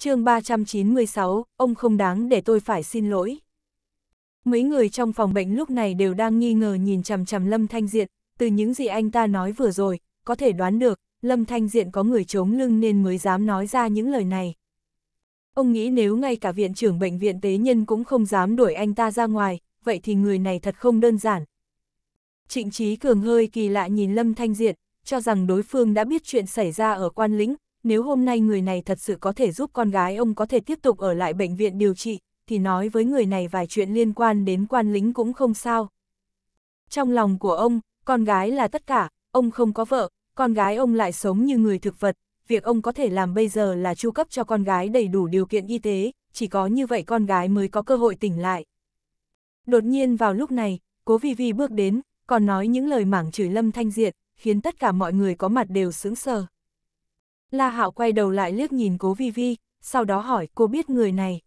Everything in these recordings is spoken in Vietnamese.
chương 396, ông không đáng để tôi phải xin lỗi. Mấy người trong phòng bệnh lúc này đều đang nghi ngờ nhìn chằm chằm Lâm Thanh Diện, từ những gì anh ta nói vừa rồi, có thể đoán được, Lâm Thanh Diện có người chống lưng nên mới dám nói ra những lời này. Ông nghĩ nếu ngay cả viện trưởng bệnh viện tế nhân cũng không dám đuổi anh ta ra ngoài, vậy thì người này thật không đơn giản. Trịnh Trí Cường hơi kỳ lạ nhìn Lâm Thanh Diện, cho rằng đối phương đã biết chuyện xảy ra ở quan lĩnh, nếu hôm nay người này thật sự có thể giúp con gái ông có thể tiếp tục ở lại bệnh viện điều trị, thì nói với người này vài chuyện liên quan đến quan lính cũng không sao. Trong lòng của ông, con gái là tất cả, ông không có vợ, con gái ông lại sống như người thực vật, việc ông có thể làm bây giờ là chu cấp cho con gái đầy đủ điều kiện y tế, chỉ có như vậy con gái mới có cơ hội tỉnh lại. Đột nhiên vào lúc này, cố Vi Vi bước đến, còn nói những lời mảng chửi Lâm Thanh diệt khiến tất cả mọi người có mặt đều sững sờ. La Hạo quay đầu lại liếc nhìn Cố Vi Vi, sau đó hỏi cô biết người này.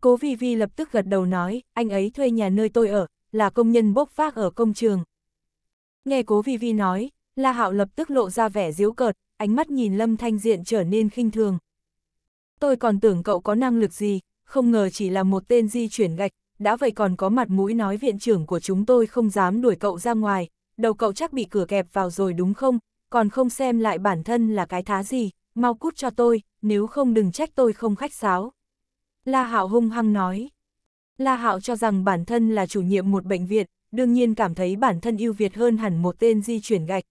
Cố Vi Vi lập tức gật đầu nói, anh ấy thuê nhà nơi tôi ở, là công nhân bốc vác ở công trường. Nghe Cố Vi Vi nói, La Hạo lập tức lộ ra vẻ giễu cợt, ánh mắt nhìn Lâm Thanh Diện trở nên khinh thường. Tôi còn tưởng cậu có năng lực gì, không ngờ chỉ là một tên di chuyển gạch, đã vậy còn có mặt mũi nói viện trưởng của chúng tôi không dám đuổi cậu ra ngoài, đầu cậu chắc bị cửa kẹp vào rồi đúng không, còn không xem lại bản thân là cái thá gì, mau cút cho tôi, nếu không đừng trách tôi không khách sáo. La Hạo hung hăng nói. La Hạo cho rằng bản thân là chủ nhiệm một bệnh viện, đương nhiên cảm thấy bản thân ưu việt hơn hẳn một tên di chuyển gạch.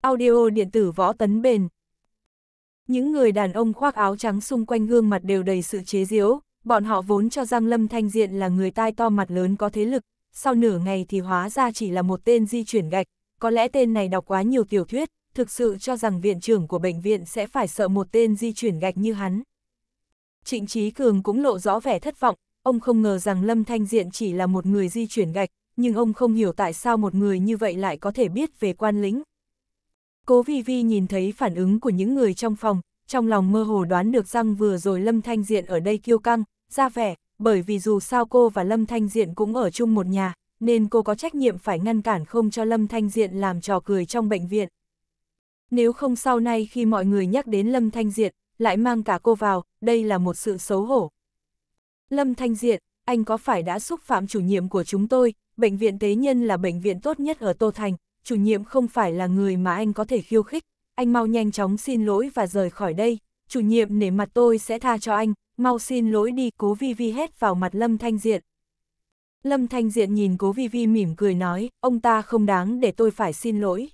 Audio điện tử võ tấn bền. Những người đàn ông khoác áo trắng xung quanh gương mặt đều đầy sự chế giễu, bọn họ vốn cho Giang Lâm Thanh Diện là người tai to mặt lớn có thế lực, sau nửa ngày thì hóa ra chỉ là một tên di chuyển gạch, có lẽ tên này đọc quá nhiều tiểu thuyết, thực sự cho rằng viện trưởng của bệnh viện sẽ phải sợ một tên di chuyển gạch như hắn. Trịnh Trí Cường cũng lộ rõ vẻ thất vọng, ông không ngờ rằng Lâm Thanh Diện chỉ là một người di chuyển gạch, nhưng ông không hiểu tại sao một người như vậy lại có thể biết về quan lính. Cố Vi Vi nhìn thấy phản ứng của những người trong phòng, trong lòng mơ hồ đoán được rằng vừa rồi Lâm Thanh Diện ở đây kiêu căng, ra vẻ, bởi vì dù sao cô và Lâm Thanh Diện cũng ở chung một nhà, nên cô có trách nhiệm phải ngăn cản không cho Lâm Thanh Diện làm trò cười trong bệnh viện. Nếu không sau này khi mọi người nhắc đến Lâm Thanh Diện, lại mang cả cô vào, đây là một sự xấu hổ. Lâm Thanh Diện, anh có phải đã xúc phạm chủ nhiệm của chúng tôi, bệnh viện tế nhân là bệnh viện tốt nhất ở Tô Thành, chủ nhiệm không phải là người mà anh có thể khiêu khích, anh mau nhanh chóng xin lỗi và rời khỏi đây, chủ nhiệm nể mặt tôi sẽ tha cho anh, mau xin lỗi đi cố vi vi hét vào mặt Lâm Thanh Diện. Lâm Thanh Diện nhìn Cố Vi Vi mỉm cười nói, ông ta không đáng để tôi phải xin lỗi.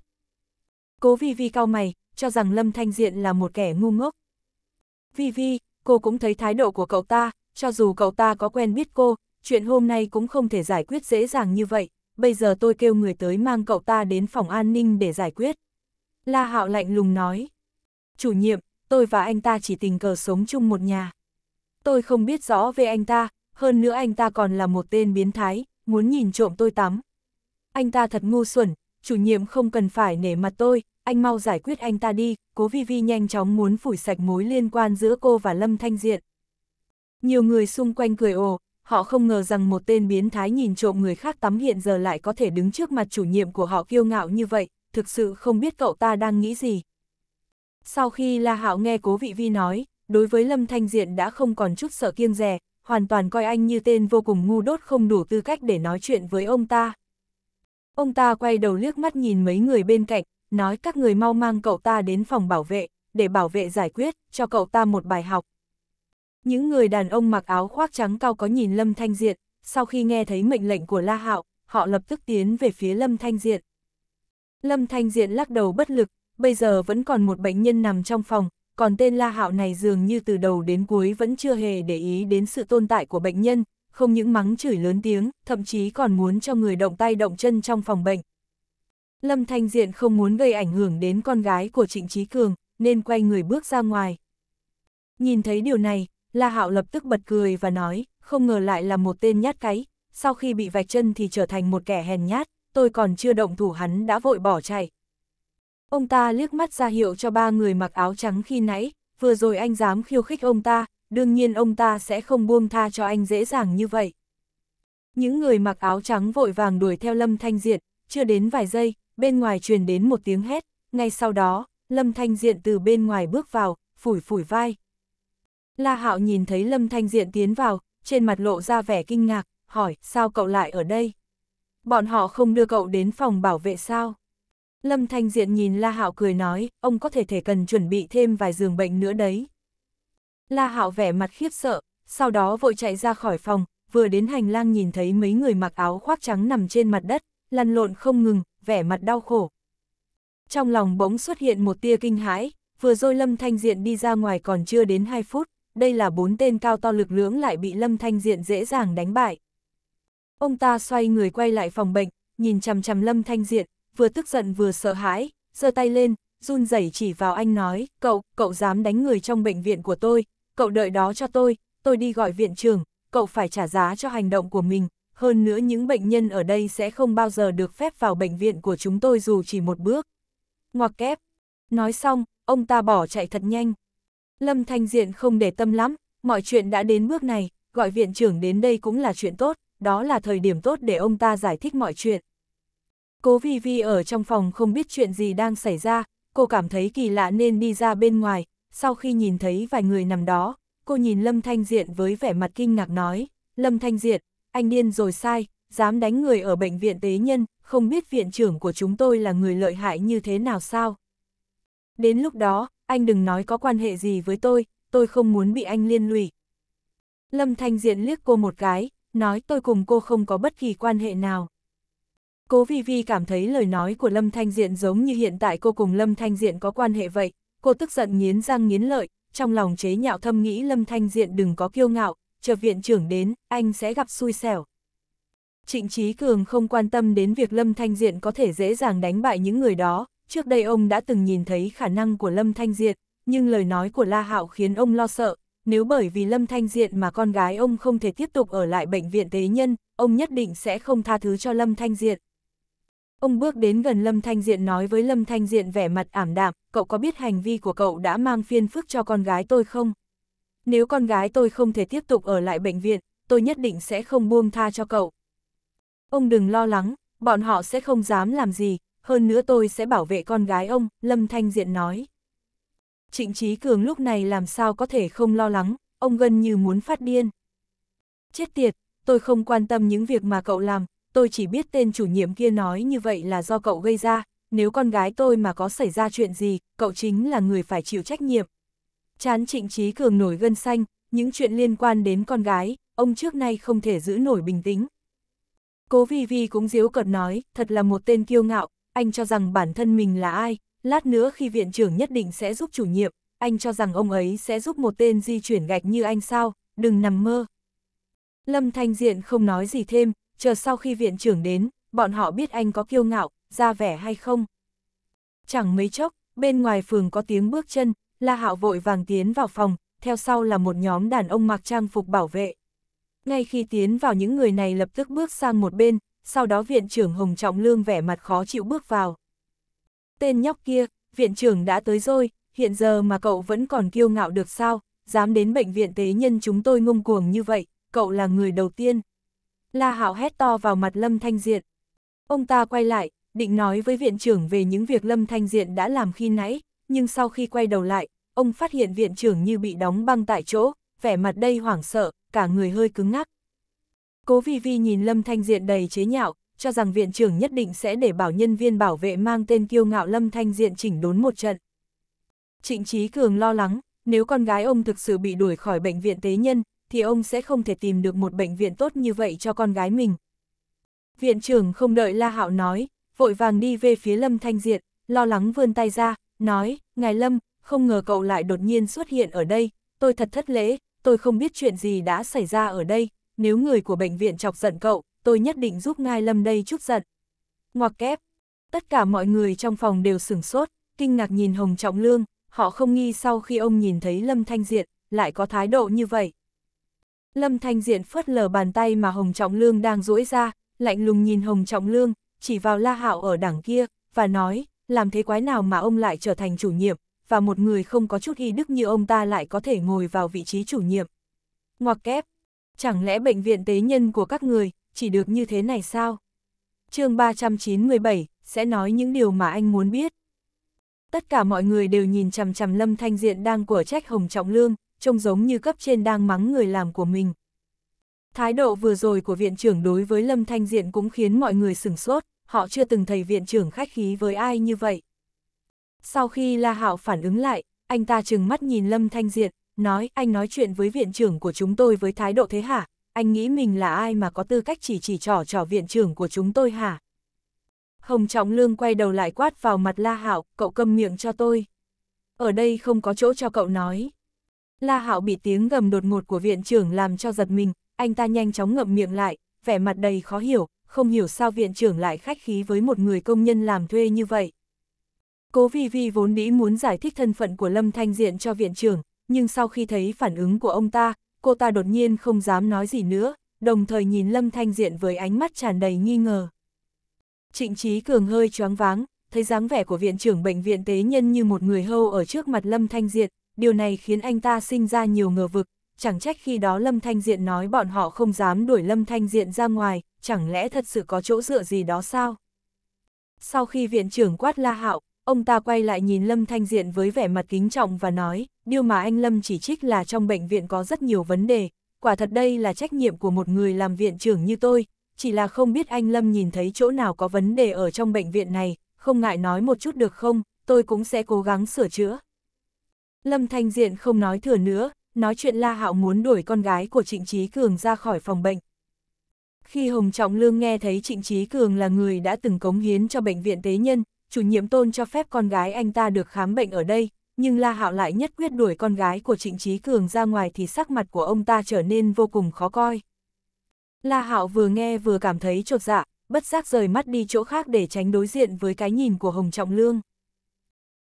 Cố Vi Vi cao mày, cho rằng Lâm Thanh Diện là một kẻ ngu ngốc. Vi Vi, cô cũng thấy thái độ của cậu ta, cho dù cậu ta có quen biết cô, chuyện hôm nay cũng không thể giải quyết dễ dàng như vậy, bây giờ tôi kêu người tới mang cậu ta đến phòng an ninh để giải quyết. La Hạo lạnh lùng nói. Chủ nhiệm, tôi và anh ta chỉ tình cờ sống chung một nhà. Tôi không biết rõ về anh ta, hơn nữa anh ta còn là một tên biến thái, muốn nhìn trộm tôi tắm. Anh ta thật ngu xuẩn, chủ nhiệm không cần phải nể mặt tôi, anh mau giải quyết anh ta đi, cố vi vi nhanh chóng muốn phủi sạch mối liên quan giữa cô và Lâm Thanh Diện. Nhiều người xung quanh cười ồ, họ không ngờ rằng một tên biến thái nhìn trộm người khác tắm hiện giờ lại có thể đứng trước mặt chủ nhiệm của họ kiêu ngạo như vậy, thực sự không biết cậu ta đang nghĩ gì. Sau khi La Hạo nghe cố vị vi nói, đối với Lâm Thanh Diện đã không còn chút sợ kiêng rè, hoàn toàn coi anh như tên vô cùng ngu đốt không đủ tư cách để nói chuyện với ông ta. Ông ta quay đầu liếc mắt nhìn mấy người bên cạnh, nói các người mau mang cậu ta đến phòng bảo vệ, để bảo vệ giải quyết, cho cậu ta một bài học. Những người đàn ông mặc áo khoác trắng cao có nhìn Lâm Thanh Diện, sau khi nghe thấy mệnh lệnh của La Hạo, họ lập tức tiến về phía Lâm Thanh Diện. Lâm Thanh Diện lắc đầu bất lực, bây giờ vẫn còn một bệnh nhân nằm trong phòng, còn tên La Hạo này dường như từ đầu đến cuối vẫn chưa hề để ý đến sự tồn tại của bệnh nhân, không những mắng chửi lớn tiếng, thậm chí còn muốn cho người động tay động chân trong phòng bệnh. Lâm Thanh Diện không muốn gây ảnh hưởng đến con gái của Trịnh Trí Cường, nên quay người bước ra ngoài. Nhìn thấy điều này, La Hạo lập tức bật cười và nói, không ngờ lại là một tên nhát cái, sau khi bị vạch chân thì trở thành một kẻ hèn nhát, tôi còn chưa động thủ hắn đã vội bỏ chạy. Ông ta liếc mắt ra hiệu cho ba người mặc áo trắng khi nãy, vừa rồi anh dám khiêu khích ông ta, đương nhiên ông ta sẽ không buông tha cho anh dễ dàng như vậy. Những người mặc áo trắng vội vàng đuổi theo Lâm Thanh Diện, chưa đến vài giây, bên ngoài truyền đến một tiếng hét, ngay sau đó, Lâm Thanh Diện từ bên ngoài bước vào, phủi phủi vai. La Hạo nhìn thấy Lâm Thanh Diện tiến vào, trên mặt lộ ra vẻ kinh ngạc, hỏi, sao cậu lại ở đây? Bọn họ không đưa cậu đến phòng bảo vệ sao? Lâm Thanh Diện nhìn La Hạo cười nói, ông có thể thể cần chuẩn bị thêm vài giường bệnh nữa đấy. La Hạo vẻ mặt khiếp sợ, sau đó vội chạy ra khỏi phòng, vừa đến hành lang nhìn thấy mấy người mặc áo khoác trắng nằm trên mặt đất, lăn lộn không ngừng, vẻ mặt đau khổ. Trong lòng bỗng xuất hiện một tia kinh hãi, vừa rồi Lâm Thanh Diện đi ra ngoài còn chưa đến 2 phút, đây là bốn tên cao to lực lưỡng lại bị Lâm Thanh Diện dễ dàng đánh bại. Ông ta xoay người quay lại phòng bệnh, nhìn chằm chằm Lâm Thanh Diện, vừa tức giận vừa sợ hãi, giơ tay lên, run rẩy chỉ vào anh nói, cậu, cậu dám đánh người trong bệnh viện của tôi, cậu đợi đó cho tôi, tôi đi gọi viện trưởng, cậu phải trả giá cho hành động của mình, hơn nữa những bệnh nhân ở đây sẽ không bao giờ được phép vào bệnh viện của chúng tôi dù chỉ một bước. Ngoặc kép. Nói xong, ông ta bỏ chạy thật nhanh. Lâm Thanh Diện không để tâm lắm, mọi chuyện đã đến bước này, gọi viện trưởng đến đây cũng là chuyện tốt, đó là thời điểm tốt để ông ta giải thích mọi chuyện. Cố Vi Vi ở trong phòng không biết chuyện gì đang xảy ra, cô cảm thấy kỳ lạ nên đi ra bên ngoài, sau khi nhìn thấy vài người nằm đó, cô nhìn Lâm Thanh Diện với vẻ mặt kinh ngạc nói, Lâm Thanh Diện, anh điên rồi sai, dám đánh người ở bệnh viện tế nhân, không biết viện trưởng của chúng tôi là người lợi hại như thế nào sao. Đến lúc đó, anh đừng nói có quan hệ gì với tôi, tôi không muốn bị anh liên lụy. Lâm Thanh Diện liếc cô một cái, nói tôi cùng cô không có bất kỳ quan hệ nào. Cố Vi Vi cảm thấy lời nói của Lâm Thanh Diện giống như hiện tại cô cùng Lâm Thanh Diện có quan hệ vậy, cô tức giận nghiến răng nghiến lợi, trong lòng chế nhạo thâm nghĩ Lâm Thanh Diện đừng có kiêu ngạo, chờ viện trưởng đến, anh sẽ gặp xui xẻo. Trịnh Trí Cường không quan tâm đến việc Lâm Thanh Diện có thể dễ dàng đánh bại những người đó, trước đây ông đã từng nhìn thấy khả năng của Lâm Thanh Diện, nhưng lời nói của La Hạo khiến ông lo sợ, nếu bởi vì Lâm Thanh Diện mà con gái ông không thể tiếp tục ở lại bệnh viện tế nhân, ông nhất định sẽ không tha thứ cho Lâm Thanh Diện. Ông bước đến gần Lâm Thanh Diện nói với Lâm Thanh Diện vẻ mặt ảm đạm, cậu có biết hành vi của cậu đã mang phiên phức cho con gái tôi không? Nếu con gái tôi không thể tiếp tục ở lại bệnh viện, tôi nhất định sẽ không buông tha cho cậu. Ông đừng lo lắng, bọn họ sẽ không dám làm gì, hơn nữa tôi sẽ bảo vệ con gái ông, Lâm Thanh Diện nói. Trịnh Trí Cường lúc này làm sao có thể không lo lắng, ông gần như muốn phát điên. Chết tiệt, tôi không quan tâm những việc mà cậu làm, tôi chỉ biết tên chủ nhiệm kia nói như vậy là do cậu gây ra, nếu con gái tôi mà có xảy ra chuyện gì, cậu chính là người phải chịu trách nhiệm. Chán trịnh trí cường nổi gân xanh, những chuyện liên quan đến con gái, ông trước nay không thể giữ nổi bình tĩnh. Cố Vi Vi cũng diếu cợt nói, thật là một tên kiêu ngạo, anh cho rằng bản thân mình là ai, lát nữa khi viện trưởng nhất định sẽ giúp chủ nhiệm, anh cho rằng ông ấy sẽ giúp một tên di chuyển gạch như anh sao, đừng nằm mơ. Lâm Thanh Diện không nói gì thêm, chờ sau khi viện trưởng đến, bọn họ biết anh có kiêu ngạo, ra vẻ hay không. Chẳng mấy chốc, bên ngoài phường có tiếng bước chân, La Hạo vội vàng tiến vào phòng, theo sau là một nhóm đàn ông mặc trang phục bảo vệ. Ngay khi tiến vào những người này lập tức bước sang một bên, sau đó viện trưởng Hồng Trọng Lương vẻ mặt khó chịu bước vào. Tên nhóc kia, viện trưởng đã tới rồi, hiện giờ mà cậu vẫn còn kiêu ngạo được sao, dám đến bệnh viện tế nhân chúng tôi ngông cuồng như vậy, cậu là người đầu tiên. La Hạo hét to vào mặt Lâm Thanh Diện. Ông ta quay lại, định nói với viện trưởng về những việc Lâm Thanh Diện đã làm khi nãy, nhưng sau khi quay đầu lại, ông phát hiện viện trưởng như bị đóng băng tại chỗ, vẻ mặt đầy hoảng sợ, cả người hơi cứng ngắc. Cố Vi Vi nhìn Lâm Thanh Diện đầy chế nhạo, cho rằng viện trưởng nhất định sẽ để bảo nhân viên bảo vệ mang tên kiêu ngạo Lâm Thanh Diện chỉnh đốn một trận. Trịnh Chí Cường lo lắng, nếu con gái ông thực sự bị đuổi khỏi bệnh viện tế nhân, thì ông sẽ không thể tìm được một bệnh viện tốt như vậy cho con gái mình. Viện trưởng không đợi La Hạo nói, vội vàng đi về phía Lâm Thanh Diệt, lo lắng vươn tay ra, nói, Ngài Lâm, không ngờ cậu lại đột nhiên xuất hiện ở đây, tôi thật thất lễ, tôi không biết chuyện gì đã xảy ra ở đây, nếu người của bệnh viện chọc giận cậu, tôi nhất định giúp Ngài Lâm đây chút giận. Ngoặc kép, tất cả mọi người trong phòng đều sửng sốt, kinh ngạc nhìn Hồng Trọng Lương, họ không nghi sau khi ông nhìn thấy Lâm Thanh Diệt lại có thái độ như vậy. Lâm Thanh Diện phớt lờ bàn tay mà Hồng Trọng Lương đang duỗi ra, lạnh lùng nhìn Hồng Trọng Lương, chỉ vào La Hạo ở đằng kia, và nói, làm thế quái nào mà ông lại trở thành chủ nhiệm, và một người không có chút y đức như ông ta lại có thể ngồi vào vị trí chủ nhiệm. Ngoặc kép, chẳng lẽ bệnh viện tế nhân của các người chỉ được như thế này sao? chương 397 sẽ nói những điều mà anh muốn biết. Tất cả mọi người đều nhìn chằm chằm Lâm Thanh Diện đang của trách Hồng Trọng Lương, trông giống như cấp trên đang mắng người làm của mình. Thái độ vừa rồi của viện trưởng đối với Lâm Thanh Diện cũng khiến mọi người sửng sốt, họ chưa từng thấy viện trưởng khách khí với ai như vậy. Sau khi La Hạo phản ứng lại, anh ta chừng mắt nhìn Lâm Thanh Diện, nói anh nói chuyện với viện trưởng của chúng tôi với thái độ thế hả, anh nghĩ mình là ai mà có tư cách chỉ chỉ trỏ trỏ viện trưởng của chúng tôi hả? Hồng Trọng Lương quay đầu lại quát vào mặt La Hạo, cậu câm miệng cho tôi. Ở đây không có chỗ cho cậu nói. La Hạo bị tiếng gầm đột ngột của viện trưởng làm cho giật mình, anh ta nhanh chóng ngậm miệng lại, vẻ mặt đầy khó hiểu, không hiểu sao viện trưởng lại khách khí với một người công nhân làm thuê như vậy. Cố Vi Vi vốn đĩ muốn giải thích thân phận của Lâm Thanh Diện cho viện trưởng, nhưng sau khi thấy phản ứng của ông ta, cô ta đột nhiên không dám nói gì nữa, đồng thời nhìn Lâm Thanh Diện với ánh mắt tràn đầy nghi ngờ. Trịnh Chí Cường hơi choáng váng, thấy dáng vẻ của viện trưởng bệnh viện tế nhân như một người hâu ở trước mặt Lâm Thanh Diện, điều này khiến anh ta sinh ra nhiều ngờ vực, chẳng trách khi đó Lâm Thanh Diện nói bọn họ không dám đuổi Lâm Thanh Diện ra ngoài, chẳng lẽ thật sự có chỗ dựa gì đó sao? Sau khi viện trưởng quát la hạo, ông ta quay lại nhìn Lâm Thanh Diện với vẻ mặt kính trọng và nói, điều mà anh Lâm chỉ trích là trong bệnh viện có rất nhiều vấn đề, quả thật đây là trách nhiệm của một người làm viện trưởng như tôi, chỉ là không biết anh Lâm nhìn thấy chỗ nào có vấn đề ở trong bệnh viện này, không ngại nói một chút được không, tôi cũng sẽ cố gắng sửa chữa. Lâm Thanh Diện không nói thừa nữa, nói chuyện La Hạo muốn đuổi con gái của Trịnh Trí Cường ra khỏi phòng bệnh. Khi Hồng Trọng Lương nghe thấy Trịnh Trí Cường là người đã từng cống hiến cho bệnh viện tế nhân, chủ nhiệm tôn cho phép con gái anh ta được khám bệnh ở đây, nhưng La Hạo lại nhất quyết đuổi con gái của Trịnh Trí Cường ra ngoài thì sắc mặt của ông ta trở nên vô cùng khó coi. La Hạo vừa nghe vừa cảm thấy chột dạ, bất giác rời mắt đi chỗ khác để tránh đối diện với cái nhìn của Hồng Trọng Lương.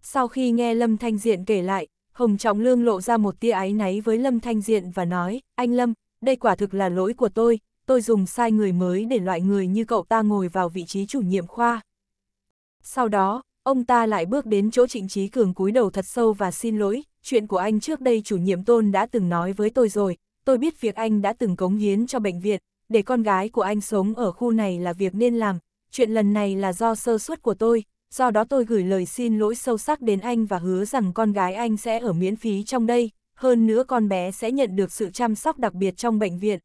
Sau khi nghe Lâm Thanh Diện kể lại, Hồng Trọng Lương lộ ra một tia ái náy với Lâm Thanh Diện và nói, anh Lâm, đây quả thực là lỗi của tôi, tôi dùng sai người mới để loại người như cậu ta ngồi vào vị trí chủ nhiệm khoa. Sau đó, ông ta lại bước đến chỗ Trịnh Trí Cường cúi đầu thật sâu và xin lỗi, chuyện của anh trước đây chủ nhiệm tôn đã từng nói với tôi rồi, tôi biết việc anh đã từng cống hiến cho bệnh viện, để con gái của anh sống ở khu này là việc nên làm, chuyện lần này là do sơ suất của tôi, do đó tôi gửi lời xin lỗi sâu sắc đến anh và hứa rằng con gái anh sẽ ở miễn phí trong đây, hơn nữa con bé sẽ nhận được sự chăm sóc đặc biệt trong bệnh viện.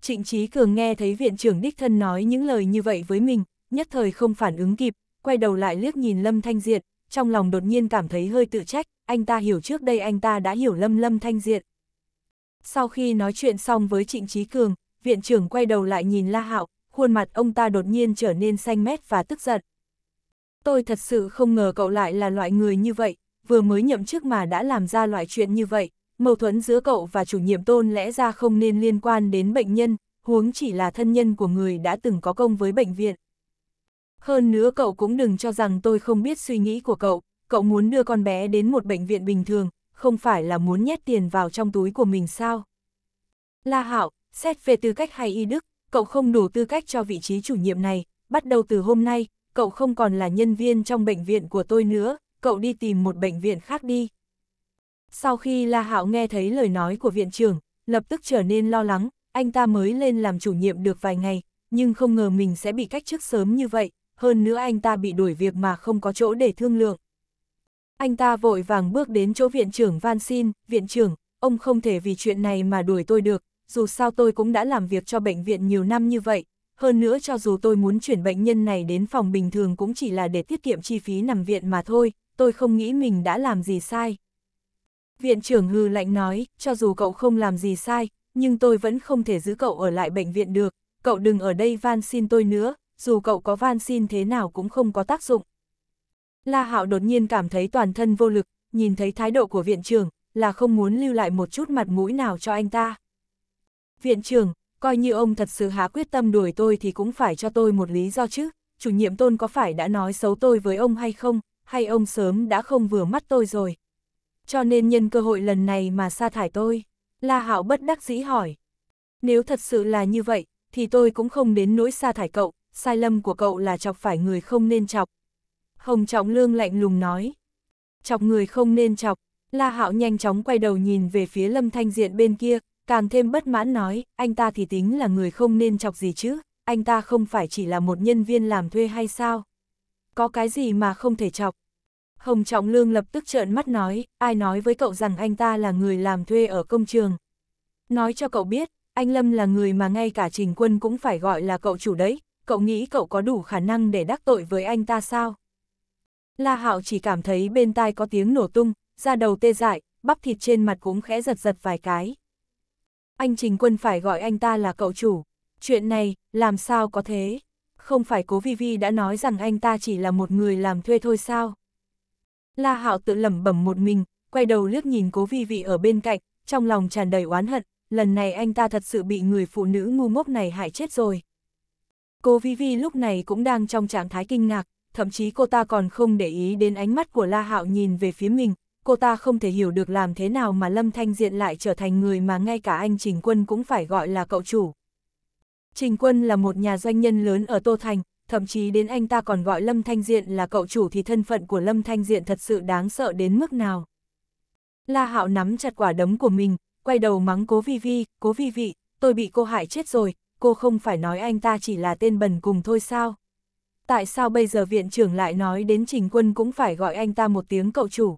Trịnh Trí Cường nghe thấy viện trưởng đích thân nói những lời như vậy với mình, nhất thời không phản ứng kịp, quay đầu lại liếc nhìn Lâm Thanh Diệt, trong lòng đột nhiên cảm thấy hơi tự trách, anh ta hiểu trước đây anh ta đã hiểu Lâm Lâm Thanh Diệt. Sau khi nói chuyện xong với Trịnh Trí Cường, viện trưởng quay đầu lại nhìn La Hạo, khuôn mặt ông ta đột nhiên trở nên xanh mét và tức giận tôi thật sự không ngờ cậu lại là loại người như vậy, vừa mới nhậm chức mà đã làm ra loại chuyện như vậy, mâu thuẫn giữa cậu và chủ nhiệm tôn lẽ ra không nên liên quan đến bệnh nhân, huống chỉ là thân nhân của người đã từng có công với bệnh viện. Hơn nữa cậu cũng đừng cho rằng tôi không biết suy nghĩ của cậu, cậu muốn đưa con bé đến một bệnh viện bình thường, không phải là muốn nhét tiền vào trong túi của mình sao? La Hạo, xét về tư cách hay y đức, cậu không đủ tư cách cho vị trí chủ nhiệm này, bắt đầu từ hôm nay, cậu không còn là nhân viên trong bệnh viện của tôi nữa, cậu đi tìm một bệnh viện khác đi. Sau khi La Hạo nghe thấy lời nói của viện trưởng, lập tức trở nên lo lắng, anh ta mới lên làm chủ nhiệm được vài ngày, nhưng không ngờ mình sẽ bị cách chức sớm như vậy, hơn nữa anh ta bị đuổi việc mà không có chỗ để thương lượng. Anh ta vội vàng bước đến chỗ viện trưởng van xin, viện trưởng, ông không thể vì chuyện này mà đuổi tôi được, dù sao tôi cũng đã làm việc cho bệnh viện nhiều năm như vậy, hơn nữa cho dù tôi muốn chuyển bệnh nhân này đến phòng bình thường cũng chỉ là để tiết kiệm chi phí nằm viện mà thôi, tôi không nghĩ mình đã làm gì sai. Viện trưởng hư lạnh nói, cho dù cậu không làm gì sai, nhưng tôi vẫn không thể giữ cậu ở lại bệnh viện được, cậu đừng ở đây van xin tôi nữa, dù cậu có van xin thế nào cũng không có tác dụng. La Hạo đột nhiên cảm thấy toàn thân vô lực, nhìn thấy thái độ của viện trưởng, là không muốn lưu lại một chút mặt mũi nào cho anh ta. Viện trưởng, coi như ông thật sự há quyết tâm đuổi tôi thì cũng phải cho tôi một lý do chứ, chủ nhiệm tôn có phải đã nói xấu tôi với ông hay không, hay ông sớm đã không vừa mắt tôi rồi. Cho nên nhân cơ hội lần này mà sa thải tôi, La Hạo bất đắc dĩ hỏi. Nếu thật sự là như vậy, thì tôi cũng không đến nỗi sa thải cậu, sai lầm của cậu là chọc phải người không nên chọc. Hồng Trọng Lương lạnh lùng nói. Chọc người không nên chọc, La Hạo nhanh chóng quay đầu nhìn về phía Lâm Thanh Diện bên kia, càng thêm bất mãn nói, anh ta thì tính là người không nên chọc gì chứ, anh ta không phải chỉ là một nhân viên làm thuê hay sao? Có cái gì mà không thể chọc? Hồng Trọng Lương lập tức trợn mắt nói, ai nói với cậu rằng anh ta là người làm thuê ở công trường? Nói cho cậu biết, anh Lâm là người mà ngay cả Trình Quân cũng phải gọi là cậu chủ đấy, cậu nghĩ cậu có đủ khả năng để đắc tội với anh ta sao? La Hạo chỉ cảm thấy bên tai có tiếng nổ tung, da đầu tê dại, bắp thịt trên mặt cũng khẽ giật giật vài cái anh Trình Quân phải gọi anh ta là cậu chủ. Chuyện này, làm sao có thế? Không phải cố Vi Vi đã nói rằng anh ta chỉ là một người làm thuê thôi sao? La Hạo tự lẩm bẩm một mình, quay đầu liếc nhìn cố Vi Vi ở bên cạnh, trong lòng tràn đầy oán hận, lần này anh ta thật sự bị người phụ nữ ngu ngốc này hại chết rồi. Cô Vi Vi lúc này cũng đang trong trạng thái kinh ngạc, thậm chí cô ta còn không để ý đến ánh mắt của La Hạo nhìn về phía mình, cô ta không thể hiểu được làm thế nào mà Lâm Thanh Diện lại trở thành người mà ngay cả anh Trình Quân cũng phải gọi là cậu chủ. Trình Quân là một nhà doanh nhân lớn ở Tô Thành, thậm chí đến anh ta còn gọi Lâm Thanh Diện là cậu chủ thì thân phận của Lâm Thanh Diện thật sự đáng sợ đến mức nào. La Hạo nắm chặt quả đấm của mình, quay đầu mắng Cố Vi Vi, Cố Vi Vị, tôi bị cô hại chết rồi, cô không phải nói anh ta chỉ là tên bần cùng thôi sao? Tại sao bây giờ viện trưởng lại nói đến Trình Quân cũng phải gọi anh ta một tiếng cậu chủ?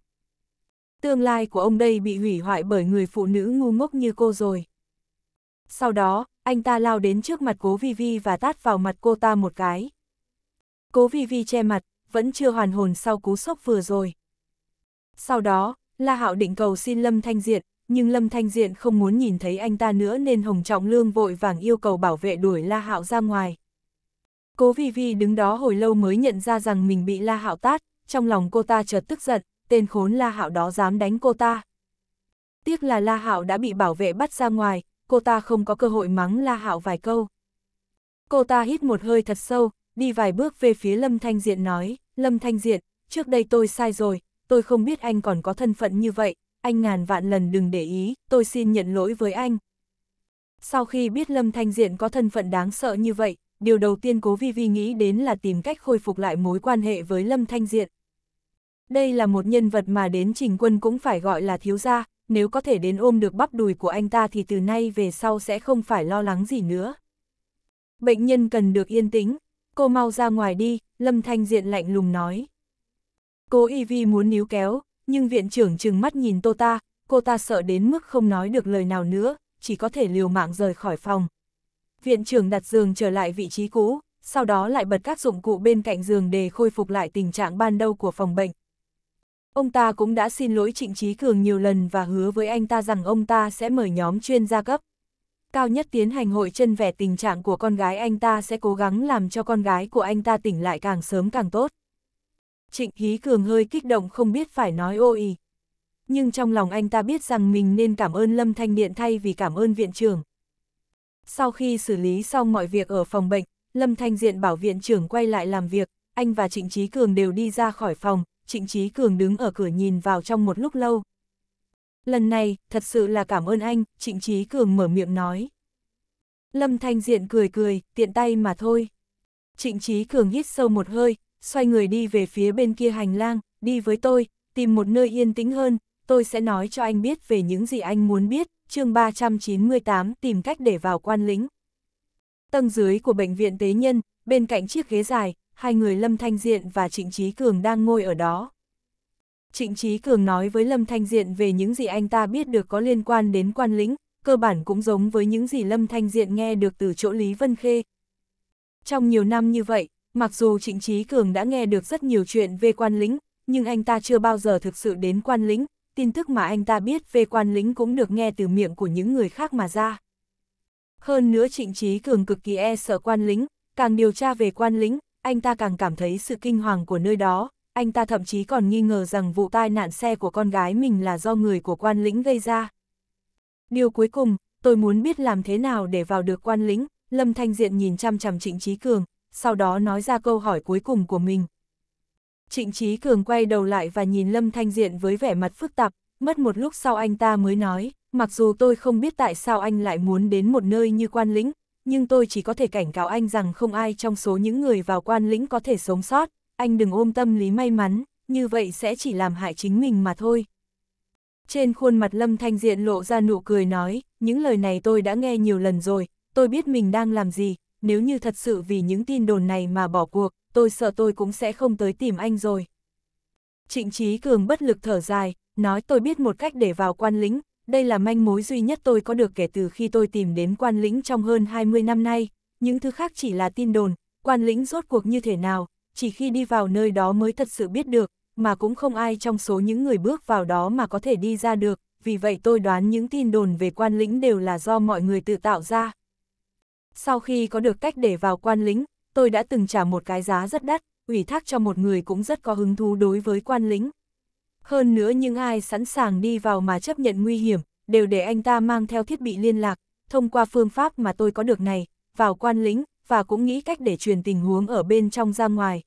tương lai của ông đây bị hủy hoại bởi người phụ nữ ngu ngốc như cô rồi. Sau đó, anh ta lao đến trước mặt cố Vi Vi và tát vào mặt cô ta một cái. Cố Vi Vi che mặt, vẫn chưa hoàn hồn sau cú sốc vừa rồi. Sau đó, La Hạo định cầu xin Lâm Thanh Diện, nhưng Lâm Thanh Diện không muốn nhìn thấy anh ta nữa nên Hồng Trọng Lương vội vàng yêu cầu bảo vệ đuổi La Hạo ra ngoài. Cố Vi Vi đứng đó hồi lâu mới nhận ra rằng mình bị La Hạo tát, trong lòng cô ta chợt tức giận, tên khốn La Hạo đó dám đánh cô ta. Tiếc là La Hạo đã bị bảo vệ bắt ra ngoài, cô ta không có cơ hội mắng La Hạo vài câu. Cô ta hít một hơi thật sâu, đi vài bước về phía Lâm Thanh Diện nói, Lâm Thanh Diện, trước đây tôi sai rồi, tôi không biết anh còn có thân phận như vậy, anh ngàn vạn lần đừng để ý, tôi xin nhận lỗi với anh. Sau khi biết Lâm Thanh Diện có thân phận đáng sợ như vậy, điều đầu tiên Cố Vi Vi nghĩ đến là tìm cách khôi phục lại mối quan hệ với Lâm Thanh Diện. Đây là một nhân vật mà đến trình quân cũng phải gọi là thiếu gia, nếu có thể đến ôm được bắp đùi của anh ta thì từ nay về sau sẽ không phải lo lắng gì nữa. Bệnh nhân cần được yên tĩnh, cô mau ra ngoài đi, Lâm Thanh Diện lạnh lùng nói. Cô y vi muốn níu kéo, nhưng viện trưởng trừng mắt nhìn tô ta, cô ta sợ đến mức không nói được lời nào nữa, chỉ có thể liều mạng rời khỏi phòng. Viện trưởng đặt giường trở lại vị trí cũ, sau đó lại bật các dụng cụ bên cạnh giường để khôi phục lại tình trạng ban đầu của phòng bệnh, Ông ta cũng đã xin lỗi Trịnh Trí Cường nhiều lần và hứa với anh ta rằng ông ta sẽ mời nhóm chuyên gia cấp. Cao nhất tiến hành hội chân vẻ tình trạng của con gái anh ta sẽ cố gắng làm cho con gái của anh ta tỉnh lại càng sớm càng tốt. Trịnh Hí Cường hơi kích động không biết phải nói ôi Nhưng trong lòng anh ta biết rằng mình nên cảm ơn Lâm Thanh Điện thay vì cảm ơn viện trưởng. Sau khi xử lý xong mọi việc ở phòng bệnh, Lâm Thanh Diện bảo viện trưởng quay lại làm việc, anh và Trịnh Trí Cường đều đi ra khỏi phòng, Trịnh Trí Cường đứng ở cửa nhìn vào trong một lúc lâu. Lần này, thật sự là cảm ơn anh, Trịnh Trí Cường mở miệng nói. Lâm Thanh Diện cười cười, tiện tay mà thôi. Trịnh Trí Cường hít sâu một hơi, xoay người đi về phía bên kia hành lang, đi với tôi, tìm một nơi yên tĩnh hơn, tôi sẽ nói cho anh biết về những gì anh muốn biết, chương 398 tìm cách để vào quan lính. Tầng dưới của bệnh viện tế nhân, bên cạnh chiếc ghế dài, hai người Lâm Thanh Diện và Trịnh Trí Cường đang ngồi ở đó. Trịnh Trí Cường nói với Lâm Thanh Diện về những gì anh ta biết được có liên quan đến quan lĩnh, cơ bản cũng giống với những gì Lâm Thanh Diện nghe được từ chỗ Lý Vân Khê. Trong nhiều năm như vậy, mặc dù Trịnh Trí Cường đã nghe được rất nhiều chuyện về quan lĩnh, nhưng anh ta chưa bao giờ thực sự đến quan lĩnh, tin tức mà anh ta biết về quan lĩnh cũng được nghe từ miệng của những người khác mà ra. Hơn nữa Trịnh Trí Cường cực kỳ e sợ quan lĩnh, càng điều tra về quan lĩnh, anh ta càng cảm thấy sự kinh hoàng của nơi đó, anh ta thậm chí còn nghi ngờ rằng vụ tai nạn xe của con gái mình là do người của quan lĩnh gây ra. Điều cuối cùng, tôi muốn biết làm thế nào để vào được quan lĩnh, Lâm Thanh Diện nhìn chăm chằm Trịnh Trí Cường, sau đó nói ra câu hỏi cuối cùng của mình. Trịnh Trí Cường quay đầu lại và nhìn Lâm Thanh Diện với vẻ mặt phức tạp, mất một lúc sau anh ta mới nói, mặc dù tôi không biết tại sao anh lại muốn đến một nơi như quan lĩnh, nhưng tôi chỉ có thể cảnh cáo anh rằng không ai trong số những người vào quan lĩnh có thể sống sót, anh đừng ôm tâm lý may mắn, như vậy sẽ chỉ làm hại chính mình mà thôi. Trên khuôn mặt Lâm Thanh Diện lộ ra nụ cười nói, những lời này tôi đã nghe nhiều lần rồi, tôi biết mình đang làm gì, nếu như thật sự vì những tin đồn này mà bỏ cuộc, tôi sợ tôi cũng sẽ không tới tìm anh rồi. Trịnh Trí Cường bất lực thở dài, nói tôi biết một cách để vào quan lĩnh, đây là manh mối duy nhất tôi có được kể từ khi tôi tìm đến quan lĩnh trong hơn 20 năm nay, những thứ khác chỉ là tin đồn, quan lĩnh rốt cuộc như thế nào, chỉ khi đi vào nơi đó mới thật sự biết được, mà cũng không ai trong số những người bước vào đó mà có thể đi ra được, vì vậy tôi đoán những tin đồn về quan lĩnh đều là do mọi người tự tạo ra. Sau khi có được cách để vào quan lĩnh, tôi đã từng trả một cái giá rất đắt, ủy thác cho một người cũng rất có hứng thú đối với quan lĩnh. Hơn nữa những ai sẵn sàng đi vào mà chấp nhận nguy hiểm, đều để anh ta mang theo thiết bị liên lạc, thông qua phương pháp mà tôi có được này, vào quan lĩnh, và cũng nghĩ cách để truyền tình huống ở bên trong ra ngoài.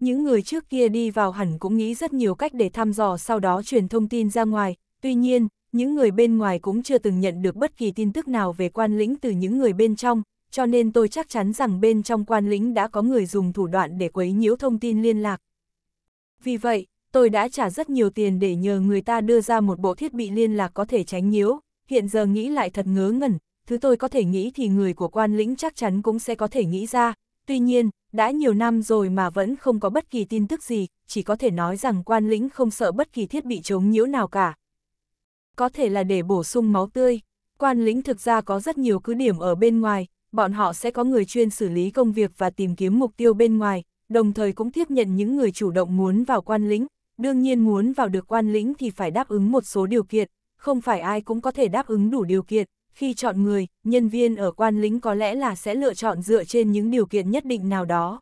Những người trước kia đi vào hẳn cũng nghĩ rất nhiều cách để thăm dò sau đó truyền thông tin ra ngoài, tuy nhiên, những người bên ngoài cũng chưa từng nhận được bất kỳ tin tức nào về quan lĩnh từ những người bên trong, cho nên tôi chắc chắn rằng bên trong quan lĩnh đã có người dùng thủ đoạn để quấy nhiễu thông tin liên lạc. Vì vậy, tôi đã trả rất nhiều tiền để nhờ người ta đưa ra một bộ thiết bị liên lạc có thể tránh nhiễu, hiện giờ nghĩ lại thật ngớ ngẩn, thứ tôi có thể nghĩ thì người của quan lĩnh chắc chắn cũng sẽ có thể nghĩ ra, tuy nhiên, đã nhiều năm rồi mà vẫn không có bất kỳ tin tức gì, chỉ có thể nói rằng quan lĩnh không sợ bất kỳ thiết bị chống nhiễu nào cả. Có thể là để bổ sung máu tươi, quan lĩnh thực ra có rất nhiều cứ điểm ở bên ngoài, bọn họ sẽ có người chuyên xử lý công việc và tìm kiếm mục tiêu bên ngoài, đồng thời cũng tiếp nhận những người chủ động muốn vào quan lĩnh, đương nhiên muốn vào được quan lĩnh thì phải đáp ứng một số điều kiện, không phải ai cũng có thể đáp ứng đủ điều kiện, khi chọn người, nhân viên ở quan lĩnh có lẽ là sẽ lựa chọn dựa trên những điều kiện nhất định nào đó.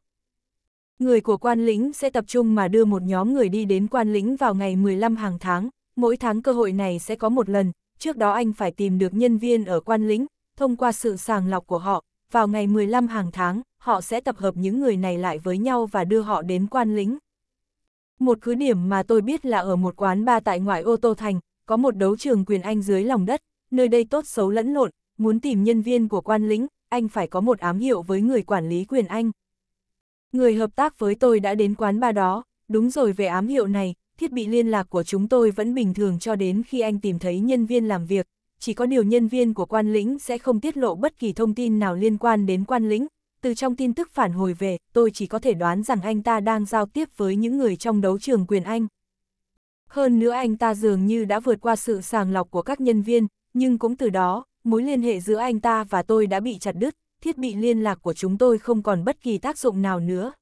Người của quan lĩnh sẽ tập trung mà đưa một nhóm người đi đến quan lĩnh vào ngày 15 hàng tháng, mỗi tháng cơ hội này sẽ có một lần, trước đó anh phải tìm được nhân viên ở quan lĩnh, thông qua sự sàng lọc của họ, vào ngày 15 hàng tháng, họ sẽ tập hợp những người này lại với nhau và đưa họ đến quan lĩnh. Một cứ điểm mà tôi biết là ở một quán ba tại ngoại ô Tô Thành, có một đấu trường quyền anh dưới lòng đất, nơi đây tốt xấu lẫn lộn, muốn tìm nhân viên của quan lĩnh, anh phải có một ám hiệu với người quản lý quyền anh. Người hợp tác với tôi đã đến quán ba đó, đúng rồi về ám hiệu này, thiết bị liên lạc của chúng tôi vẫn bình thường cho đến khi anh tìm thấy nhân viên làm việc, chỉ có điều nhân viên của quan lĩnh sẽ không tiết lộ bất kỳ thông tin nào liên quan đến quan lĩnh, từ trong tin tức phản hồi về, tôi chỉ có thể đoán rằng anh ta đang giao tiếp với những người trong đấu trường quyền Anh. Hơn nữa anh ta dường như đã vượt qua sự sàng lọc của các nhân viên, nhưng cũng từ đó, mối liên hệ giữa anh ta và tôi đã bị chặt đứt, thiết bị liên lạc của chúng tôi không còn bất kỳ tác dụng nào nữa.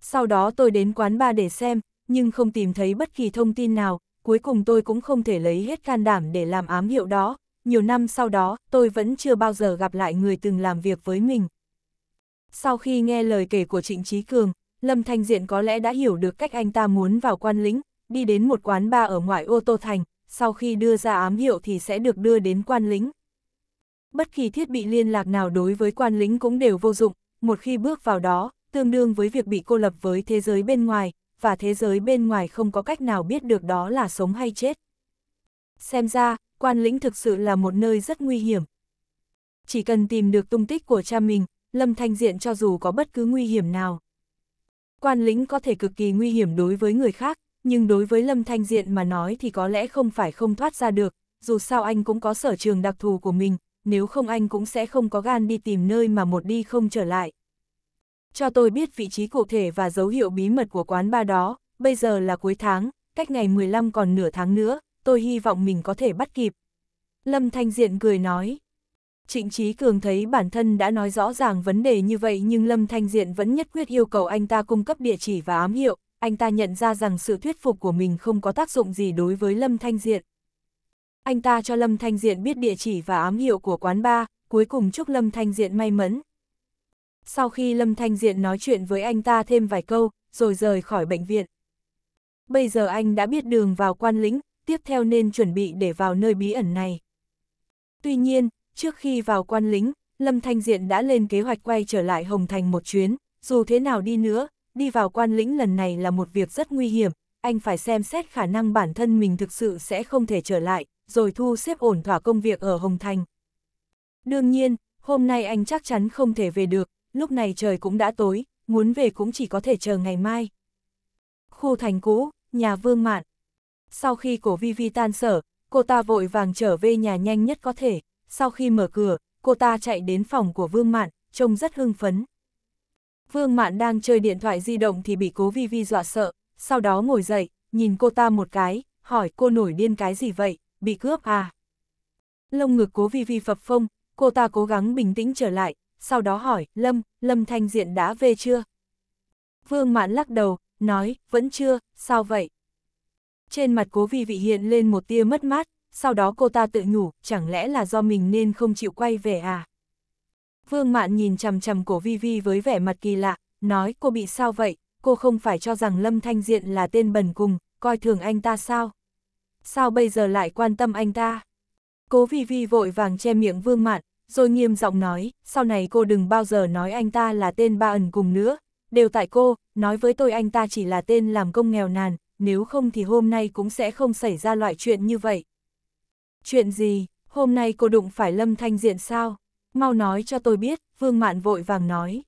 Sau đó tôi đến quán bar để xem, nhưng không tìm thấy bất kỳ thông tin nào, cuối cùng tôi cũng không thể lấy hết can đảm để làm ám hiệu đó. Nhiều năm sau đó, tôi vẫn chưa bao giờ gặp lại người từng làm việc với mình. Sau khi nghe lời kể của Trịnh Trí Cường, Lâm Thanh Diện có lẽ đã hiểu được cách anh ta muốn vào quan lĩnh, đi đến một quán bar ở ngoại ô Tô Thành, sau khi đưa ra ám hiệu thì sẽ được đưa đến quan lĩnh. Bất kỳ thiết bị liên lạc nào đối với quan lĩnh cũng đều vô dụng, một khi bước vào đó, tương đương với việc bị cô lập với thế giới bên ngoài, và thế giới bên ngoài không có cách nào biết được đó là sống hay chết. Xem ra, quan lĩnh thực sự là một nơi rất nguy hiểm. Chỉ cần tìm được tung tích của cha mình, Lâm Thanh Diện cho dù có bất cứ nguy hiểm nào. Quan lính có thể cực kỳ nguy hiểm đối với người khác, nhưng đối với Lâm Thanh Diện mà nói thì có lẽ không phải không thoát ra được, dù sao anh cũng có sở trường đặc thù của mình, nếu không anh cũng sẽ không có gan đi tìm nơi mà một đi không trở lại. Cho tôi biết vị trí cụ thể và dấu hiệu bí mật của quán ba đó, bây giờ là cuối tháng, cách ngày 15 còn nửa tháng nữa, tôi hy vọng mình có thể bắt kịp. Lâm Thanh Diện cười nói. Trịnh chí Cường thấy bản thân đã nói rõ ràng vấn đề như vậy nhưng Lâm Thanh Diện vẫn nhất quyết yêu cầu anh ta cung cấp địa chỉ và ám hiệu, anh ta nhận ra rằng sự thuyết phục của mình không có tác dụng gì đối với Lâm Thanh Diện. Anh ta cho Lâm Thanh Diện biết địa chỉ và ám hiệu của quán bar, cuối cùng chúc Lâm Thanh Diện may mắn. Sau khi Lâm Thanh Diện nói chuyện với anh ta thêm vài câu, rồi rời khỏi bệnh viện. Bây giờ anh đã biết đường vào quan lĩnh, tiếp theo nên chuẩn bị để vào nơi bí ẩn này. Tuy nhiên, Trước khi vào quan lính, Lâm Thanh Diện đã lên kế hoạch quay trở lại Hồng Thành một chuyến, dù thế nào đi nữa, đi vào quan lĩnh lần này là một việc rất nguy hiểm, anh phải xem xét khả năng bản thân mình thực sự sẽ không thể trở lại, rồi thu xếp ổn thỏa công việc ở Hồng Thành. Đương nhiên, hôm nay anh chắc chắn không thể về được, lúc này trời cũng đã tối, muốn về cũng chỉ có thể chờ ngày mai. Khu thành cũ, nhà Vương Mạn. Sau khi cổ Vi Vi tan sở, cô ta vội vàng trở về nhà nhanh nhất có thể sau khi mở cửa, cô ta chạy đến phòng của Vương Mạn, trông rất hưng phấn. Vương Mạn đang chơi điện thoại di động thì bị cố Vi Vi dọa sợ, sau đó ngồi dậy, nhìn cô ta một cái, hỏi cô nổi điên cái gì vậy, bị cướp à? Lông ngực cố Vi Vi phập phông, cô ta cố gắng bình tĩnh trở lại, sau đó hỏi, Lâm, Lâm Thanh Diện đã về chưa? Vương Mạn lắc đầu, nói, vẫn chưa, sao vậy? Trên mặt cố Vi Vị hiện lên một tia mất mát, sau đó cô ta tự nhủ, chẳng lẽ là do mình nên không chịu quay về à? Vương Mạn nhìn chằm chằm cổ Vi Vi với vẻ mặt kỳ lạ, nói cô bị sao vậy, cô không phải cho rằng Lâm Thanh Diện là tên bần cùng, coi thường anh ta sao? Sao bây giờ lại quan tâm anh ta? Cố Vi Vi vội vàng che miệng Vương Mạn, rồi nghiêm giọng nói, sau này cô đừng bao giờ nói anh ta là tên ba ẩn cùng nữa, đều tại cô, nói với tôi anh ta chỉ là tên làm công nghèo nàn, nếu không thì hôm nay cũng sẽ không xảy ra loại chuyện như vậy. Chuyện gì, hôm nay cô đụng phải Lâm Thanh Diện sao? Mau nói cho tôi biết, Vương Mạn vội vàng nói.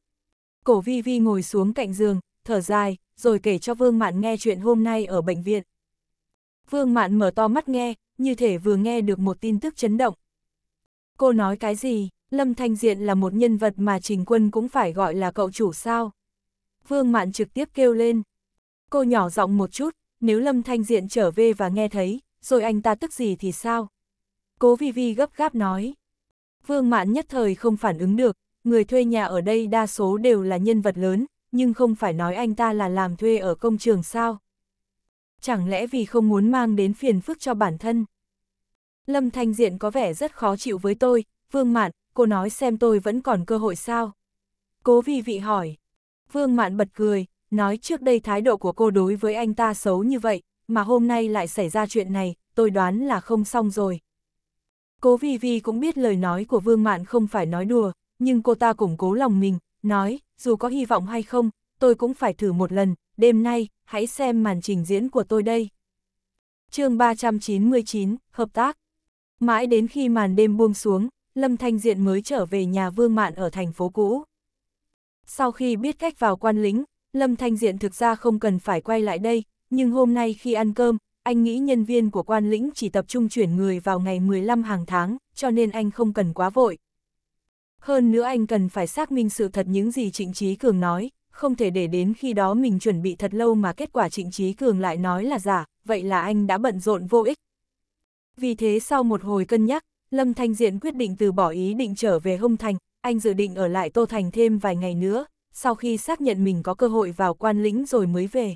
Cổ Vi Vi ngồi xuống cạnh giường, thở dài, rồi kể cho Vương Mạn nghe chuyện hôm nay ở bệnh viện. Vương Mạn mở to mắt nghe, như thể vừa nghe được một tin tức chấn động. Cô nói cái gì, Lâm Thanh Diện là một nhân vật mà Trình Quân cũng phải gọi là cậu chủ sao? Vương Mạn trực tiếp kêu lên. Cô nhỏ giọng một chút, nếu Lâm Thanh Diện trở về và nghe thấy, rồi anh ta tức gì thì sao? Cố Vi Vi gấp gáp nói. Vương Mạn nhất thời không phản ứng được, người thuê nhà ở đây đa số đều là nhân vật lớn, nhưng không phải nói anh ta là làm thuê ở công trường sao. Chẳng lẽ vì không muốn mang đến phiền phức cho bản thân? Lâm Thanh Diện có vẻ rất khó chịu với tôi, Vương Mạn, cô nói xem tôi vẫn còn cơ hội sao? Cố Vi Vị hỏi. Vương Mạn bật cười, nói trước đây thái độ của cô đối với anh ta xấu như vậy, mà hôm nay lại xảy ra chuyện này, tôi đoán là không xong rồi. Cố Vi Vi cũng biết lời nói của Vương Mạn không phải nói đùa, nhưng cô ta củng cố lòng mình, nói, dù có hy vọng hay không, tôi cũng phải thử một lần, đêm nay, hãy xem màn trình diễn của tôi đây. chương 399, Hợp tác Mãi đến khi màn đêm buông xuống, Lâm Thanh Diện mới trở về nhà Vương Mạn ở thành phố cũ. Sau khi biết cách vào quan lính, Lâm Thanh Diện thực ra không cần phải quay lại đây, nhưng hôm nay khi ăn cơm, anh nghĩ nhân viên của quan lĩnh chỉ tập trung chuyển người vào ngày 15 hàng tháng, cho nên anh không cần quá vội. Hơn nữa anh cần phải xác minh sự thật những gì Trịnh Trí Cường nói, không thể để đến khi đó mình chuẩn bị thật lâu mà kết quả Trịnh Trí Cường lại nói là giả, vậy là anh đã bận rộn vô ích. Vì thế sau một hồi cân nhắc, Lâm Thanh Diện quyết định từ bỏ ý định trở về Hông Thành, anh dự định ở lại Tô Thành thêm vài ngày nữa, sau khi xác nhận mình có cơ hội vào quan lĩnh rồi mới về.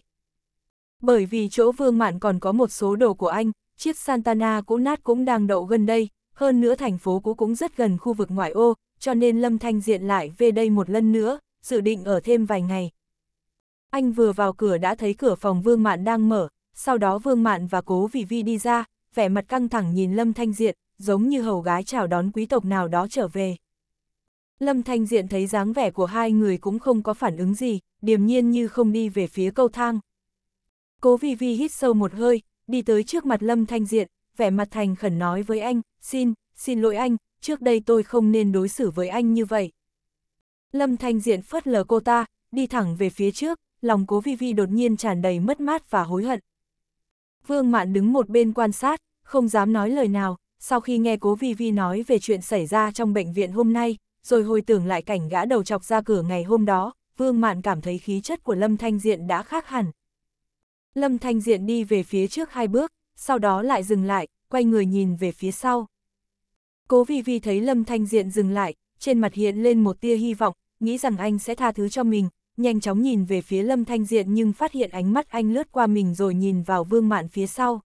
Bởi vì chỗ Vương Mạn còn có một số đồ của anh, chiếc Santana cũ nát cũng đang đậu gần đây, hơn nữa thành phố cũ cũng rất gần khu vực ngoại ô, cho nên Lâm Thanh Diện lại về đây một lần nữa, dự định ở thêm vài ngày. Anh vừa vào cửa đã thấy cửa phòng Vương Mạn đang mở, sau đó Vương Mạn và Cố Vị Vi đi ra, vẻ mặt căng thẳng nhìn Lâm Thanh Diện, giống như hầu gái chào đón quý tộc nào đó trở về. Lâm Thanh Diện thấy dáng vẻ của hai người cũng không có phản ứng gì, điềm nhiên như không đi về phía cầu thang, Cố Vi Vi hít sâu một hơi, đi tới trước mặt Lâm Thanh Diện, vẻ mặt thành khẩn nói với anh, xin, xin lỗi anh, trước đây tôi không nên đối xử với anh như vậy. Lâm Thanh Diện phớt lờ cô ta, đi thẳng về phía trước, lòng Cố Vi Vi đột nhiên tràn đầy mất mát và hối hận. Vương Mạn đứng một bên quan sát, không dám nói lời nào, sau khi nghe Cố Vi Vi nói về chuyện xảy ra trong bệnh viện hôm nay, rồi hồi tưởng lại cảnh gã đầu chọc ra cửa ngày hôm đó, Vương Mạn cảm thấy khí chất của Lâm Thanh Diện đã khác hẳn, Lâm Thanh Diện đi về phía trước hai bước, sau đó lại dừng lại, quay người nhìn về phía sau. Cố Vi Vi thấy Lâm Thanh Diện dừng lại, trên mặt hiện lên một tia hy vọng, nghĩ rằng anh sẽ tha thứ cho mình, nhanh chóng nhìn về phía Lâm Thanh Diện nhưng phát hiện ánh mắt anh lướt qua mình rồi nhìn vào Vương Mạn phía sau.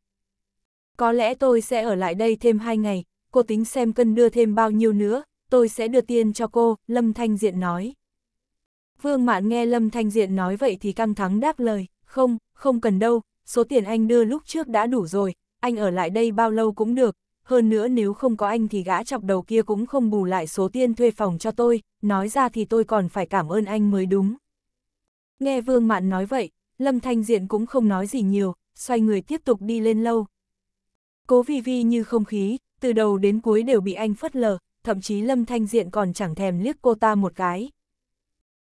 Có lẽ tôi sẽ ở lại đây thêm hai ngày, cô tính xem cân đưa thêm bao nhiêu nữa, tôi sẽ đưa tiền cho cô, Lâm Thanh Diện nói. Vương Mạn nghe Lâm Thanh Diện nói vậy thì căng thẳng đáp lời. Không, không cần đâu, số tiền anh đưa lúc trước đã đủ rồi, anh ở lại đây bao lâu cũng được, hơn nữa nếu không có anh thì gã chọc đầu kia cũng không bù lại số tiền thuê phòng cho tôi, nói ra thì tôi còn phải cảm ơn anh mới đúng. Nghe Vương Mạn nói vậy, Lâm Thanh Diện cũng không nói gì nhiều, xoay người tiếp tục đi lên lâu. Cố vi vi như không khí, từ đầu đến cuối đều bị anh phất lờ, thậm chí Lâm Thanh Diện còn chẳng thèm liếc cô ta một cái.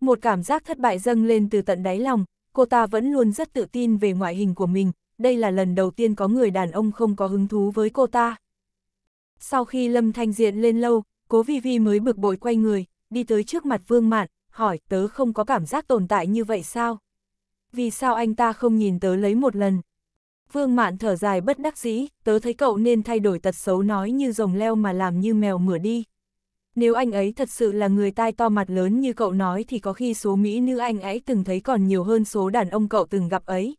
Một cảm giác thất bại dâng lên từ tận đáy lòng, cô ta vẫn luôn rất tự tin về ngoại hình của mình, đây là lần đầu tiên có người đàn ông không có hứng thú với cô ta. Sau khi Lâm Thanh Diện lên lâu, cố Vi Vi mới bực bội quay người, đi tới trước mặt Vương Mạn, hỏi tớ không có cảm giác tồn tại như vậy sao? Vì sao anh ta không nhìn tớ lấy một lần? Vương Mạn thở dài bất đắc dĩ, tớ thấy cậu nên thay đổi tật xấu nói như rồng leo mà làm như mèo mửa đi nếu anh ấy thật sự là người tai to mặt lớn như cậu nói thì có khi số mỹ nữ anh ấy từng thấy còn nhiều hơn số đàn ông cậu từng gặp ấy.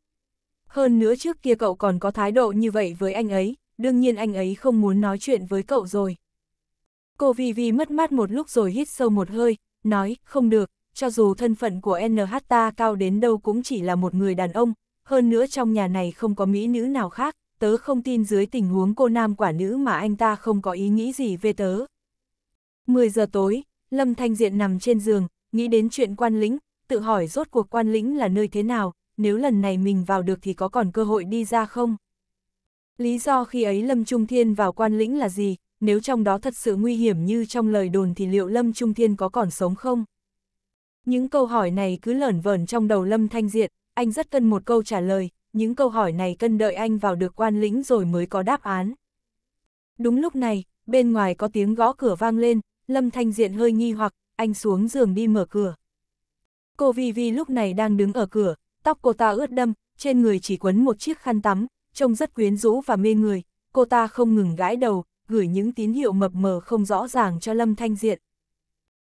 Hơn nữa trước kia cậu còn có thái độ như vậy với anh ấy, đương nhiên anh ấy không muốn nói chuyện với cậu rồi. Cô Vi Vi mất mát một lúc rồi hít sâu một hơi, nói, không được, cho dù thân phận của NH ta cao đến đâu cũng chỉ là một người đàn ông, hơn nữa trong nhà này không có mỹ nữ nào khác, tớ không tin dưới tình huống cô nam quả nữ mà anh ta không có ý nghĩ gì về tớ. 10 giờ tối, Lâm Thanh Diện nằm trên giường, nghĩ đến chuyện quan lĩnh, tự hỏi rốt cuộc quan lĩnh là nơi thế nào, nếu lần này mình vào được thì có còn cơ hội đi ra không? Lý do khi ấy Lâm Trung Thiên vào quan lĩnh là gì, nếu trong đó thật sự nguy hiểm như trong lời đồn thì liệu Lâm Trung Thiên có còn sống không? Những câu hỏi này cứ lởn vởn trong đầu Lâm Thanh Diện, anh rất cần một câu trả lời, những câu hỏi này cần đợi anh vào được quan lĩnh rồi mới có đáp án. Đúng lúc này, bên ngoài có tiếng gõ cửa vang lên, Lâm Thanh Diện hơi nghi hoặc, anh xuống giường đi mở cửa. Cô Vi Vi lúc này đang đứng ở cửa, tóc cô ta ướt đâm, trên người chỉ quấn một chiếc khăn tắm, trông rất quyến rũ và mê người, cô ta không ngừng gãi đầu, gửi những tín hiệu mập mờ không rõ ràng cho Lâm Thanh Diện.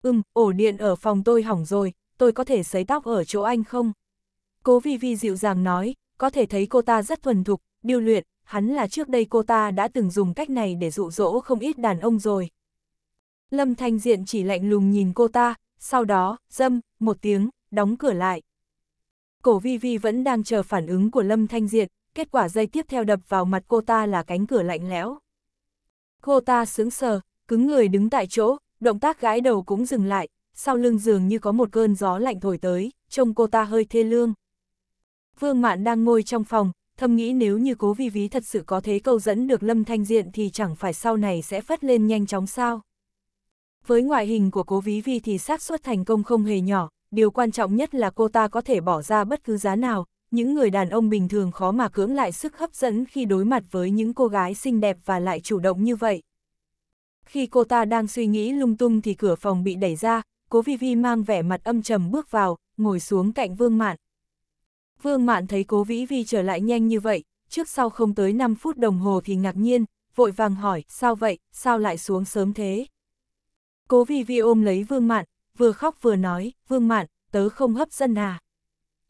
Ừm, ổ điện ở phòng tôi hỏng rồi, tôi có thể sấy tóc ở chỗ anh không? Cô Vi Vi dịu dàng nói, có thể thấy cô ta rất thuần thục, điêu luyện, hắn là trước đây cô ta đã từng dùng cách này để dụ dỗ không ít đàn ông rồi. Lâm Thanh Diện chỉ lạnh lùng nhìn cô ta, sau đó, dâm, một tiếng, đóng cửa lại. Cổ vi vi vẫn đang chờ phản ứng của Lâm Thanh Diện, kết quả dây tiếp theo đập vào mặt cô ta là cánh cửa lạnh lẽo. Cô ta sướng sờ, cứng người đứng tại chỗ, động tác gái đầu cũng dừng lại, sau lưng giường như có một cơn gió lạnh thổi tới, trông cô ta hơi thê lương. Vương Mạn đang ngồi trong phòng, thầm nghĩ nếu như cố vi Vi thật sự có thế câu dẫn được Lâm Thanh Diện thì chẳng phải sau này sẽ phất lên nhanh chóng sao. Với ngoại hình của cố ví vi thì xác suất thành công không hề nhỏ, điều quan trọng nhất là cô ta có thể bỏ ra bất cứ giá nào, những người đàn ông bình thường khó mà cưỡng lại sức hấp dẫn khi đối mặt với những cô gái xinh đẹp và lại chủ động như vậy. Khi cô ta đang suy nghĩ lung tung thì cửa phòng bị đẩy ra, cố vi vi mang vẻ mặt âm trầm bước vào, ngồi xuống cạnh Vương Mạn. Vương Mạn thấy cố vĩ vi trở lại nhanh như vậy, trước sau không tới 5 phút đồng hồ thì ngạc nhiên, vội vàng hỏi, sao vậy, sao lại xuống sớm thế? Cố vì vi ôm lấy Vương Mạn, vừa khóc vừa nói, Vương Mạn, tớ không hấp dẫn à?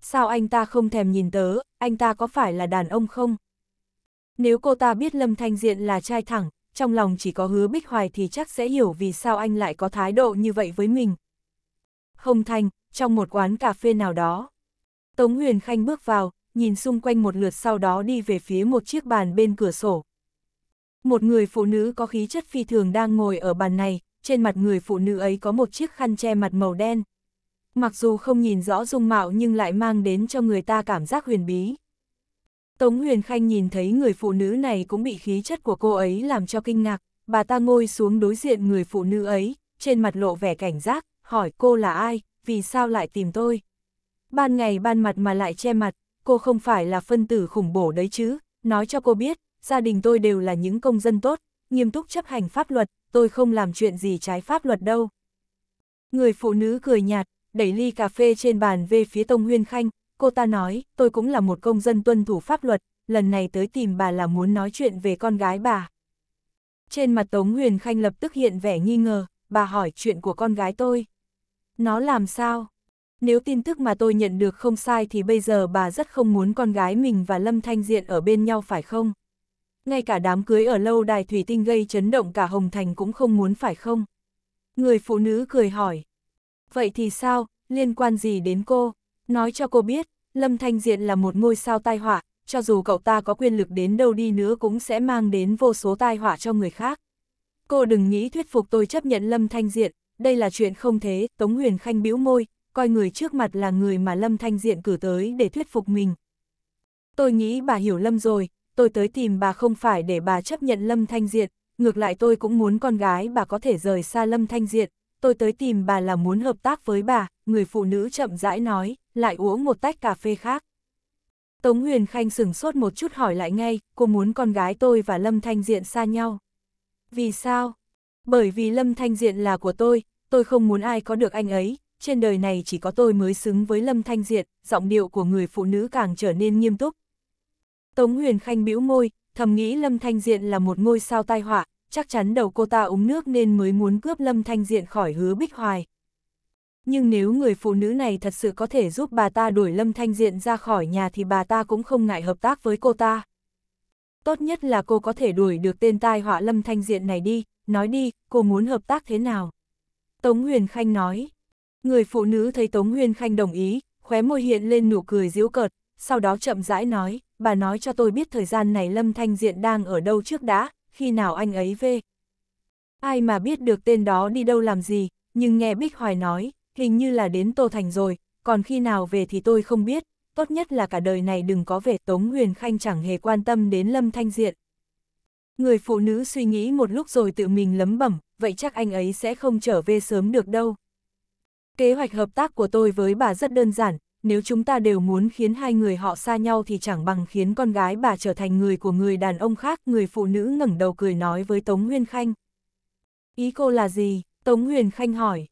Sao anh ta không thèm nhìn tớ, anh ta có phải là đàn ông không? Nếu cô ta biết Lâm Thanh Diện là trai thẳng, trong lòng chỉ có hứa Bích Hoài thì chắc sẽ hiểu vì sao anh lại có thái độ như vậy với mình. Không Thanh, trong một quán cà phê nào đó. Tống Huyền Khanh bước vào, nhìn xung quanh một lượt sau đó đi về phía một chiếc bàn bên cửa sổ. Một người phụ nữ có khí chất phi thường đang ngồi ở bàn này, trên mặt người phụ nữ ấy có một chiếc khăn che mặt màu đen. Mặc dù không nhìn rõ dung mạo nhưng lại mang đến cho người ta cảm giác huyền bí. Tống Huyền Khanh nhìn thấy người phụ nữ này cũng bị khí chất của cô ấy làm cho kinh ngạc, bà ta ngồi xuống đối diện người phụ nữ ấy, trên mặt lộ vẻ cảnh giác, hỏi cô là ai, vì sao lại tìm tôi. Ban ngày ban mặt mà lại che mặt, cô không phải là phân tử khủng bố đấy chứ, nói cho cô biết, gia đình tôi đều là những công dân tốt, nghiêm túc chấp hành pháp luật, tôi không làm chuyện gì trái pháp luật đâu. Người phụ nữ cười nhạt, đẩy ly cà phê trên bàn về phía Tông Huyên Khanh, cô ta nói, tôi cũng là một công dân tuân thủ pháp luật, lần này tới tìm bà là muốn nói chuyện về con gái bà. Trên mặt Tống Huyền Khanh lập tức hiện vẻ nghi ngờ, bà hỏi chuyện của con gái tôi. Nó làm sao? Nếu tin tức mà tôi nhận được không sai thì bây giờ bà rất không muốn con gái mình và Lâm Thanh Diện ở bên nhau phải không? ngay cả đám cưới ở lâu đài thủy tinh gây chấn động cả Hồng Thành cũng không muốn phải không? Người phụ nữ cười hỏi. Vậy thì sao, liên quan gì đến cô? Nói cho cô biết, Lâm Thanh Diện là một ngôi sao tai họa, cho dù cậu ta có quyền lực đến đâu đi nữa cũng sẽ mang đến vô số tai họa cho người khác. Cô đừng nghĩ thuyết phục tôi chấp nhận Lâm Thanh Diện, đây là chuyện không thế, Tống Huyền Khanh bĩu môi, coi người trước mặt là người mà Lâm Thanh Diện cử tới để thuyết phục mình. Tôi nghĩ bà hiểu Lâm rồi, tôi tới tìm bà không phải để bà chấp nhận Lâm Thanh diệt ngược lại tôi cũng muốn con gái bà có thể rời xa Lâm Thanh diệt tôi tới tìm bà là muốn hợp tác với bà, người phụ nữ chậm rãi nói, lại uống một tách cà phê khác. Tống Huyền Khanh sửng sốt một chút hỏi lại ngay, cô muốn con gái tôi và Lâm Thanh Diện xa nhau. Vì sao? Bởi vì Lâm Thanh Diện là của tôi, tôi không muốn ai có được anh ấy, trên đời này chỉ có tôi mới xứng với Lâm Thanh Diện, giọng điệu của người phụ nữ càng trở nên nghiêm túc, Tống Huyền Khanh bĩu môi, thầm nghĩ Lâm Thanh Diện là một ngôi sao tai họa, chắc chắn đầu cô ta uống nước nên mới muốn cướp Lâm Thanh Diện khỏi hứa bích hoài. Nhưng nếu người phụ nữ này thật sự có thể giúp bà ta đuổi Lâm Thanh Diện ra khỏi nhà thì bà ta cũng không ngại hợp tác với cô ta. Tốt nhất là cô có thể đuổi được tên tai họa Lâm Thanh Diện này đi, nói đi, cô muốn hợp tác thế nào? Tống Huyền Khanh nói. Người phụ nữ thấy Tống Huyền Khanh đồng ý, khóe môi hiện lên nụ cười giễu cợt, sau đó chậm rãi nói, bà nói cho tôi biết thời gian này Lâm Thanh Diện đang ở đâu trước đã, khi nào anh ấy về. Ai mà biết được tên đó đi đâu làm gì, nhưng nghe Bích Hoài nói, hình như là đến Tô Thành rồi, còn khi nào về thì tôi không biết, tốt nhất là cả đời này đừng có về Tống Huyền Khanh chẳng hề quan tâm đến Lâm Thanh Diện. Người phụ nữ suy nghĩ một lúc rồi tự mình lấm bẩm, vậy chắc anh ấy sẽ không trở về sớm được đâu. Kế hoạch hợp tác của tôi với bà rất đơn giản, nếu chúng ta đều muốn khiến hai người họ xa nhau thì chẳng bằng khiến con gái bà trở thành người của người đàn ông khác, người phụ nữ ngẩng đầu cười nói với Tống Huyên Khanh. Ý cô là gì? Tống Huyền Khanh hỏi.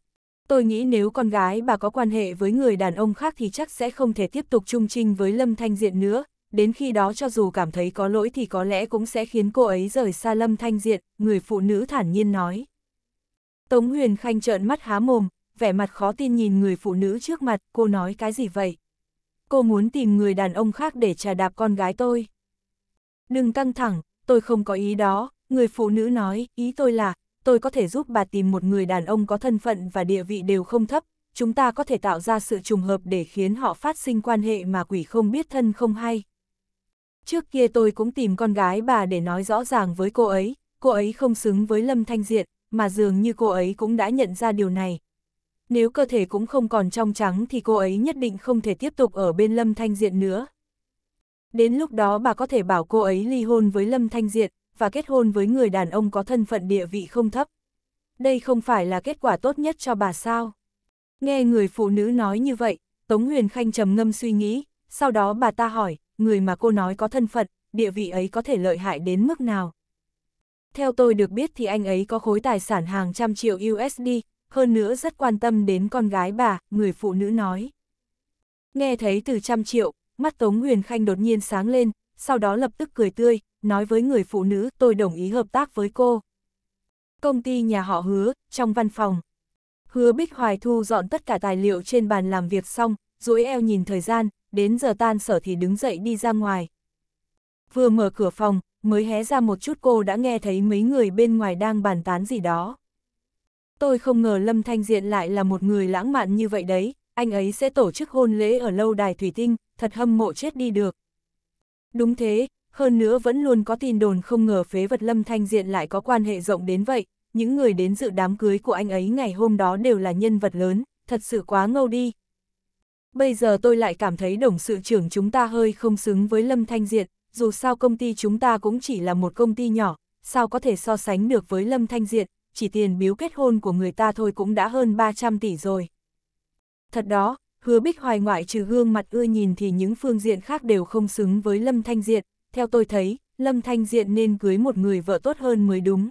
Tôi nghĩ nếu con gái bà có quan hệ với người đàn ông khác thì chắc sẽ không thể tiếp tục chung trinh với Lâm Thanh Diện nữa, đến khi đó cho dù cảm thấy có lỗi thì có lẽ cũng sẽ khiến cô ấy rời xa Lâm Thanh Diện, người phụ nữ thản nhiên nói. Tống Huyền Khanh trợn mắt há mồm, vẻ mặt khó tin nhìn người phụ nữ trước mặt, cô nói cái gì vậy? Cô muốn tìm người đàn ông khác để trà đạp con gái tôi. Đừng căng thẳng, tôi không có ý đó, người phụ nữ nói, ý tôi là, tôi có thể giúp bà tìm một người đàn ông có thân phận và địa vị đều không thấp, chúng ta có thể tạo ra sự trùng hợp để khiến họ phát sinh quan hệ mà quỷ không biết thân không hay. Trước kia tôi cũng tìm con gái bà để nói rõ ràng với cô ấy, cô ấy không xứng với Lâm Thanh Diện, mà dường như cô ấy cũng đã nhận ra điều này, nếu cơ thể cũng không còn trong trắng thì cô ấy nhất định không thể tiếp tục ở bên Lâm Thanh Diện nữa. Đến lúc đó bà có thể bảo cô ấy ly hôn với Lâm Thanh Diện và kết hôn với người đàn ông có thân phận địa vị không thấp. Đây không phải là kết quả tốt nhất cho bà sao? Nghe người phụ nữ nói như vậy, Tống Huyền Khanh trầm ngâm suy nghĩ, sau đó bà ta hỏi, người mà cô nói có thân phận, địa vị ấy có thể lợi hại đến mức nào? Theo tôi được biết thì anh ấy có khối tài sản hàng trăm triệu USD, hơn nữa rất quan tâm đến con gái bà, người phụ nữ nói. Nghe thấy từ trăm triệu, mắt Tống Huyền Khanh đột nhiên sáng lên, sau đó lập tức cười tươi, nói với người phụ nữ tôi đồng ý hợp tác với cô. Công ty nhà họ hứa, trong văn phòng. Hứa Bích Hoài thu dọn tất cả tài liệu trên bàn làm việc xong, duỗi eo nhìn thời gian, đến giờ tan sở thì đứng dậy đi ra ngoài. Vừa mở cửa phòng, mới hé ra một chút cô đã nghe thấy mấy người bên ngoài đang bàn tán gì đó. Tôi không ngờ Lâm Thanh Diện lại là một người lãng mạn như vậy đấy, anh ấy sẽ tổ chức hôn lễ ở lâu đài Thủy Tinh, thật hâm mộ chết đi được. Đúng thế, hơn nữa vẫn luôn có tin đồn không ngờ phế vật Lâm Thanh Diện lại có quan hệ rộng đến vậy, những người đến dự đám cưới của anh ấy ngày hôm đó đều là nhân vật lớn, thật sự quá ngâu đi. Bây giờ tôi lại cảm thấy đồng sự trưởng chúng ta hơi không xứng với Lâm Thanh Diện, dù sao công ty chúng ta cũng chỉ là một công ty nhỏ, sao có thể so sánh được với Lâm Thanh Diện, chỉ tiền biếu kết hôn của người ta thôi cũng đã hơn 300 tỷ rồi. Thật đó, hứa bích hoài ngoại trừ gương mặt ưa nhìn thì những phương diện khác đều không xứng với Lâm Thanh Diện, theo tôi thấy, Lâm Thanh Diện nên cưới một người vợ tốt hơn mới đúng.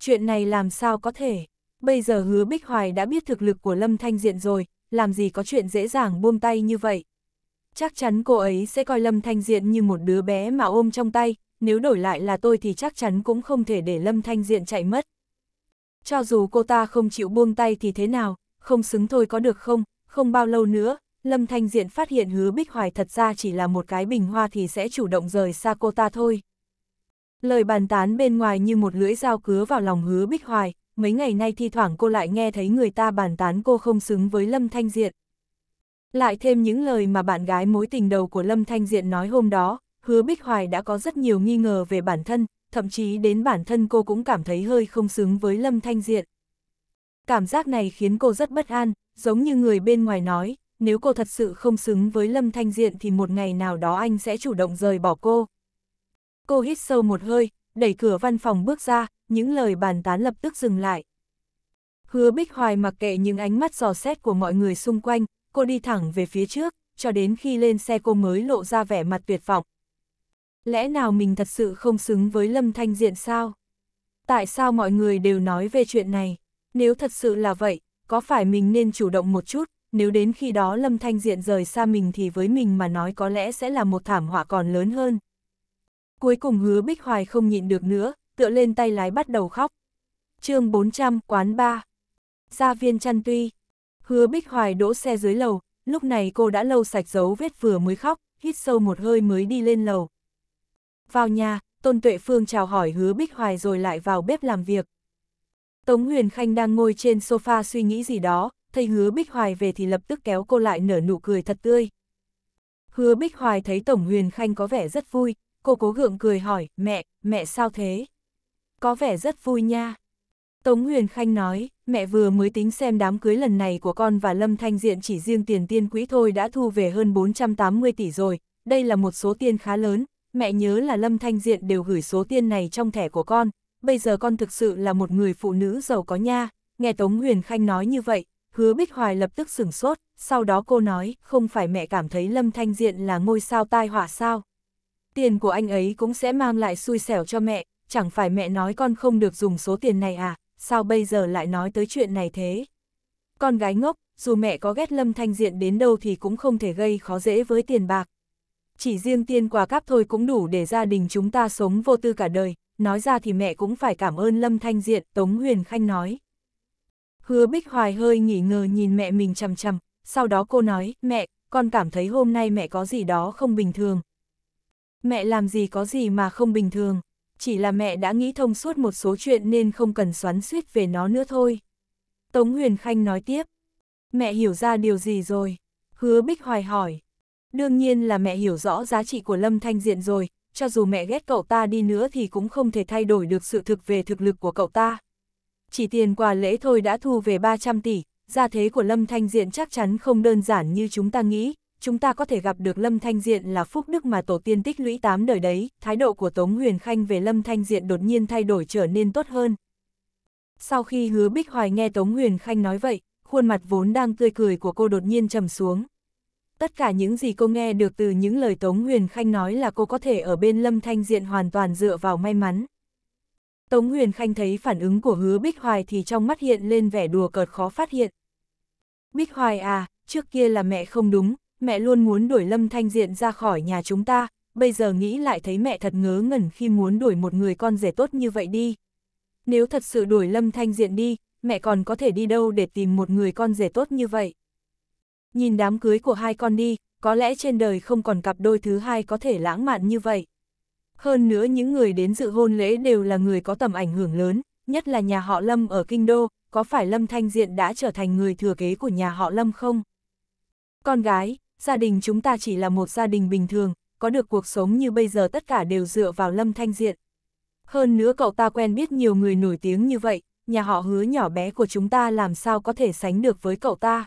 Chuyện này làm sao có thể, bây giờ hứa bích hoài đã biết thực lực của Lâm Thanh Diện rồi, làm gì có chuyện dễ dàng buông tay như vậy. Chắc chắn cô ấy sẽ coi Lâm Thanh Diện như một đứa bé mà ôm trong tay, nếu đổi lại là tôi thì chắc chắn cũng không thể để Lâm Thanh Diện chạy mất cho dù cô ta không chịu buông tay thì thế nào, không xứng thôi có được không, không bao lâu nữa, Lâm Thanh Diện phát hiện hứa Bích Hoài thật ra chỉ là một cái bình hoa thì sẽ chủ động rời xa cô ta thôi. Lời bàn tán bên ngoài như một lưỡi dao cứa vào lòng hứa Bích Hoài, mấy ngày nay thi thoảng cô lại nghe thấy người ta bàn tán cô không xứng với Lâm Thanh Diện. Lại thêm những lời mà bạn gái mối tình đầu của Lâm Thanh Diện nói hôm đó, hứa Bích Hoài đã có rất nhiều nghi ngờ về bản thân, thậm chí đến bản thân cô cũng cảm thấy hơi không xứng với Lâm Thanh Diện. Cảm giác này khiến cô rất bất an, giống như người bên ngoài nói, nếu cô thật sự không xứng với Lâm Thanh Diện thì một ngày nào đó anh sẽ chủ động rời bỏ cô. Cô hít sâu một hơi, đẩy cửa văn phòng bước ra, những lời bàn tán lập tức dừng lại. Hứa Bích Hoài mặc kệ những ánh mắt dò xét của mọi người xung quanh, cô đi thẳng về phía trước, cho đến khi lên xe cô mới lộ ra vẻ mặt tuyệt vọng, Lẽ nào mình thật sự không xứng với Lâm Thanh Diện sao? Tại sao mọi người đều nói về chuyện này? Nếu thật sự là vậy, có phải mình nên chủ động một chút, nếu đến khi đó Lâm Thanh Diện rời xa mình thì với mình mà nói có lẽ sẽ là một thảm họa còn lớn hơn. Cuối cùng hứa Bích Hoài không nhịn được nữa, tựa lên tay lái bắt đầu khóc. chương 400, quán 3. Gia viên chăn tuy. Hứa Bích Hoài đỗ xe dưới lầu, lúc này cô đã lâu sạch dấu vết vừa mới khóc, hít sâu một hơi mới đi lên lầu, vào nhà, Tôn Tuệ Phương chào hỏi hứa Bích Hoài rồi lại vào bếp làm việc. Tống Huyền Khanh đang ngồi trên sofa suy nghĩ gì đó, thấy hứa Bích Hoài về thì lập tức kéo cô lại nở nụ cười thật tươi. Hứa Bích Hoài thấy Tổng Huyền Khanh có vẻ rất vui, cô cố gượng cười hỏi, mẹ, mẹ sao thế? Có vẻ rất vui nha. Tống Huyền Khanh nói, mẹ vừa mới tính xem đám cưới lần này của con và Lâm Thanh Diện chỉ riêng tiền tiên quỹ thôi đã thu về hơn 480 tỷ rồi, đây là một số tiền khá lớn, mẹ nhớ là Lâm Thanh Diện đều gửi số tiền này trong thẻ của con, bây giờ con thực sự là một người phụ nữ giàu có nha, nghe Tống Huyền Khanh nói như vậy, hứa Bích Hoài lập tức sửng sốt, sau đó cô nói, không phải mẹ cảm thấy Lâm Thanh Diện là ngôi sao tai họa sao. Tiền của anh ấy cũng sẽ mang lại xui xẻo cho mẹ, chẳng phải mẹ nói con không được dùng số tiền này à, sao bây giờ lại nói tới chuyện này thế. Con gái ngốc, dù mẹ có ghét Lâm Thanh Diện đến đâu thì cũng không thể gây khó dễ với tiền bạc, chỉ riêng tiên quà cáp thôi cũng đủ để gia đình chúng ta sống vô tư cả đời, nói ra thì mẹ cũng phải cảm ơn Lâm Thanh Diện, Tống Huyền Khanh nói. Hứa Bích Hoài hơi nghỉ ngờ nhìn mẹ mình chầm chầm, sau đó cô nói, mẹ, con cảm thấy hôm nay mẹ có gì đó không bình thường. Mẹ làm gì có gì mà không bình thường, chỉ là mẹ đã nghĩ thông suốt một số chuyện nên không cần xoắn suýt về nó nữa thôi. Tống Huyền Khanh nói tiếp, mẹ hiểu ra điều gì rồi? Hứa Bích Hoài hỏi, Đương nhiên là mẹ hiểu rõ giá trị của Lâm Thanh Diện rồi, cho dù mẹ ghét cậu ta đi nữa thì cũng không thể thay đổi được sự thực về thực lực của cậu ta. Chỉ tiền quà lễ thôi đã thu về 300 tỷ, gia thế của Lâm Thanh Diện chắc chắn không đơn giản như chúng ta nghĩ, chúng ta có thể gặp được Lâm Thanh Diện là phúc đức mà tổ tiên tích lũy tám đời đấy, thái độ của Tống Huyền Khanh về Lâm Thanh Diện đột nhiên thay đổi trở nên tốt hơn. Sau khi hứa Bích Hoài nghe Tống Huyền Khanh nói vậy, khuôn mặt vốn đang tươi cười của cô đột nhiên trầm xuống tất cả những gì cô nghe được từ những lời Tống Huyền Khanh nói là cô có thể ở bên Lâm Thanh Diện hoàn toàn dựa vào may mắn. Tống Huyền Khanh thấy phản ứng của hứa Bích Hoài thì trong mắt hiện lên vẻ đùa cợt khó phát hiện. Bích Hoài à, trước kia là mẹ không đúng, mẹ luôn muốn đuổi Lâm Thanh Diện ra khỏi nhà chúng ta, bây giờ nghĩ lại thấy mẹ thật ngớ ngẩn khi muốn đuổi một người con rể tốt như vậy đi. Nếu thật sự đuổi Lâm Thanh Diện đi, mẹ còn có thể đi đâu để tìm một người con rể tốt như vậy. Nhìn đám cưới của hai con đi, có lẽ trên đời không còn cặp đôi thứ hai có thể lãng mạn như vậy. Hơn nữa những người đến dự hôn lễ đều là người có tầm ảnh hưởng lớn, nhất là nhà họ Lâm ở Kinh Đô, có phải Lâm Thanh Diện đã trở thành người thừa kế của nhà họ Lâm không? Con gái, gia đình chúng ta chỉ là một gia đình bình thường, có được cuộc sống như bây giờ tất cả đều dựa vào Lâm Thanh Diện. Hơn nữa cậu ta quen biết nhiều người nổi tiếng như vậy, nhà họ hứa nhỏ bé của chúng ta làm sao có thể sánh được với cậu ta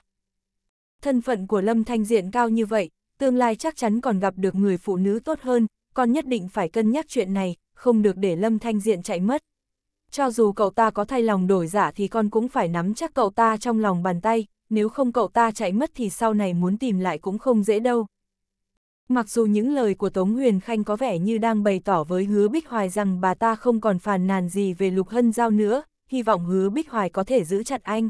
thân phận của Lâm Thanh Diện cao như vậy, tương lai chắc chắn còn gặp được người phụ nữ tốt hơn, con nhất định phải cân nhắc chuyện này, không được để Lâm Thanh Diện chạy mất. Cho dù cậu ta có thay lòng đổi giả dạ thì con cũng phải nắm chắc cậu ta trong lòng bàn tay, nếu không cậu ta chạy mất thì sau này muốn tìm lại cũng không dễ đâu. Mặc dù những lời của Tống Huyền Khanh có vẻ như đang bày tỏ với hứa Bích Hoài rằng bà ta không còn phàn nàn gì về Lục Hân Giao nữa, hy vọng hứa Bích Hoài có thể giữ chặt anh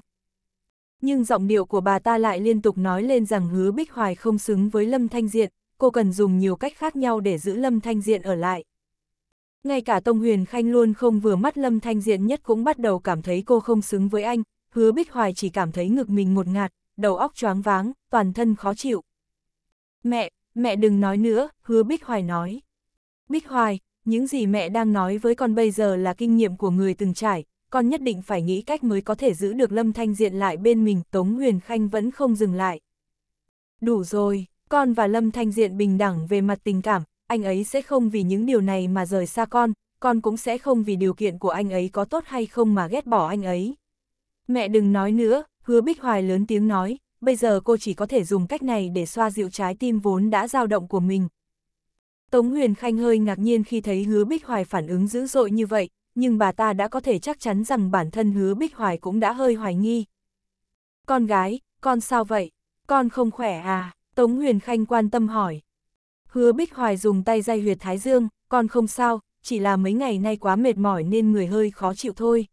nhưng giọng điệu của bà ta lại liên tục nói lên rằng hứa Bích Hoài không xứng với Lâm Thanh Diện, cô cần dùng nhiều cách khác nhau để giữ Lâm Thanh Diện ở lại. Ngay cả Tông Huyền Khanh luôn không vừa mắt Lâm Thanh Diện nhất cũng bắt đầu cảm thấy cô không xứng với anh, hứa Bích Hoài chỉ cảm thấy ngực mình một ngạt, đầu óc choáng váng, toàn thân khó chịu. Mẹ, mẹ đừng nói nữa, hứa Bích Hoài nói. Bích Hoài, những gì mẹ đang nói với con bây giờ là kinh nghiệm của người từng trải, con nhất định phải nghĩ cách mới có thể giữ được Lâm Thanh Diện lại bên mình, Tống Huyền Khanh vẫn không dừng lại. Đủ rồi, con và Lâm Thanh Diện bình đẳng về mặt tình cảm, anh ấy sẽ không vì những điều này mà rời xa con, con cũng sẽ không vì điều kiện của anh ấy có tốt hay không mà ghét bỏ anh ấy. Mẹ đừng nói nữa, hứa Bích Hoài lớn tiếng nói, bây giờ cô chỉ có thể dùng cách này để xoa dịu trái tim vốn đã dao động của mình. Tống Huyền Khanh hơi ngạc nhiên khi thấy hứa Bích Hoài phản ứng dữ dội như vậy, nhưng bà ta đã có thể chắc chắn rằng bản thân hứa Bích Hoài cũng đã hơi hoài nghi. Con gái, con sao vậy? Con không khỏe à? Tống Huyền Khanh quan tâm hỏi. Hứa Bích Hoài dùng tay dây huyệt thái dương, con không sao, chỉ là mấy ngày nay quá mệt mỏi nên người hơi khó chịu thôi.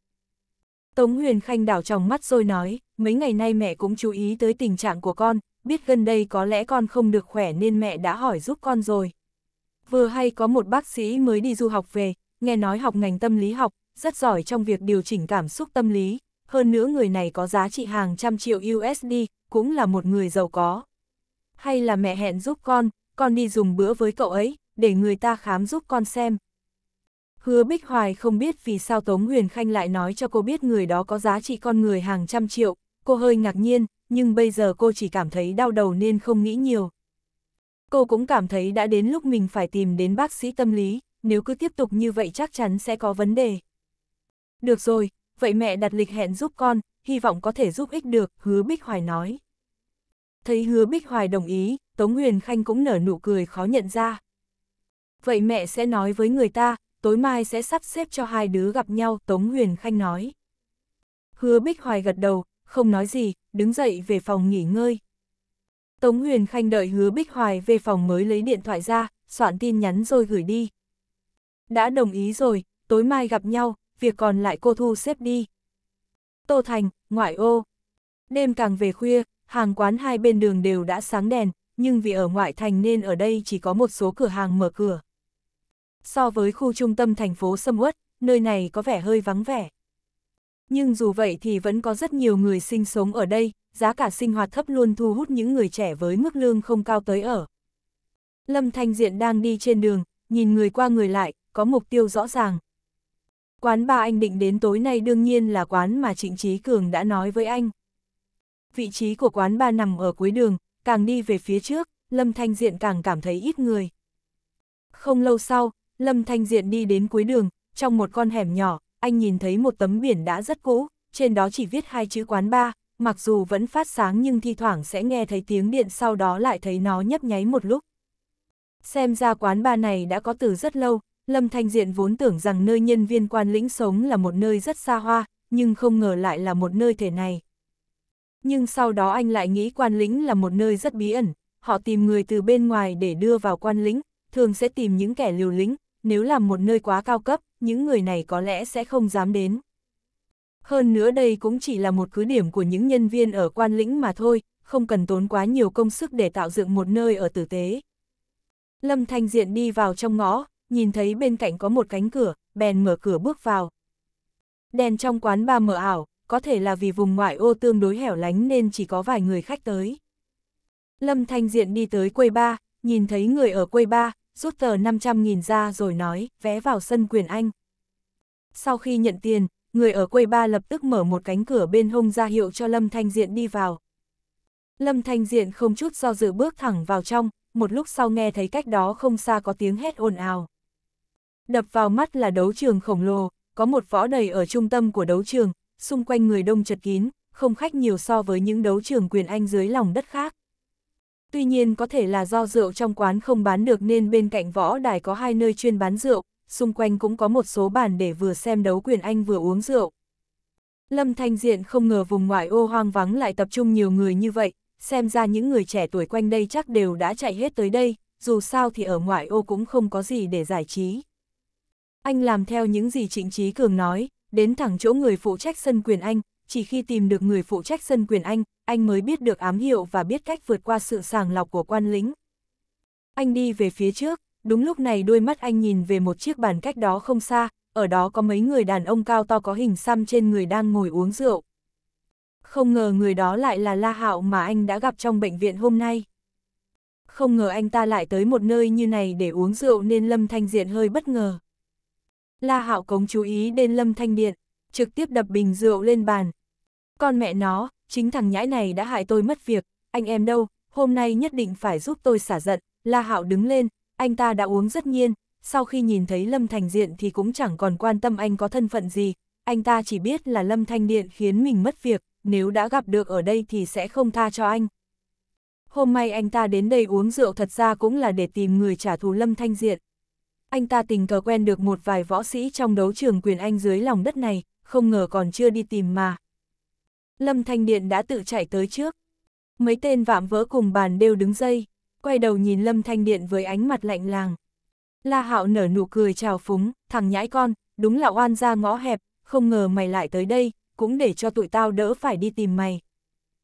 Tống Huyền Khanh đảo tròng mắt rồi nói, mấy ngày nay mẹ cũng chú ý tới tình trạng của con, biết gần đây có lẽ con không được khỏe nên mẹ đã hỏi giúp con rồi. Vừa hay có một bác sĩ mới đi du học về, nghe nói học ngành tâm lý học, rất giỏi trong việc điều chỉnh cảm xúc tâm lý, hơn nữa người này có giá trị hàng trăm triệu USD, cũng là một người giàu có. Hay là mẹ hẹn giúp con, con đi dùng bữa với cậu ấy, để người ta khám giúp con xem. Hứa Bích Hoài không biết vì sao Tống Huyền Khanh lại nói cho cô biết người đó có giá trị con người hàng trăm triệu, cô hơi ngạc nhiên, nhưng bây giờ cô chỉ cảm thấy đau đầu nên không nghĩ nhiều. Cô cũng cảm thấy đã đến lúc mình phải tìm đến bác sĩ tâm lý, nếu cứ tiếp tục như vậy chắc chắn sẽ có vấn đề. Được rồi, vậy mẹ đặt lịch hẹn giúp con, hy vọng có thể giúp ích được, hứa Bích Hoài nói. Thấy hứa Bích Hoài đồng ý, Tống Huyền Khanh cũng nở nụ cười khó nhận ra. Vậy mẹ sẽ nói với người ta, tối mai sẽ sắp xếp cho hai đứa gặp nhau, Tống Huyền Khanh nói. Hứa Bích Hoài gật đầu, không nói gì, đứng dậy về phòng nghỉ ngơi. Tống Huyền Khanh đợi hứa Bích Hoài về phòng mới lấy điện thoại ra, soạn tin nhắn rồi gửi đi đã đồng ý rồi, tối mai gặp nhau, việc còn lại cô thu xếp đi. Tô Thành, ngoại ô. Đêm càng về khuya, hàng quán hai bên đường đều đã sáng đèn, nhưng vì ở ngoại thành nên ở đây chỉ có một số cửa hàng mở cửa. So với khu trung tâm thành phố Sâm Uất, nơi này có vẻ hơi vắng vẻ. Nhưng dù vậy thì vẫn có rất nhiều người sinh sống ở đây, giá cả sinh hoạt thấp luôn thu hút những người trẻ với mức lương không cao tới ở. Lâm Thanh Diện đang đi trên đường, nhìn người qua người lại, có mục tiêu rõ ràng. Quán ba anh định đến tối nay đương nhiên là quán mà Trịnh Trí Cường đã nói với anh. Vị trí của quán ba nằm ở cuối đường, càng đi về phía trước, Lâm Thanh Diện càng cảm thấy ít người. Không lâu sau, Lâm Thanh Diện đi đến cuối đường, trong một con hẻm nhỏ, anh nhìn thấy một tấm biển đã rất cũ, trên đó chỉ viết hai chữ quán ba, mặc dù vẫn phát sáng nhưng thi thoảng sẽ nghe thấy tiếng điện sau đó lại thấy nó nhấp nháy một lúc. Xem ra quán ba này đã có từ rất lâu, Lâm Thanh Diện vốn tưởng rằng nơi nhân viên quan lĩnh sống là một nơi rất xa hoa, nhưng không ngờ lại là một nơi thể này. Nhưng sau đó anh lại nghĩ quan lĩnh là một nơi rất bí ẩn, họ tìm người từ bên ngoài để đưa vào quan lĩnh, thường sẽ tìm những kẻ liều lĩnh, nếu là một nơi quá cao cấp, những người này có lẽ sẽ không dám đến. Hơn nữa đây cũng chỉ là một cứ điểm của những nhân viên ở quan lĩnh mà thôi, không cần tốn quá nhiều công sức để tạo dựng một nơi ở tử tế. Lâm Thanh Diện đi vào trong ngõ, nhìn thấy bên cạnh có một cánh cửa, bèn mở cửa bước vào. Đèn trong quán ba mờ ảo, có thể là vì vùng ngoại ô tương đối hẻo lánh nên chỉ có vài người khách tới. Lâm Thanh Diện đi tới quầy ba, nhìn thấy người ở quầy ba, rút tờ 500.000 ra rồi nói, vé vào sân quyền anh. Sau khi nhận tiền, người ở quầy ba lập tức mở một cánh cửa bên hông ra hiệu cho Lâm Thanh Diện đi vào. Lâm Thanh Diện không chút do dự bước thẳng vào trong, một lúc sau nghe thấy cách đó không xa có tiếng hét ồn ào. Đập vào mắt là đấu trường khổng lồ, có một võ đầy ở trung tâm của đấu trường, xung quanh người đông chật kín, không khách nhiều so với những đấu trường quyền anh dưới lòng đất khác. Tuy nhiên có thể là do rượu trong quán không bán được nên bên cạnh võ đài có hai nơi chuyên bán rượu, xung quanh cũng có một số bàn để vừa xem đấu quyền anh vừa uống rượu. Lâm Thanh Diện không ngờ vùng ngoại ô hoang vắng lại tập trung nhiều người như vậy, xem ra những người trẻ tuổi quanh đây chắc đều đã chạy hết tới đây, dù sao thì ở ngoại ô cũng không có gì để giải trí. Anh làm theo những gì Trịnh Trí Cường nói, đến thẳng chỗ người phụ trách sân quyền anh, chỉ khi tìm được người phụ trách sân quyền anh, anh mới biết được ám hiệu và biết cách vượt qua sự sàng lọc của quan lính. Anh đi về phía trước, đúng lúc này đôi mắt anh nhìn về một chiếc bàn cách đó không xa, ở đó có mấy người đàn ông cao to có hình xăm trên người đang ngồi uống rượu. Không ngờ người đó lại là La Hạo mà anh đã gặp trong bệnh viện hôm nay. Không ngờ anh ta lại tới một nơi như này để uống rượu nên Lâm Thanh Diện hơi bất ngờ. La Hạo Cống chú ý đến Lâm Thanh Điện, trực tiếp đập bình rượu lên bàn. Con mẹ nó, chính thằng nhãi này đã hại tôi mất việc, anh em đâu, hôm nay nhất định phải giúp tôi xả giận. La Hạo đứng lên, anh ta đã uống rất nhiên, sau khi nhìn thấy Lâm Thành Diện thì cũng chẳng còn quan tâm anh có thân phận gì, anh ta chỉ biết là Lâm Thanh Điện khiến mình mất việc, nếu đã gặp được ở đây thì sẽ không tha cho anh. Hôm nay anh ta đến đây uống rượu thật ra cũng là để tìm người trả thù Lâm Thanh Diện anh ta tình cờ quen được một vài võ sĩ trong đấu trường quyền Anh dưới lòng đất này, không ngờ còn chưa đi tìm mà. Lâm Thanh Điện đã tự chạy tới trước. Mấy tên vạm vỡ cùng bàn đều đứng dây, quay đầu nhìn Lâm Thanh Điện với ánh mặt lạnh làng. La Hạo nở nụ cười chào phúng, thằng nhãi con, đúng là oan ra ngõ hẹp, không ngờ mày lại tới đây, cũng để cho tụi tao đỡ phải đi tìm mày.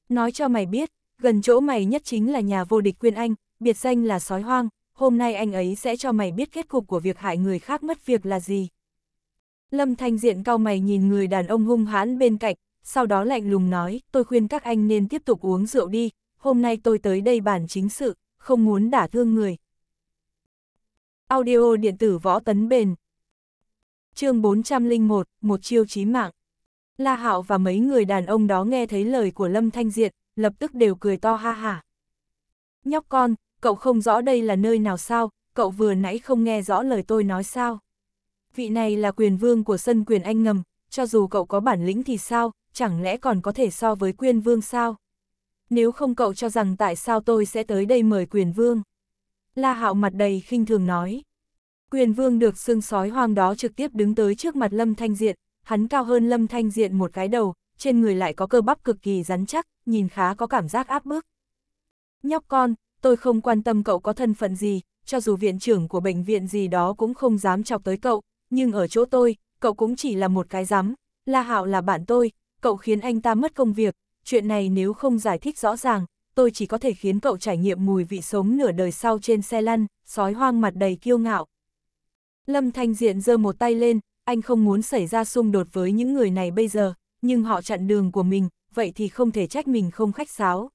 Nói cho mày biết, gần chỗ mày nhất chính là nhà vô địch quyền Anh, biệt danh là sói hoang, hôm nay anh ấy sẽ cho mày biết kết cục của việc hại người khác mất việc là gì. Lâm Thanh Diện cao mày nhìn người đàn ông hung hãn bên cạnh, sau đó lạnh lùng nói, tôi khuyên các anh nên tiếp tục uống rượu đi, hôm nay tôi tới đây bản chính sự, không muốn đả thương người. Audio điện tử võ tấn bền chương 401, một chiêu chí mạng. La Hạo và mấy người đàn ông đó nghe thấy lời của Lâm Thanh Diện, lập tức đều cười to ha hả. Nhóc con, cậu không rõ đây là nơi nào sao, cậu vừa nãy không nghe rõ lời tôi nói sao. Vị này là quyền vương của sân quyền anh ngầm, cho dù cậu có bản lĩnh thì sao, chẳng lẽ còn có thể so với quyền vương sao? Nếu không cậu cho rằng tại sao tôi sẽ tới đây mời quyền vương? La hạo mặt đầy khinh thường nói. Quyền vương được xương sói hoang đó trực tiếp đứng tới trước mặt Lâm Thanh Diện, hắn cao hơn Lâm Thanh Diện một cái đầu, trên người lại có cơ bắp cực kỳ rắn chắc, nhìn khá có cảm giác áp bức. Nhóc con, tôi không quan tâm cậu có thân phận gì, cho dù viện trưởng của bệnh viện gì đó cũng không dám chọc tới cậu, nhưng ở chỗ tôi, cậu cũng chỉ là một cái rắm. La Hạo là bạn tôi, cậu khiến anh ta mất công việc, chuyện này nếu không giải thích rõ ràng, tôi chỉ có thể khiến cậu trải nghiệm mùi vị sống nửa đời sau trên xe lăn, sói hoang mặt đầy kiêu ngạo. Lâm Thanh Diện giơ một tay lên, anh không muốn xảy ra xung đột với những người này bây giờ, nhưng họ chặn đường của mình, vậy thì không thể trách mình không khách sáo.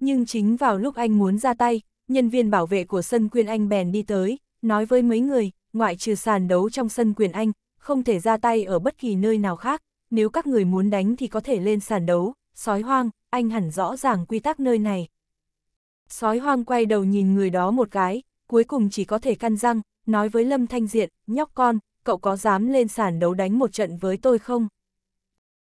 Nhưng chính vào lúc anh muốn ra tay, nhân viên bảo vệ của sân quyền anh bèn đi tới, nói với mấy người, ngoại trừ sàn đấu trong sân quyền anh, không thể ra tay ở bất kỳ nơi nào khác, nếu các người muốn đánh thì có thể lên sàn đấu, sói hoang, anh hẳn rõ ràng quy tắc nơi này. Sói hoang quay đầu nhìn người đó một cái, cuối cùng chỉ có thể căn răng, nói với Lâm Thanh Diện, nhóc con, cậu có dám lên sàn đấu đánh một trận với tôi không?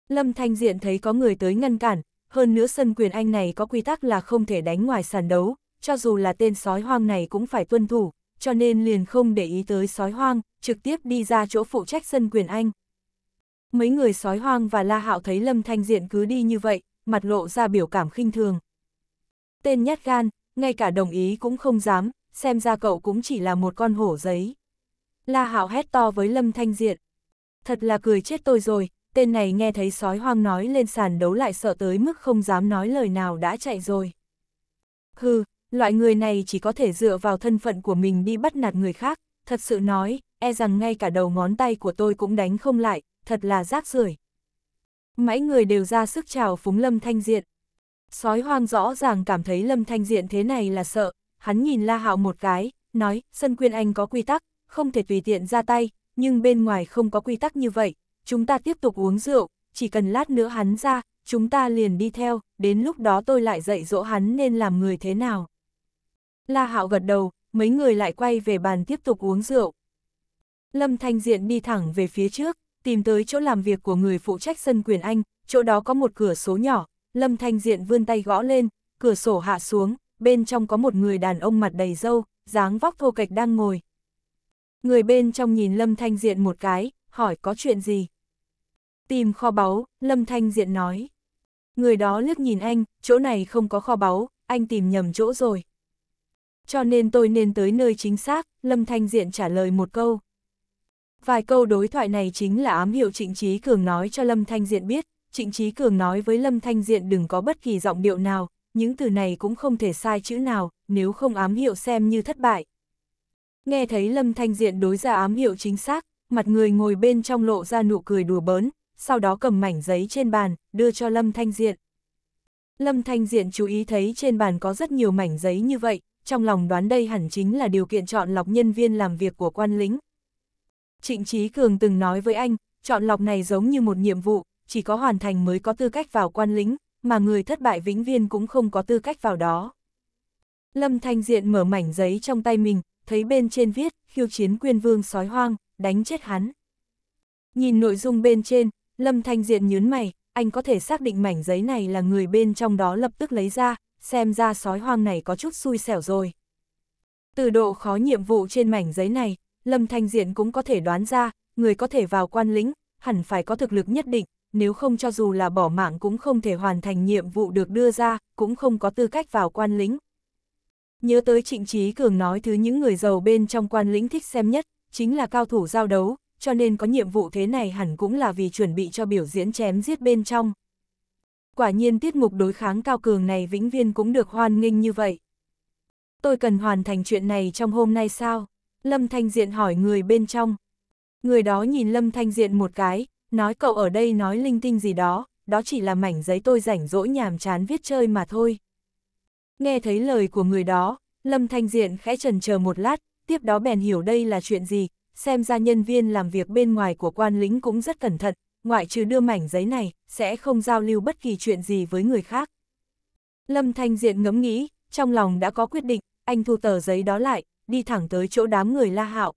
Lâm Thanh Diện thấy có người tới ngăn cản, hơn nữa sân quyền Anh này có quy tắc là không thể đánh ngoài sàn đấu, cho dù là tên sói hoang này cũng phải tuân thủ, cho nên liền không để ý tới sói hoang, trực tiếp đi ra chỗ phụ trách sân quyền Anh. Mấy người sói hoang và La Hạo thấy Lâm Thanh Diện cứ đi như vậy, mặt lộ ra biểu cảm khinh thường. Tên nhát gan, ngay cả đồng ý cũng không dám, xem ra cậu cũng chỉ là một con hổ giấy. La Hạo hét to với Lâm Thanh Diện. Thật là cười chết tôi rồi, tên này nghe thấy sói hoang nói lên sàn đấu lại sợ tới mức không dám nói lời nào đã chạy rồi. Hừ, loại người này chỉ có thể dựa vào thân phận của mình đi bắt nạt người khác, thật sự nói, e rằng ngay cả đầu ngón tay của tôi cũng đánh không lại, thật là rác rưởi. Mãi người đều ra sức chào phúng Lâm Thanh Diện. Sói hoang rõ ràng cảm thấy Lâm Thanh Diện thế này là sợ, hắn nhìn La Hạo một cái, nói, sân quyên anh có quy tắc, không thể tùy tiện ra tay, nhưng bên ngoài không có quy tắc như vậy, chúng ta tiếp tục uống rượu, chỉ cần lát nữa hắn ra, chúng ta liền đi theo, đến lúc đó tôi lại dạy dỗ hắn nên làm người thế nào. La Hạo gật đầu, mấy người lại quay về bàn tiếp tục uống rượu. Lâm Thanh Diện đi thẳng về phía trước, tìm tới chỗ làm việc của người phụ trách sân quyền Anh, chỗ đó có một cửa số nhỏ, Lâm Thanh Diện vươn tay gõ lên, cửa sổ hạ xuống, bên trong có một người đàn ông mặt đầy râu, dáng vóc thô kệch đang ngồi. Người bên trong nhìn Lâm Thanh Diện một cái, hỏi có chuyện gì. Tìm kho báu, Lâm Thanh Diện nói. Người đó liếc nhìn anh, chỗ này không có kho báu, anh tìm nhầm chỗ rồi. Cho nên tôi nên tới nơi chính xác, Lâm Thanh Diện trả lời một câu. Vài câu đối thoại này chính là ám hiệu Trịnh Trí Cường nói cho Lâm Thanh Diện biết, Trịnh Trí Cường nói với Lâm Thanh Diện đừng có bất kỳ giọng điệu nào, những từ này cũng không thể sai chữ nào, nếu không ám hiệu xem như thất bại. Nghe thấy Lâm Thanh Diện đối ra ám hiệu chính xác, mặt người ngồi bên trong lộ ra nụ cười đùa bớn, sau đó cầm mảnh giấy trên bàn, đưa cho Lâm Thanh Diện. Lâm Thanh Diện chú ý thấy trên bàn có rất nhiều mảnh giấy như vậy, trong lòng đoán đây hẳn chính là điều kiện chọn lọc nhân viên làm việc của quan lính. Trịnh Trí Cường từng nói với anh, chọn lọc này giống như một nhiệm vụ, chỉ có hoàn thành mới có tư cách vào quan lính, mà người thất bại vĩnh viên cũng không có tư cách vào đó. Lâm Thanh Diện mở mảnh giấy trong tay mình, thấy bên trên viết, khiêu chiến quyên vương sói hoang, đánh chết hắn. Nhìn nội dung bên trên, Lâm Thanh Diện nhướn mày, anh có thể xác định mảnh giấy này là người bên trong đó lập tức lấy ra, xem ra sói hoang này có chút xui xẻo rồi. Từ độ khó nhiệm vụ trên mảnh giấy này, Lâm Thanh Diện cũng có thể đoán ra, người có thể vào quan lĩnh, hẳn phải có thực lực nhất định, nếu không cho dù là bỏ mạng cũng không thể hoàn thành nhiệm vụ được đưa ra, cũng không có tư cách vào quan lĩnh. Nhớ tới Trịnh Trí Cường nói thứ những người giàu bên trong quan lĩnh thích xem nhất, chính là cao thủ giao đấu, cho nên có nhiệm vụ thế này hẳn cũng là vì chuẩn bị cho biểu diễn chém giết bên trong. Quả nhiên tiết mục đối kháng cao cường này vĩnh viên cũng được hoan nghênh như vậy. Tôi cần hoàn thành chuyện này trong hôm nay sao? Lâm Thanh Diện hỏi người bên trong. Người đó nhìn Lâm Thanh Diện một cái, nói cậu ở đây nói linh tinh gì đó, đó chỉ là mảnh giấy tôi rảnh rỗi nhàm chán viết chơi mà thôi. Nghe thấy lời của người đó, Lâm Thanh Diện khẽ trần chờ một lát, tiếp đó bèn hiểu đây là chuyện gì, xem ra nhân viên làm việc bên ngoài của quan lính cũng rất cẩn thận, ngoại trừ đưa mảnh giấy này, sẽ không giao lưu bất kỳ chuyện gì với người khác. Lâm Thanh Diện ngẫm nghĩ, trong lòng đã có quyết định, anh thu tờ giấy đó lại, đi thẳng tới chỗ đám người La Hạo.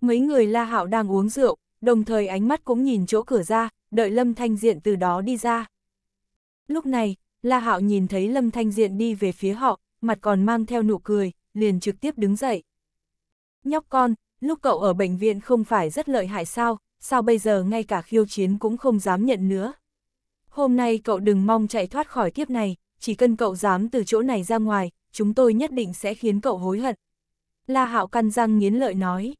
Mấy người La Hạo đang uống rượu, đồng thời ánh mắt cũng nhìn chỗ cửa ra, đợi Lâm Thanh Diện từ đó đi ra. Lúc này, La Hạo nhìn thấy Lâm Thanh Diện đi về phía họ, mặt còn mang theo nụ cười, liền trực tiếp đứng dậy. Nhóc con, lúc cậu ở bệnh viện không phải rất lợi hại sao, sao bây giờ ngay cả khiêu chiến cũng không dám nhận nữa. Hôm nay cậu đừng mong chạy thoát khỏi kiếp này, chỉ cần cậu dám từ chỗ này ra ngoài, chúng tôi nhất định sẽ khiến cậu hối hận. La Hạo căn răng nghiến lợi nói.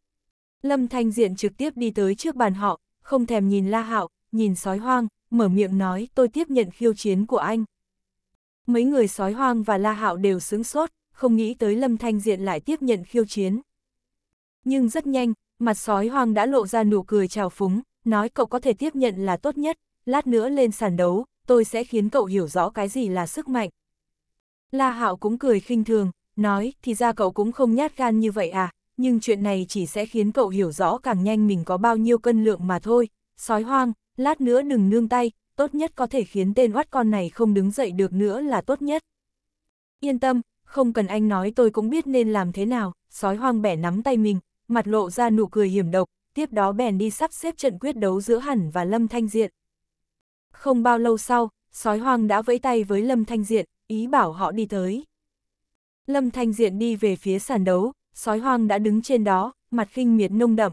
Lâm Thanh Diện trực tiếp đi tới trước bàn họ, không thèm nhìn La Hạo, nhìn sói hoang, mở miệng nói tôi tiếp nhận khiêu chiến của anh. Mấy người sói hoang và La Hạo đều sướng sốt, không nghĩ tới Lâm Thanh Diện lại tiếp nhận khiêu chiến. Nhưng rất nhanh, mặt sói hoang đã lộ ra nụ cười trào phúng, nói cậu có thể tiếp nhận là tốt nhất, lát nữa lên sàn đấu, tôi sẽ khiến cậu hiểu rõ cái gì là sức mạnh. La Hạo cũng cười khinh thường, nói, thì ra cậu cũng không nhát gan như vậy à, nhưng chuyện này chỉ sẽ khiến cậu hiểu rõ càng nhanh mình có bao nhiêu cân lượng mà thôi, sói hoang, lát nữa đừng nương tay, tốt nhất có thể khiến tên oát con này không đứng dậy được nữa là tốt nhất. Yên tâm, không cần anh nói tôi cũng biết nên làm thế nào, sói hoang bẻ nắm tay mình, mặt lộ ra nụ cười hiểm độc, tiếp đó bèn đi sắp xếp trận quyết đấu giữa hẳn và Lâm Thanh Diện. Không bao lâu sau, sói hoang đã vẫy tay với Lâm Thanh Diện, ý bảo họ đi tới. Lâm Thanh Diện đi về phía sàn đấu, sói hoang đã đứng trên đó, mặt khinh miệt nông đậm.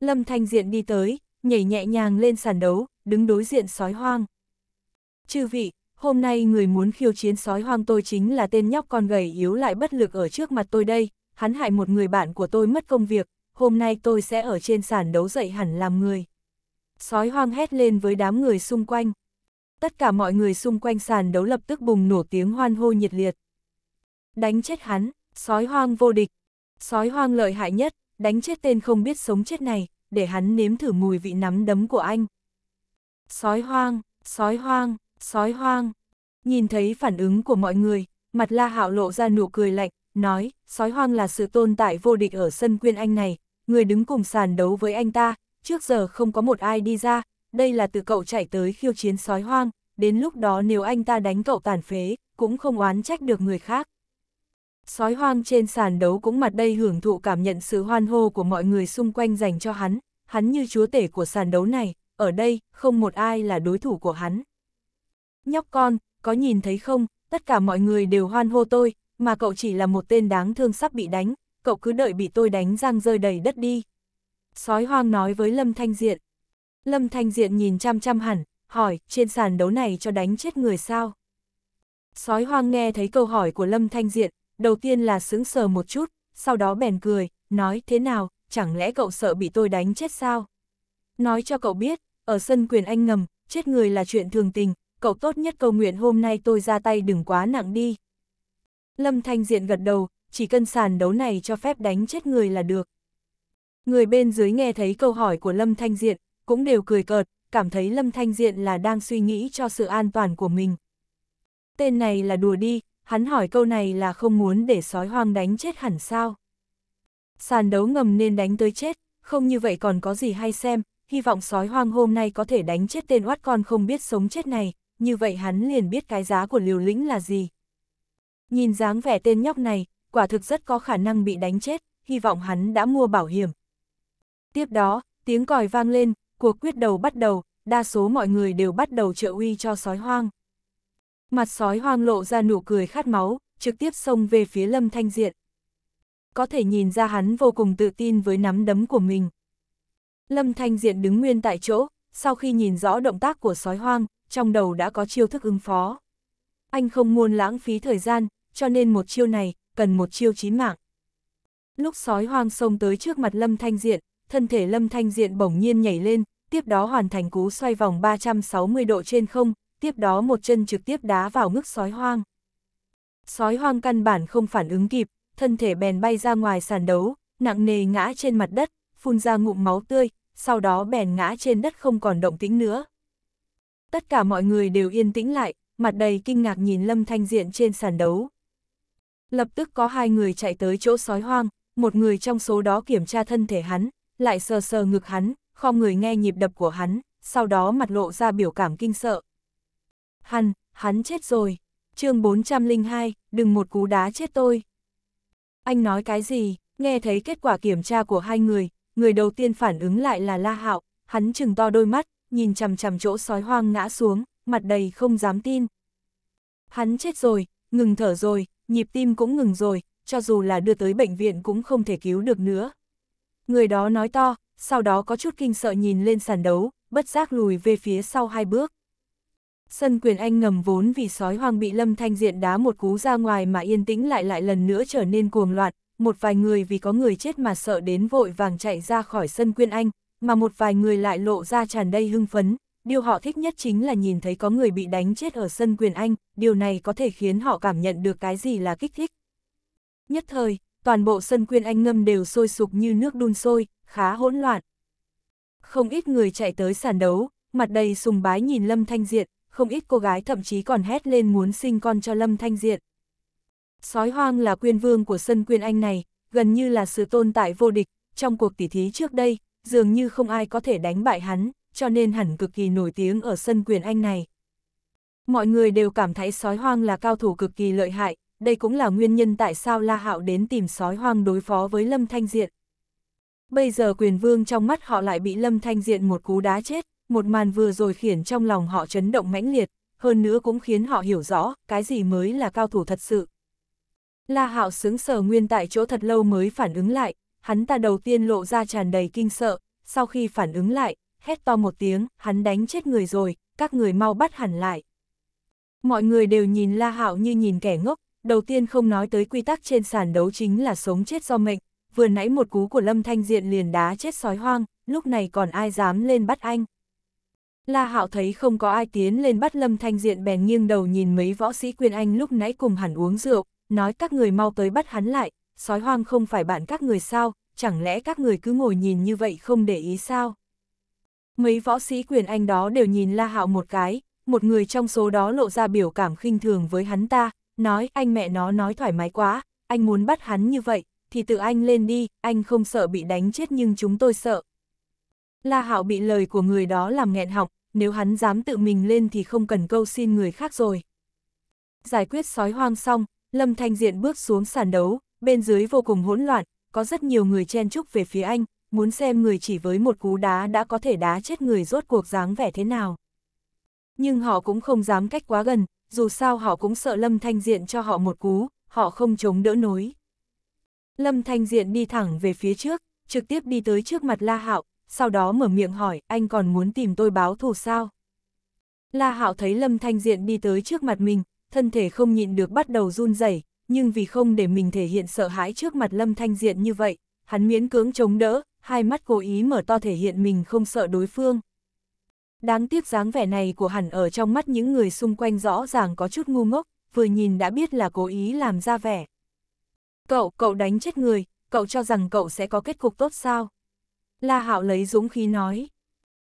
Lâm Thanh Diện đi tới, nhảy nhẹ nhàng lên sàn đấu, đứng đối diện sói hoang. Chư vị, hôm nay người muốn khiêu chiến sói hoang tôi chính là tên nhóc con gầy yếu lại bất lực ở trước mặt tôi đây, hắn hại một người bạn của tôi mất công việc, hôm nay tôi sẽ ở trên sàn đấu dậy hẳn làm người. Sói hoang hét lên với đám người xung quanh. Tất cả mọi người xung quanh sàn đấu lập tức bùng nổ tiếng hoan hô nhiệt liệt. Đánh chết hắn, sói hoang vô địch. Sói hoang lợi hại nhất, đánh chết tên không biết sống chết này, để hắn nếm thử mùi vị nắm đấm của anh. Sói hoang, sói hoang, sói hoang. Nhìn thấy phản ứng của mọi người, mặt la hạo lộ ra nụ cười lạnh, nói, sói hoang là sự tồn tại vô địch ở sân quyên anh này, người đứng cùng sàn đấu với anh ta, trước giờ không có một ai đi ra, đây là từ cậu chạy tới khiêu chiến sói hoang, đến lúc đó nếu anh ta đánh cậu tàn phế, cũng không oán trách được người khác. Sói hoang trên sàn đấu cũng mặt đây hưởng thụ cảm nhận sự hoan hô của mọi người xung quanh dành cho hắn, hắn như chúa tể của sàn đấu này, ở đây, không một ai là đối thủ của hắn. Nhóc con, có nhìn thấy không, tất cả mọi người đều hoan hô tôi, mà cậu chỉ là một tên đáng thương sắp bị đánh, cậu cứ đợi bị tôi đánh răng rơi đầy đất đi. Sói hoang nói với Lâm Thanh Diện. Lâm Thanh Diện nhìn chăm chăm hẳn, hỏi, trên sàn đấu này cho đánh chết người sao? Sói hoang nghe thấy câu hỏi của Lâm Thanh Diện, đầu tiên là sững sờ một chút, sau đó bèn cười, nói thế nào, chẳng lẽ cậu sợ bị tôi đánh chết sao? Nói cho cậu biết, ở sân quyền anh ngầm, chết người là chuyện thường tình, cậu tốt nhất cầu nguyện hôm nay tôi ra tay đừng quá nặng đi. Lâm Thanh Diện gật đầu, chỉ cần sàn đấu này cho phép đánh chết người là được. Người bên dưới nghe thấy câu hỏi của Lâm Thanh Diện, cũng đều cười cợt, cảm thấy Lâm Thanh Diện là đang suy nghĩ cho sự an toàn của mình. Tên này là đùa đi, hắn hỏi câu này là không muốn để sói hoang đánh chết hẳn sao. Sàn đấu ngầm nên đánh tới chết, không như vậy còn có gì hay xem, hy vọng sói hoang hôm nay có thể đánh chết tên oát con không biết sống chết này, như vậy hắn liền biết cái giá của liều lĩnh là gì. Nhìn dáng vẻ tên nhóc này, quả thực rất có khả năng bị đánh chết, hy vọng hắn đã mua bảo hiểm. Tiếp đó, tiếng còi vang lên, cuộc quyết đầu bắt đầu, đa số mọi người đều bắt đầu trợ uy cho sói hoang. Mặt sói hoang lộ ra nụ cười khát máu, trực tiếp xông về phía Lâm Thanh Diện. Có thể nhìn ra hắn vô cùng tự tin với nắm đấm của mình. Lâm Thanh Diện đứng nguyên tại chỗ, sau khi nhìn rõ động tác của sói hoang, trong đầu đã có chiêu thức ứng phó. Anh không muốn lãng phí thời gian, cho nên một chiêu này, cần một chiêu chí mạng. Lúc sói hoang xông tới trước mặt Lâm Thanh Diện, thân thể Lâm Thanh Diện bỗng nhiên nhảy lên, tiếp đó hoàn thành cú xoay vòng 360 độ trên không, tiếp đó một chân trực tiếp đá vào ngực sói hoang. Sói hoang căn bản không phản ứng kịp, thân thể bèn bay ra ngoài sàn đấu, nặng nề ngã trên mặt đất, phun ra ngụm máu tươi, sau đó bèn ngã trên đất không còn động tĩnh nữa. Tất cả mọi người đều yên tĩnh lại, mặt đầy kinh ngạc nhìn Lâm Thanh Diện trên sàn đấu. Lập tức có hai người chạy tới chỗ sói hoang, một người trong số đó kiểm tra thân thể hắn, lại sờ sờ ngực hắn, không người nghe nhịp đập của hắn, sau đó mặt lộ ra biểu cảm kinh sợ. Hắn, hắn chết rồi. chương 402, đừng một cú đá chết tôi. Anh nói cái gì, nghe thấy kết quả kiểm tra của hai người, người đầu tiên phản ứng lại là La Hạo, hắn chừng to đôi mắt, nhìn chằm chằm chỗ sói hoang ngã xuống, mặt đầy không dám tin. Hắn chết rồi, ngừng thở rồi, nhịp tim cũng ngừng rồi, cho dù là đưa tới bệnh viện cũng không thể cứu được nữa. Người đó nói to, sau đó có chút kinh sợ nhìn lên sàn đấu, bất giác lùi về phía sau hai bước. Sân quyền anh ngầm vốn vì sói hoang bị Lâm Thanh Diện đá một cú ra ngoài mà yên tĩnh lại lại lần nữa trở nên cuồng loạn, một vài người vì có người chết mà sợ đến vội vàng chạy ra khỏi sân quyền anh, mà một vài người lại lộ ra tràn đầy hưng phấn, điều họ thích nhất chính là nhìn thấy có người bị đánh chết ở sân quyền Anh, điều này có thể khiến họ cảm nhận được cái gì là kích thích. Nhất thời, toàn bộ sân quyền Anh ngâm đều sôi sục như nước đun sôi, khá hỗn loạn. Không ít người chạy tới sàn đấu, mặt đầy sùng bái nhìn Lâm Thanh Diện, không ít cô gái thậm chí còn hét lên muốn sinh con cho Lâm Thanh Diện. Sói hoang là quyền vương của sân quyền anh này, gần như là sự tồn tại vô địch, trong cuộc tỉ thí trước đây, dường như không ai có thể đánh bại hắn, cho nên hẳn cực kỳ nổi tiếng ở sân quyền Anh này. Mọi người đều cảm thấy sói hoang là cao thủ cực kỳ lợi hại, đây cũng là nguyên nhân tại sao La Hạo đến tìm sói hoang đối phó với Lâm Thanh Diện. Bây giờ quyền vương trong mắt họ lại bị Lâm Thanh Diện một cú đá chết, một màn vừa rồi khiến trong lòng họ chấn động mãnh liệt, hơn nữa cũng khiến họ hiểu rõ cái gì mới là cao thủ thật sự. La Hạo sững sờ nguyên tại chỗ thật lâu mới phản ứng lại, hắn ta đầu tiên lộ ra tràn đầy kinh sợ, sau khi phản ứng lại, hét to một tiếng, hắn đánh chết người rồi, các người mau bắt hẳn lại. Mọi người đều nhìn La Hạo như nhìn kẻ ngốc, đầu tiên không nói tới quy tắc trên sàn đấu chính là sống chết do mệnh, vừa nãy một cú của Lâm Thanh Diện liền đá chết sói hoang, lúc này còn ai dám lên bắt anh. La Hạo thấy không có ai tiến lên bắt Lâm Thanh Diện bèn nghiêng đầu nhìn mấy võ sĩ quyền anh lúc nãy cùng hẳn uống rượu, nói các người mau tới bắt hắn lại, sói hoang không phải bạn các người sao, chẳng lẽ các người cứ ngồi nhìn như vậy không để ý sao? Mấy võ sĩ quyền anh đó đều nhìn La Hạo một cái, một người trong số đó lộ ra biểu cảm khinh thường với hắn ta, nói anh mẹ nó nói thoải mái quá, anh muốn bắt hắn như vậy, thì tự anh lên đi, anh không sợ bị đánh chết nhưng chúng tôi sợ. La Hạo bị lời của người đó làm nghẹn họng, nếu hắn dám tự mình lên thì không cần câu xin người khác rồi. Giải quyết sói hoang xong, Lâm Thanh Diện bước xuống sàn đấu, bên dưới vô cùng hỗn loạn, có rất nhiều người chen chúc về phía anh, muốn xem người chỉ với một cú đá đã có thể đá chết người rốt cuộc dáng vẻ thế nào. Nhưng họ cũng không dám cách quá gần, dù sao họ cũng sợ Lâm Thanh Diện cho họ một cú, họ không chống đỡ nối. Lâm Thanh Diện đi thẳng về phía trước, trực tiếp đi tới trước mặt La Hạo, sau đó mở miệng hỏi, anh còn muốn tìm tôi báo thù sao? La Hạo thấy Lâm Thanh Diện đi tới trước mặt mình, thân thể không nhịn được bắt đầu run rẩy, nhưng vì không để mình thể hiện sợ hãi trước mặt Lâm Thanh Diện như vậy, hắn miễn cưỡng chống đỡ, hai mắt cố ý mở to thể hiện mình không sợ đối phương. Đáng tiếc dáng vẻ này của hẳn ở trong mắt những người xung quanh rõ ràng có chút ngu ngốc, vừa nhìn đã biết là cố ý làm ra vẻ. Cậu, cậu đánh chết người, cậu cho rằng cậu sẽ có kết cục tốt sao? La Hạo lấy dũng khí nói.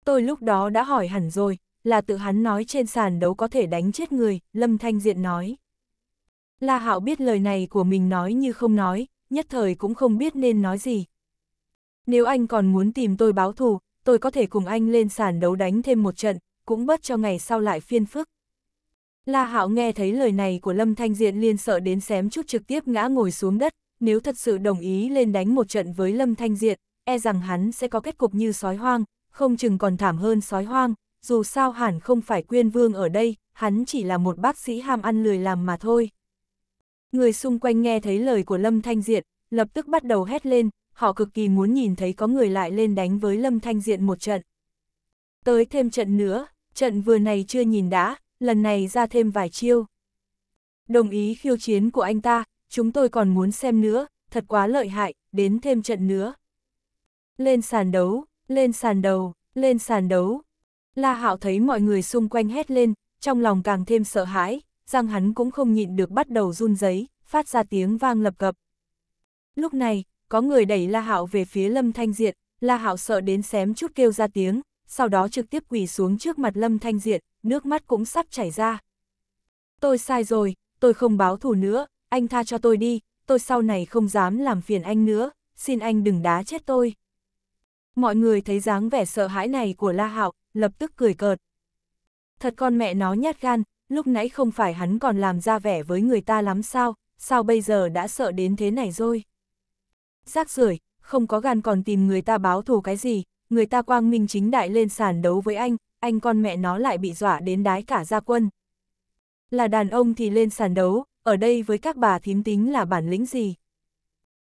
Tôi lúc đó đã hỏi hẳn rồi, là tự hắn nói trên sàn đấu có thể đánh chết người, Lâm Thanh Diện nói. La Hạo biết lời này của mình nói như không nói, nhất thời cũng không biết nên nói gì, nếu anh còn muốn tìm tôi báo thù, tôi có thể cùng anh lên sàn đấu đánh thêm một trận, cũng bất cho ngày sau lại phiên phức. La Hạo nghe thấy lời này của Lâm Thanh Diện liên sợ đến xém chút trực tiếp ngã ngồi xuống đất, nếu thật sự đồng ý lên đánh một trận với Lâm Thanh Diện, e rằng hắn sẽ có kết cục như sói hoang, không chừng còn thảm hơn sói hoang, dù sao hẳn không phải quyên vương ở đây, hắn chỉ là một bác sĩ ham ăn lười làm mà thôi. Người xung quanh nghe thấy lời của Lâm Thanh Diện, lập tức bắt đầu hét lên, họ cực kỳ muốn nhìn thấy có người lại lên đánh với Lâm Thanh Diện một trận. Tới thêm trận nữa, trận vừa này chưa nhìn đã, lần này ra thêm vài chiêu. Đồng ý khiêu chiến của anh ta, chúng tôi còn muốn xem nữa, thật quá lợi hại, đến thêm trận nữa. Lên sàn đấu, lên sàn đầu, lên sàn đấu. La Hạo thấy mọi người xung quanh hét lên, trong lòng càng thêm sợ hãi, rằng hắn cũng không nhịn được bắt đầu run giấy, phát ra tiếng vang lập cập. Lúc này, có người đẩy La Hạo về phía Lâm Thanh Diệt, La Hạo sợ đến xém chút kêu ra tiếng, sau đó trực tiếp quỳ xuống trước mặt Lâm Thanh Diệt, nước mắt cũng sắp chảy ra. Tôi sai rồi, tôi không báo thù nữa, anh tha cho tôi đi, tôi sau này không dám làm phiền anh nữa, xin anh đừng đá chết tôi. Mọi người thấy dáng vẻ sợ hãi này của La Hạo, lập tức cười cợt. Thật con mẹ nó nhát gan, lúc nãy không phải hắn còn làm ra vẻ với người ta lắm sao, sao bây giờ đã sợ đến thế này rồi rác rưởi không có gan còn tìm người ta báo thù cái gì, người ta quang minh chính đại lên sàn đấu với anh, anh con mẹ nó lại bị dọa đến đái cả gia quân. Là đàn ông thì lên sàn đấu, ở đây với các bà thím tính là bản lĩnh gì?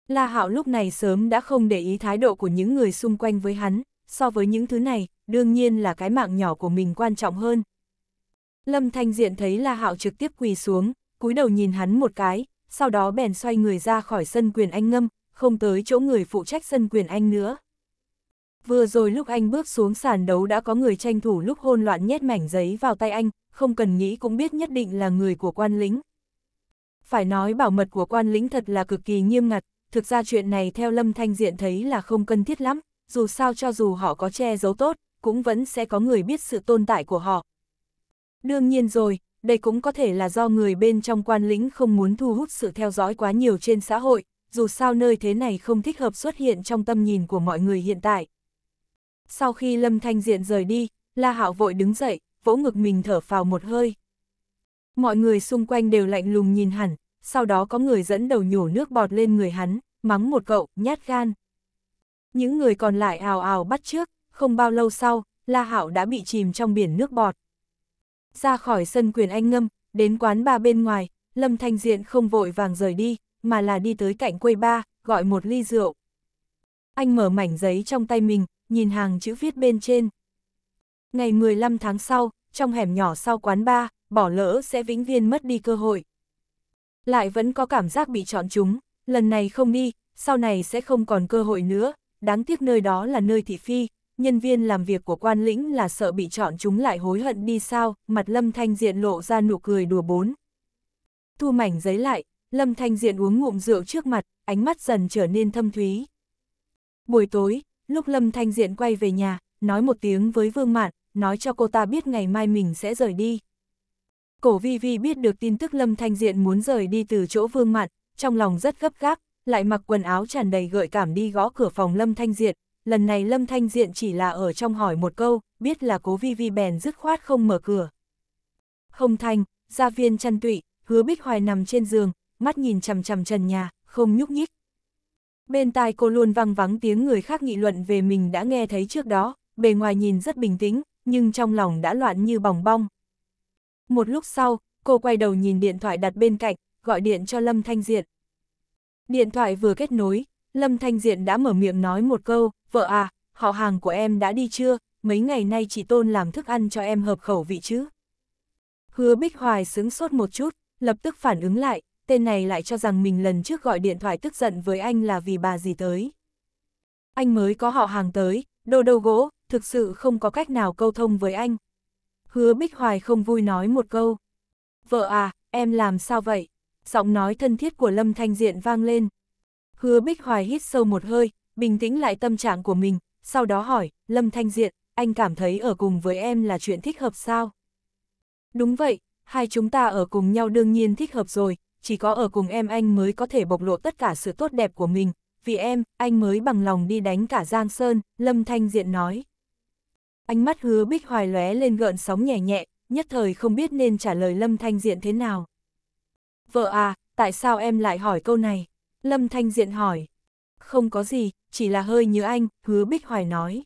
La Hạo lúc này sớm đã không để ý thái độ của những người xung quanh với hắn, so với những thứ này, đương nhiên là cái mạng nhỏ của mình quan trọng hơn. Lâm Thanh Diện thấy La Hạo trực tiếp quỳ xuống, cúi đầu nhìn hắn một cái, sau đó bèn xoay người ra khỏi sân quyền anh ngâm, không tới chỗ người phụ trách sân quyền anh nữa. Vừa rồi lúc anh bước xuống sàn đấu đã có người tranh thủ lúc hôn loạn nhét mảnh giấy vào tay anh, không cần nghĩ cũng biết nhất định là người của quan lính. Phải nói bảo mật của quan lính thật là cực kỳ nghiêm ngặt, thực ra chuyện này theo Lâm Thanh Diện thấy là không cần thiết lắm, dù sao cho dù họ có che giấu tốt, cũng vẫn sẽ có người biết sự tồn tại của họ. Đương nhiên rồi, đây cũng có thể là do người bên trong quan lính không muốn thu hút sự theo dõi quá nhiều trên xã hội, dù sao nơi thế này không thích hợp xuất hiện trong tâm nhìn của mọi người hiện tại. Sau khi Lâm Thanh Diện rời đi, La Hạo vội đứng dậy, vỗ ngực mình thở phào một hơi. Mọi người xung quanh đều lạnh lùng nhìn hẳn, sau đó có người dẫn đầu nhổ nước bọt lên người hắn, mắng một cậu, nhát gan. Những người còn lại ào ào bắt trước, không bao lâu sau, La Hạo đã bị chìm trong biển nước bọt. Ra khỏi sân quyền anh ngâm, đến quán bà bên ngoài, Lâm Thanh Diện không vội vàng rời đi, mà là đi tới cạnh quầy ba, gọi một ly rượu. Anh mở mảnh giấy trong tay mình, nhìn hàng chữ viết bên trên. Ngày 15 tháng sau, trong hẻm nhỏ sau quán ba, bỏ lỡ sẽ vĩnh viên mất đi cơ hội. Lại vẫn có cảm giác bị chọn chúng, lần này không đi, sau này sẽ không còn cơ hội nữa, đáng tiếc nơi đó là nơi thị phi, nhân viên làm việc của quan lĩnh là sợ bị chọn chúng lại hối hận đi sao, mặt lâm thanh diện lộ ra nụ cười đùa bốn. Thu mảnh giấy lại, Lâm Thanh Diện uống ngụm rượu trước mặt, ánh mắt dần trở nên thâm thúy. Buổi tối, lúc Lâm Thanh Diện quay về nhà, nói một tiếng với Vương Mạn, nói cho cô ta biết ngày mai mình sẽ rời đi. Cổ Vi Vi biết được tin tức Lâm Thanh Diện muốn rời đi từ chỗ Vương Mạn, trong lòng rất gấp gáp, lại mặc quần áo tràn đầy gợi cảm đi gõ cửa phòng Lâm Thanh Diện. Lần này Lâm Thanh Diện chỉ là ở trong hỏi một câu, biết là cố Vi Vi bèn dứt khoát không mở cửa. Không Thanh, gia viên chăn tụy, hứa bích hoài nằm trên giường, mắt nhìn chằm chằm trần nhà, không nhúc nhích. Bên tai cô luôn văng vắng tiếng người khác nghị luận về mình đã nghe thấy trước đó, bề ngoài nhìn rất bình tĩnh, nhưng trong lòng đã loạn như bòng bong. Một lúc sau, cô quay đầu nhìn điện thoại đặt bên cạnh, gọi điện cho Lâm Thanh Diện. Điện thoại vừa kết nối, Lâm Thanh Diện đã mở miệng nói một câu, vợ à, họ hàng của em đã đi chưa, mấy ngày nay chị Tôn làm thức ăn cho em hợp khẩu vị chứ. Hứa Bích Hoài sững sốt một chút, lập tức phản ứng lại, tên này lại cho rằng mình lần trước gọi điện thoại tức giận với anh là vì bà gì tới. Anh mới có họ hàng tới, Đồ đầu gỗ, thực sự không có cách nào câu thông với anh. Hứa Bích Hoài không vui nói một câu. Vợ à, em làm sao vậy? Giọng nói thân thiết của Lâm Thanh Diện vang lên. Hứa Bích Hoài hít sâu một hơi, bình tĩnh lại tâm trạng của mình, sau đó hỏi, Lâm Thanh Diện, anh cảm thấy ở cùng với em là chuyện thích hợp sao? Đúng vậy, hai chúng ta ở cùng nhau đương nhiên thích hợp rồi, chỉ có ở cùng em anh mới có thể bộc lộ tất cả sự tốt đẹp của mình, vì em, anh mới bằng lòng đi đánh cả Giang Sơn, Lâm Thanh Diện nói. Ánh mắt hứa bích hoài lóe lên gợn sóng nhẹ nhẹ, nhất thời không biết nên trả lời Lâm Thanh Diện thế nào. Vợ à, tại sao em lại hỏi câu này? Lâm Thanh Diện hỏi. Không có gì, chỉ là hơi như anh, hứa bích hoài nói.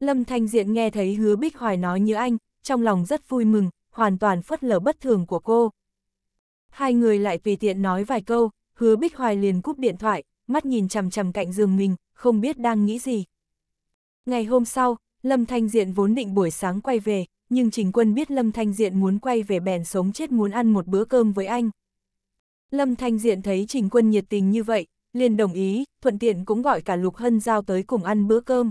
Lâm Thanh Diện nghe thấy hứa bích hoài nói như anh, trong lòng rất vui mừng, hoàn toàn phất lở bất thường của cô, hai người lại tùy tiện nói vài câu, hứa Bích Hoài liền cúp điện thoại, mắt nhìn chằm chằm cạnh giường mình, không biết đang nghĩ gì. Ngày hôm sau, Lâm Thanh Diện vốn định buổi sáng quay về, nhưng Trình Quân biết Lâm Thanh Diện muốn quay về bèn sống chết muốn ăn một bữa cơm với anh. Lâm Thanh Diện thấy Trình Quân nhiệt tình như vậy, liền đồng ý, thuận tiện cũng gọi cả Lục Hân Giao tới cùng ăn bữa cơm.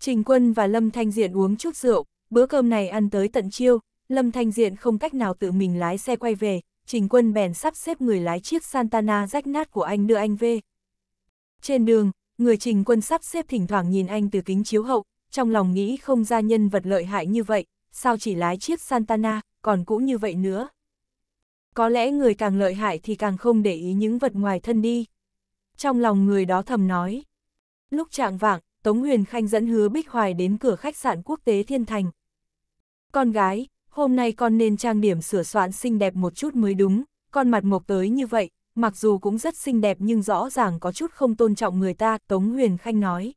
Trình Quân và Lâm Thanh Diện uống chút rượu, bữa cơm này ăn tới tận chiêu, Lâm Thanh Diện không cách nào tự mình lái xe quay về, Trình quân bèn sắp xếp người lái chiếc Santana rách nát của anh đưa anh về. Trên đường, người trình quân sắp xếp thỉnh thoảng nhìn anh từ kính chiếu hậu, trong lòng nghĩ không ra nhân vật lợi hại như vậy, sao chỉ lái chiếc Santana, còn cũng như vậy nữa. Có lẽ người càng lợi hại thì càng không để ý những vật ngoài thân đi. Trong lòng người đó thầm nói. Lúc trạng vạng, Tống Huyền Khanh dẫn hứa Bích Hoài đến cửa khách sạn quốc tế Thiên Thành. Con gái, hôm nay con nên trang điểm sửa soạn xinh đẹp một chút mới đúng, con mặt mộc tới như vậy, mặc dù cũng rất xinh đẹp nhưng rõ ràng có chút không tôn trọng người ta, Tống Huyền Khanh nói.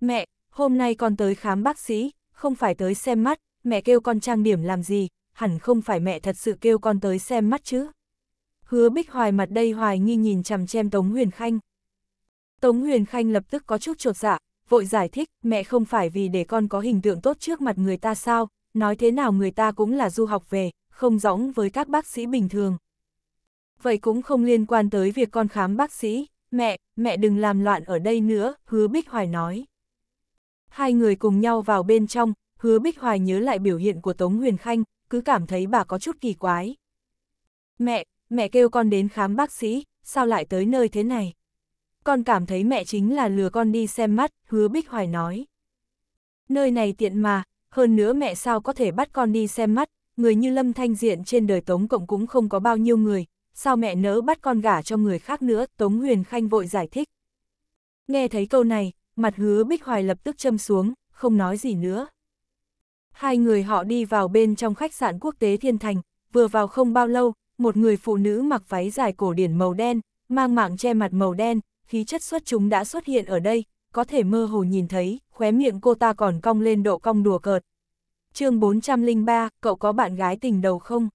Mẹ, hôm nay con tới khám bác sĩ, không phải tới xem mắt, mẹ kêu con trang điểm làm gì, hẳn không phải mẹ thật sự kêu con tới xem mắt chứ. Hứa Bích Hoài mặt đây hoài nghi nhìn chằm chém Tống Huyền Khanh. Tống Huyền Khanh lập tức có chút trột dạ, vội giải thích, mẹ không phải vì để con có hình tượng tốt trước mặt người ta sao, nói thế nào người ta cũng là du học về, không giống với các bác sĩ bình thường. Vậy cũng không liên quan tới việc con khám bác sĩ, mẹ, mẹ đừng làm loạn ở đây nữa, hứa Bích Hoài nói. Hai người cùng nhau vào bên trong, hứa Bích Hoài nhớ lại biểu hiện của Tống Huyền Khanh, cứ cảm thấy bà có chút kỳ quái. Mẹ, mẹ kêu con đến khám bác sĩ, sao lại tới nơi thế này? Con cảm thấy mẹ chính là lừa con đi xem mắt, hứa Bích Hoài nói. Nơi này tiện mà, hơn nữa mẹ sao có thể bắt con đi xem mắt, người như Lâm Thanh Diện trên đời Tống Cộng cũng không có bao nhiêu người, sao mẹ nỡ bắt con gả cho người khác nữa, Tống Huyền Khanh vội giải thích. Nghe thấy câu này, mặt hứa Bích Hoài lập tức châm xuống, không nói gì nữa. Hai người họ đi vào bên trong khách sạn quốc tế Thiên Thành, vừa vào không bao lâu, một người phụ nữ mặc váy dài cổ điển màu đen, mang mạng che mặt màu đen, khí chất xuất chúng đã xuất hiện ở đây, có thể mơ hồ nhìn thấy, khóe miệng cô ta còn cong lên độ cong đùa cợt. chương 403, cậu có bạn gái tình đầu không?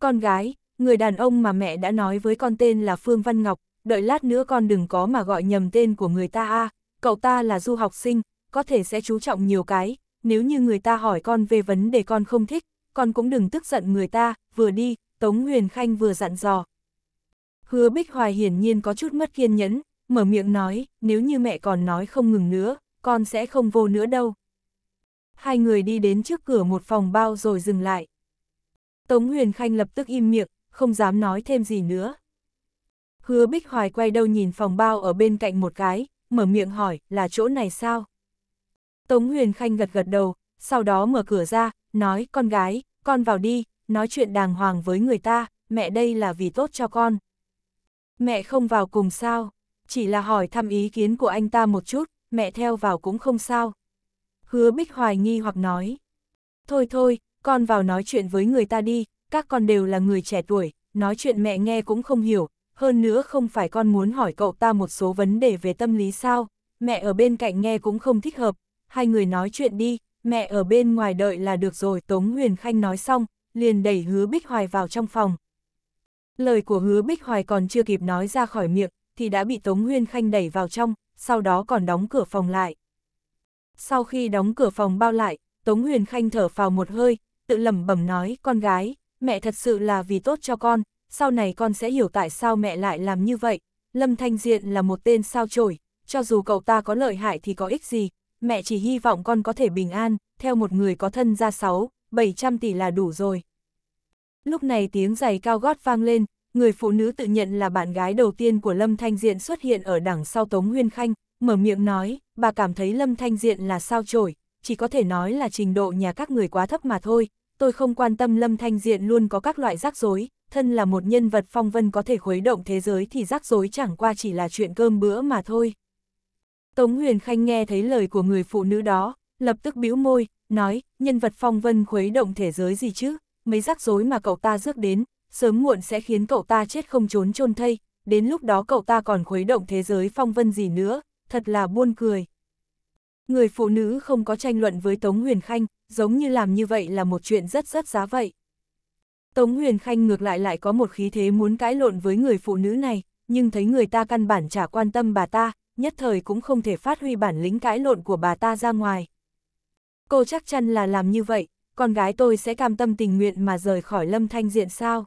Con gái, người đàn ông mà mẹ đã nói với con tên là Phương Văn Ngọc, đợi lát nữa con đừng có mà gọi nhầm tên của người ta a cậu ta là du học sinh, có thể sẽ chú trọng nhiều cái, nếu như người ta hỏi con về vấn đề con không thích, con cũng đừng tức giận người ta, vừa đi, Tống Huyền Khanh vừa dặn dò. Hứa Bích Hoài hiển nhiên có chút mất kiên nhẫn, mở miệng nói, nếu như mẹ còn nói không ngừng nữa, con sẽ không vô nữa đâu. Hai người đi đến trước cửa một phòng bao rồi dừng lại. Tống Huyền Khanh lập tức im miệng, không dám nói thêm gì nữa. Hứa Bích Hoài quay đầu nhìn phòng bao ở bên cạnh một cái, mở miệng hỏi, là chỗ này sao? Tống Huyền Khanh gật gật đầu, sau đó mở cửa ra, nói, con gái, con vào đi, nói chuyện đàng hoàng với người ta, mẹ đây là vì tốt cho con. Mẹ không vào cùng sao? chỉ là hỏi thăm ý kiến của anh ta một chút, mẹ theo vào cũng không sao. Hứa Bích hoài nghi hoặc nói. Thôi thôi, con vào nói chuyện với người ta đi, các con đều là người trẻ tuổi, nói chuyện mẹ nghe cũng không hiểu, hơn nữa không phải con muốn hỏi cậu ta một số vấn đề về tâm lý sao, mẹ ở bên cạnh nghe cũng không thích hợp, hai người nói chuyện đi, mẹ ở bên ngoài đợi là được rồi. Tống Huyền Khanh nói xong, liền đẩy hứa Bích Hoài vào trong phòng. Lời của hứa Bích Hoài còn chưa kịp nói ra khỏi miệng, thì đã bị Tống Huyên Khanh đẩy vào trong, sau đó còn đóng cửa phòng lại. Sau khi đóng cửa phòng bao lại, Tống Huyền Khanh thở vào một hơi, tự lẩm bẩm nói, con gái, mẹ thật sự là vì tốt cho con, sau này con sẽ hiểu tại sao mẹ lại làm như vậy. Lâm Thanh Diện là một tên sao chổi, cho dù cậu ta có lợi hại thì có ích gì, mẹ chỉ hy vọng con có thể bình an, theo một người có thân ra 6, 700 tỷ là đủ rồi. Lúc này tiếng giày cao gót vang lên, người phụ nữ tự nhận là bạn gái đầu tiên của Lâm Thanh Diện xuất hiện ở đằng sau Tống Huyên Khanh, mở miệng nói, bà cảm thấy Lâm Thanh Diện là sao trổi, chỉ có thể nói là trình độ nhà các người quá thấp mà thôi, tôi không quan tâm Lâm Thanh Diện luôn có các loại rắc rối, thân là một nhân vật phong vân có thể khuấy động thế giới thì rắc rối chẳng qua chỉ là chuyện cơm bữa mà thôi. Tống Huyền Khanh nghe thấy lời của người phụ nữ đó, lập tức bĩu môi, nói, nhân vật phong vân khuấy động thế giới gì chứ, mấy rắc rối mà cậu ta rước đến, sớm muộn sẽ khiến cậu ta chết không trốn chôn thây, đến lúc đó cậu ta còn khuấy động thế giới phong vân gì nữa, thật là buôn cười. Người phụ nữ không có tranh luận với Tống Huyền Khanh, giống như làm như vậy là một chuyện rất rất giá vậy. Tống Huyền Khanh ngược lại lại có một khí thế muốn cãi lộn với người phụ nữ này, nhưng thấy người ta căn bản chả quan tâm bà ta, nhất thời cũng không thể phát huy bản lĩnh cãi lộn của bà ta ra ngoài. Cô chắc chắn là làm như vậy, con gái tôi sẽ cam tâm tình nguyện mà rời khỏi lâm thanh diện sao?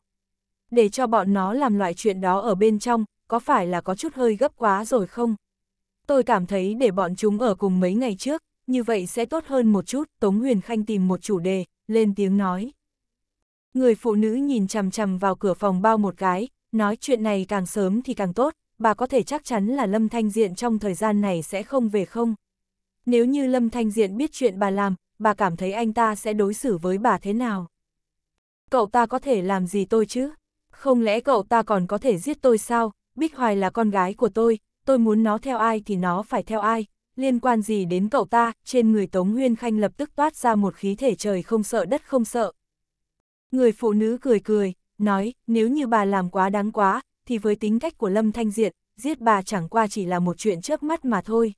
để cho bọn nó làm loại chuyện đó ở bên trong, có phải là có chút hơi gấp quá rồi không? Tôi cảm thấy để bọn chúng ở cùng mấy ngày trước, như vậy sẽ tốt hơn một chút, Tống Huyền Khanh tìm một chủ đề, lên tiếng nói. Người phụ nữ nhìn chằm chằm vào cửa phòng bao một cái, nói chuyện này càng sớm thì càng tốt, bà có thể chắc chắn là Lâm Thanh Diện trong thời gian này sẽ không về không? Nếu như Lâm Thanh Diện biết chuyện bà làm, bà cảm thấy anh ta sẽ đối xử với bà thế nào? Cậu ta có thể làm gì tôi chứ? Không lẽ cậu ta còn có thể giết tôi sao? Bích Hoài là con gái của tôi, tôi muốn nó theo ai thì nó phải theo ai. Liên quan gì đến cậu ta, trên người Tống Huyên Khanh lập tức toát ra một khí thể trời không sợ đất không sợ. Người phụ nữ cười cười, nói, nếu như bà làm quá đáng quá, thì với tính cách của Lâm Thanh Diện, giết bà chẳng qua chỉ là một chuyện chớp mắt mà thôi.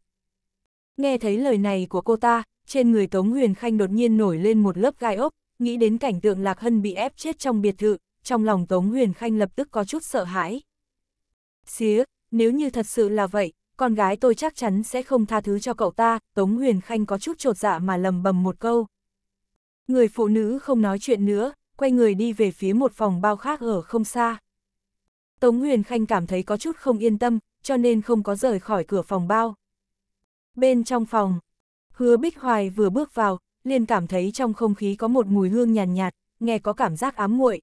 Nghe thấy lời này của cô ta, trên người Tống Huyền Khanh đột nhiên nổi lên một lớp gai ốc, nghĩ đến cảnh tượng Lạc Hân bị ép chết trong biệt thự, trong lòng Tống Huyền Khanh lập tức có chút sợ hãi. Xía, nếu như thật sự là vậy, con gái tôi chắc chắn sẽ không tha thứ cho cậu ta, Tống Huyền Khanh có chút trột dạ mà lầm bầm một câu. Người phụ nữ không nói chuyện nữa, quay người đi về phía một phòng bao khác ở không xa. Tống Huyền Khanh cảm thấy có chút không yên tâm, cho nên không có rời khỏi cửa phòng bao. Bên trong phòng, hứa Bích Hoài vừa bước vào, liền cảm thấy trong không khí có một mùi hương nhàn nhạt, nhạt, nghe có cảm giác ám muội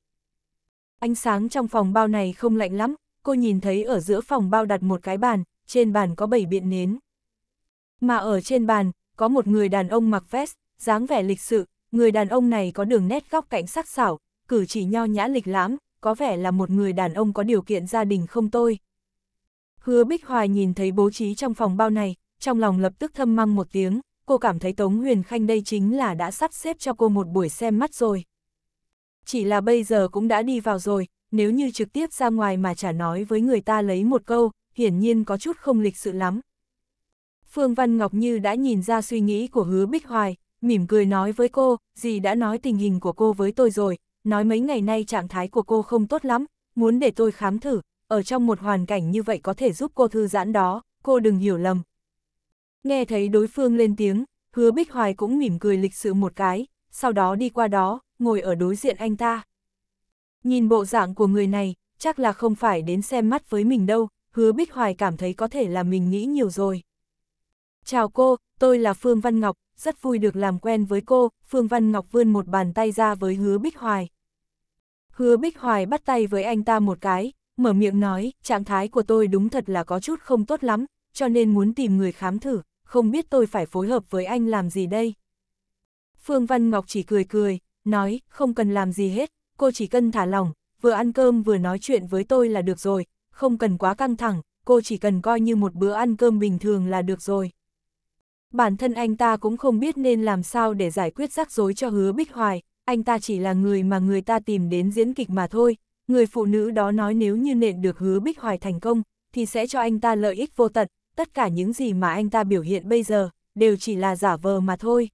Ánh sáng trong phòng bao này không lạnh lắm, cô nhìn thấy ở giữa phòng bao đặt một cái bàn, trên bàn có bảy biện nến. Mà ở trên bàn, có một người đàn ông mặc vest, dáng vẻ lịch sự, người đàn ông này có đường nét góc cạnh sắc sảo, cử chỉ nho nhã lịch lãm, có vẻ là một người đàn ông có điều kiện gia đình không tôi. Hứa Bích Hoài nhìn thấy bố trí trong phòng bao này, trong lòng lập tức thâm măng một tiếng, cô cảm thấy Tống Huyền Khanh đây chính là đã sắp xếp cho cô một buổi xem mắt rồi chỉ là bây giờ cũng đã đi vào rồi, nếu như trực tiếp ra ngoài mà chả nói với người ta lấy một câu, hiển nhiên có chút không lịch sự lắm. Phương Văn Ngọc Như đã nhìn ra suy nghĩ của hứa Bích Hoài, mỉm cười nói với cô, dì đã nói tình hình của cô với tôi rồi, nói mấy ngày nay trạng thái của cô không tốt lắm, muốn để tôi khám thử, ở trong một hoàn cảnh như vậy có thể giúp cô thư giãn đó, cô đừng hiểu lầm. Nghe thấy đối phương lên tiếng, hứa Bích Hoài cũng mỉm cười lịch sự một cái, sau đó đi qua đó, ngồi ở đối diện anh ta. Nhìn bộ dạng của người này, chắc là không phải đến xem mắt với mình đâu, hứa Bích Hoài cảm thấy có thể là mình nghĩ nhiều rồi. Chào cô, tôi là Phương Văn Ngọc, rất vui được làm quen với cô, Phương Văn Ngọc vươn một bàn tay ra với hứa Bích Hoài. Hứa Bích Hoài bắt tay với anh ta một cái, mở miệng nói, trạng thái của tôi đúng thật là có chút không tốt lắm, cho nên muốn tìm người khám thử, không biết tôi phải phối hợp với anh làm gì đây. Phương Văn Ngọc chỉ cười cười, nói, không cần làm gì hết, cô chỉ cần thả lỏng, vừa ăn cơm vừa nói chuyện với tôi là được rồi, không cần quá căng thẳng, cô chỉ cần coi như một bữa ăn cơm bình thường là được rồi. Bản thân anh ta cũng không biết nên làm sao để giải quyết rắc rối cho hứa Bích Hoài, anh ta chỉ là người mà người ta tìm đến diễn kịch mà thôi, người phụ nữ đó nói nếu như nện được hứa Bích Hoài thành công, thì sẽ cho anh ta lợi ích vô tận, tất cả những gì mà anh ta biểu hiện bây giờ, đều chỉ là giả vờ mà thôi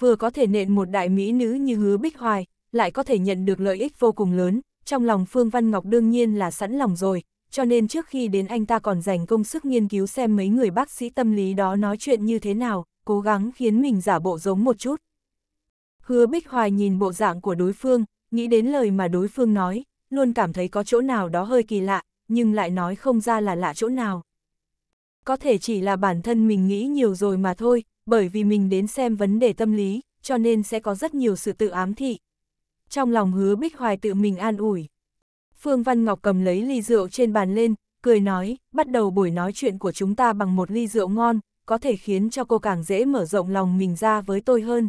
vừa có thể nện một đại mỹ nữ như hứa bích hoài, lại có thể nhận được lợi ích vô cùng lớn, trong lòng Phương Văn Ngọc đương nhiên là sẵn lòng rồi, cho nên trước khi đến anh ta còn dành công sức nghiên cứu xem mấy người bác sĩ tâm lý đó nói chuyện như thế nào, cố gắng khiến mình giả bộ giống một chút. Hứa Bích Hoài nhìn bộ dạng của đối phương, nghĩ đến lời mà đối phương nói, luôn cảm thấy có chỗ nào đó hơi kỳ lạ, nhưng lại nói không ra là lạ chỗ nào. Có thể chỉ là bản thân mình nghĩ nhiều rồi mà thôi, bởi vì mình đến xem vấn đề tâm lý, cho nên sẽ có rất nhiều sự tự ám thị. Trong lòng hứa Bích Hoài tự mình an ủi. Phương Văn Ngọc cầm lấy ly rượu trên bàn lên, cười nói, bắt đầu buổi nói chuyện của chúng ta bằng một ly rượu ngon, có thể khiến cho cô càng dễ mở rộng lòng mình ra với tôi hơn.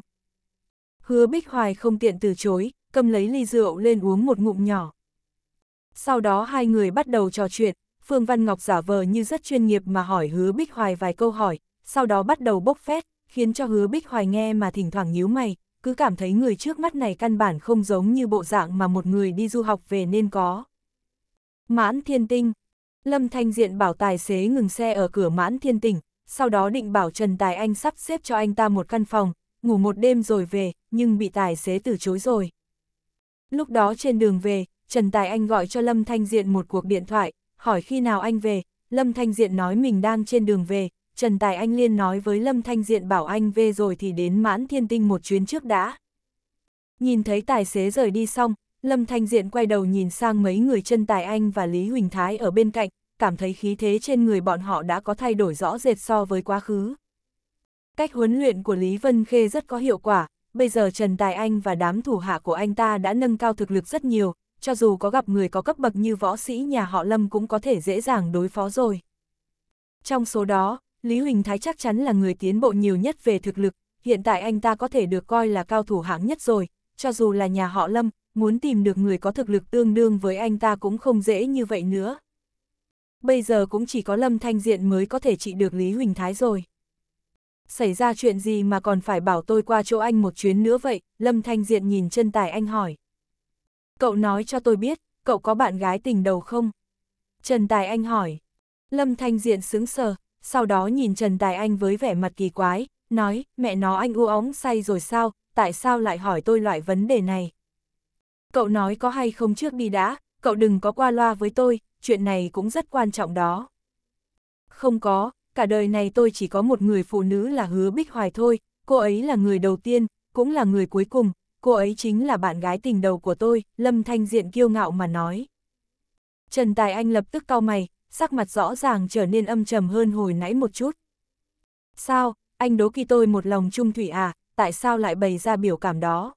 Hứa Bích Hoài không tiện từ chối, cầm lấy ly rượu lên uống một ngụm nhỏ. Sau đó hai người bắt đầu trò chuyện, Phương Văn Ngọc giả vờ như rất chuyên nghiệp mà hỏi Hứa Bích Hoài vài câu hỏi, sau đó bắt đầu bốc phét, khiến cho hứa bích hoài nghe mà thỉnh thoảng nhíu mày, cứ cảm thấy người trước mắt này căn bản không giống như bộ dạng mà một người đi du học về nên có. Mãn thiên tinh Lâm Thanh Diện bảo tài xế ngừng xe ở cửa mãn thiên tỉnh, sau đó định bảo Trần Tài Anh sắp xếp cho anh ta một căn phòng, ngủ một đêm rồi về, nhưng bị tài xế từ chối rồi. Lúc đó trên đường về, Trần Tài Anh gọi cho Lâm Thanh Diện một cuộc điện thoại, hỏi khi nào anh về, Lâm Thanh Diện nói mình đang trên đường về, Trần Tài Anh liên nói với Lâm Thanh Diện bảo anh về rồi thì đến mãn thiên tinh một chuyến trước đã. Nhìn thấy tài xế rời đi xong, Lâm Thanh Diện quay đầu nhìn sang mấy người Trần Tài Anh và Lý Huỳnh Thái ở bên cạnh, cảm thấy khí thế trên người bọn họ đã có thay đổi rõ rệt so với quá khứ. Cách huấn luyện của Lý Vân Khê rất có hiệu quả, bây giờ Trần Tài Anh và đám thủ hạ của anh ta đã nâng cao thực lực rất nhiều, cho dù có gặp người có cấp bậc như võ sĩ nhà họ Lâm cũng có thể dễ dàng đối phó rồi. Trong số đó, Lý Huỳnh Thái chắc chắn là người tiến bộ nhiều nhất về thực lực, hiện tại anh ta có thể được coi là cao thủ hạng nhất rồi, cho dù là nhà họ Lâm, muốn tìm được người có thực lực tương đương với anh ta cũng không dễ như vậy nữa. Bây giờ cũng chỉ có Lâm Thanh Diện mới có thể trị được Lý Huỳnh Thái rồi. Xảy ra chuyện gì mà còn phải bảo tôi qua chỗ anh một chuyến nữa vậy, Lâm Thanh Diện nhìn chân tài anh hỏi. Cậu nói cho tôi biết, cậu có bạn gái tình đầu không? Trần Tài Anh hỏi. Lâm Thanh Diện sững sờ, sau đó nhìn Trần Tài Anh với vẻ mặt kỳ quái, nói, mẹ nó anh u ống say rồi sao, tại sao lại hỏi tôi loại vấn đề này? Cậu nói có hay không trước đi đã, cậu đừng có qua loa với tôi, chuyện này cũng rất quan trọng đó. Không có, cả đời này tôi chỉ có một người phụ nữ là Hứa Bích Hoài thôi, cô ấy là người đầu tiên, cũng là người cuối cùng, cô ấy chính là bạn gái tình đầu của tôi, Lâm Thanh Diện kiêu ngạo mà nói. Trần Tài Anh lập tức cau mày, sắc mặt rõ ràng trở nên âm trầm hơn hồi nãy một chút. Sao, anh đố kỳ tôi một lòng trung thủy à, tại sao lại bày ra biểu cảm đó?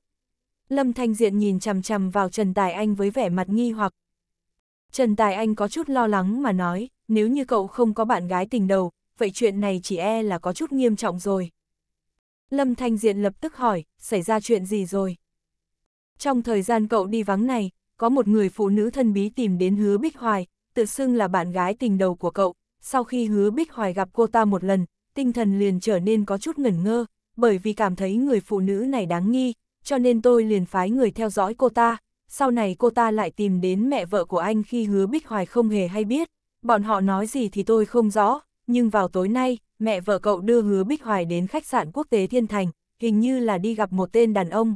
Lâm Thanh Diện nhìn chằm chằm vào Trần Tài Anh với vẻ mặt nghi hoặc. Trần Tài Anh có chút lo lắng mà nói, nếu như cậu không có bạn gái tình đầu, vậy chuyện này chỉ e là có chút nghiêm trọng rồi. Lâm Thanh Diện lập tức hỏi, xảy ra chuyện gì rồi? Trong thời gian cậu đi vắng này, có một người phụ nữ thân bí tìm đến hứa Bích Hoài, tự xưng là bạn gái tình đầu của cậu, sau khi hứa Bích Hoài gặp cô ta một lần, tinh thần liền trở nên có chút ngẩn ngơ, bởi vì cảm thấy người phụ nữ này đáng nghi, cho nên tôi liền phái người theo dõi cô ta, sau này cô ta lại tìm đến mẹ vợ của anh khi hứa Bích Hoài không hề hay biết, bọn họ nói gì thì tôi không rõ, nhưng vào tối nay, mẹ vợ cậu đưa hứa Bích Hoài đến khách sạn quốc tế Thiên Thành, hình như là đi gặp một tên đàn ông.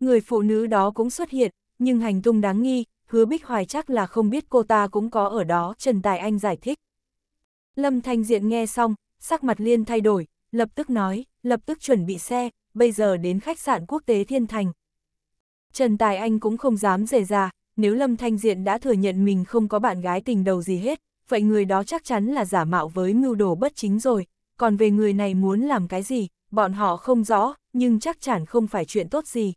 Người phụ nữ đó cũng xuất hiện, nhưng hành tung đáng nghi, hứa bích hoài chắc là không biết cô ta cũng có ở đó, Trần Tài Anh giải thích. Lâm Thanh Diện nghe xong, sắc mặt liên thay đổi, lập tức nói, lập tức chuẩn bị xe, bây giờ đến khách sạn quốc tế Thiên Thành. Trần Tài Anh cũng không dám rề ra, nếu Lâm Thanh Diện đã thừa nhận mình không có bạn gái tình đầu gì hết, vậy người đó chắc chắn là giả mạo với mưu đồ bất chính rồi, còn về người này muốn làm cái gì, bọn họ không rõ, nhưng chắc chắn không phải chuyện tốt gì.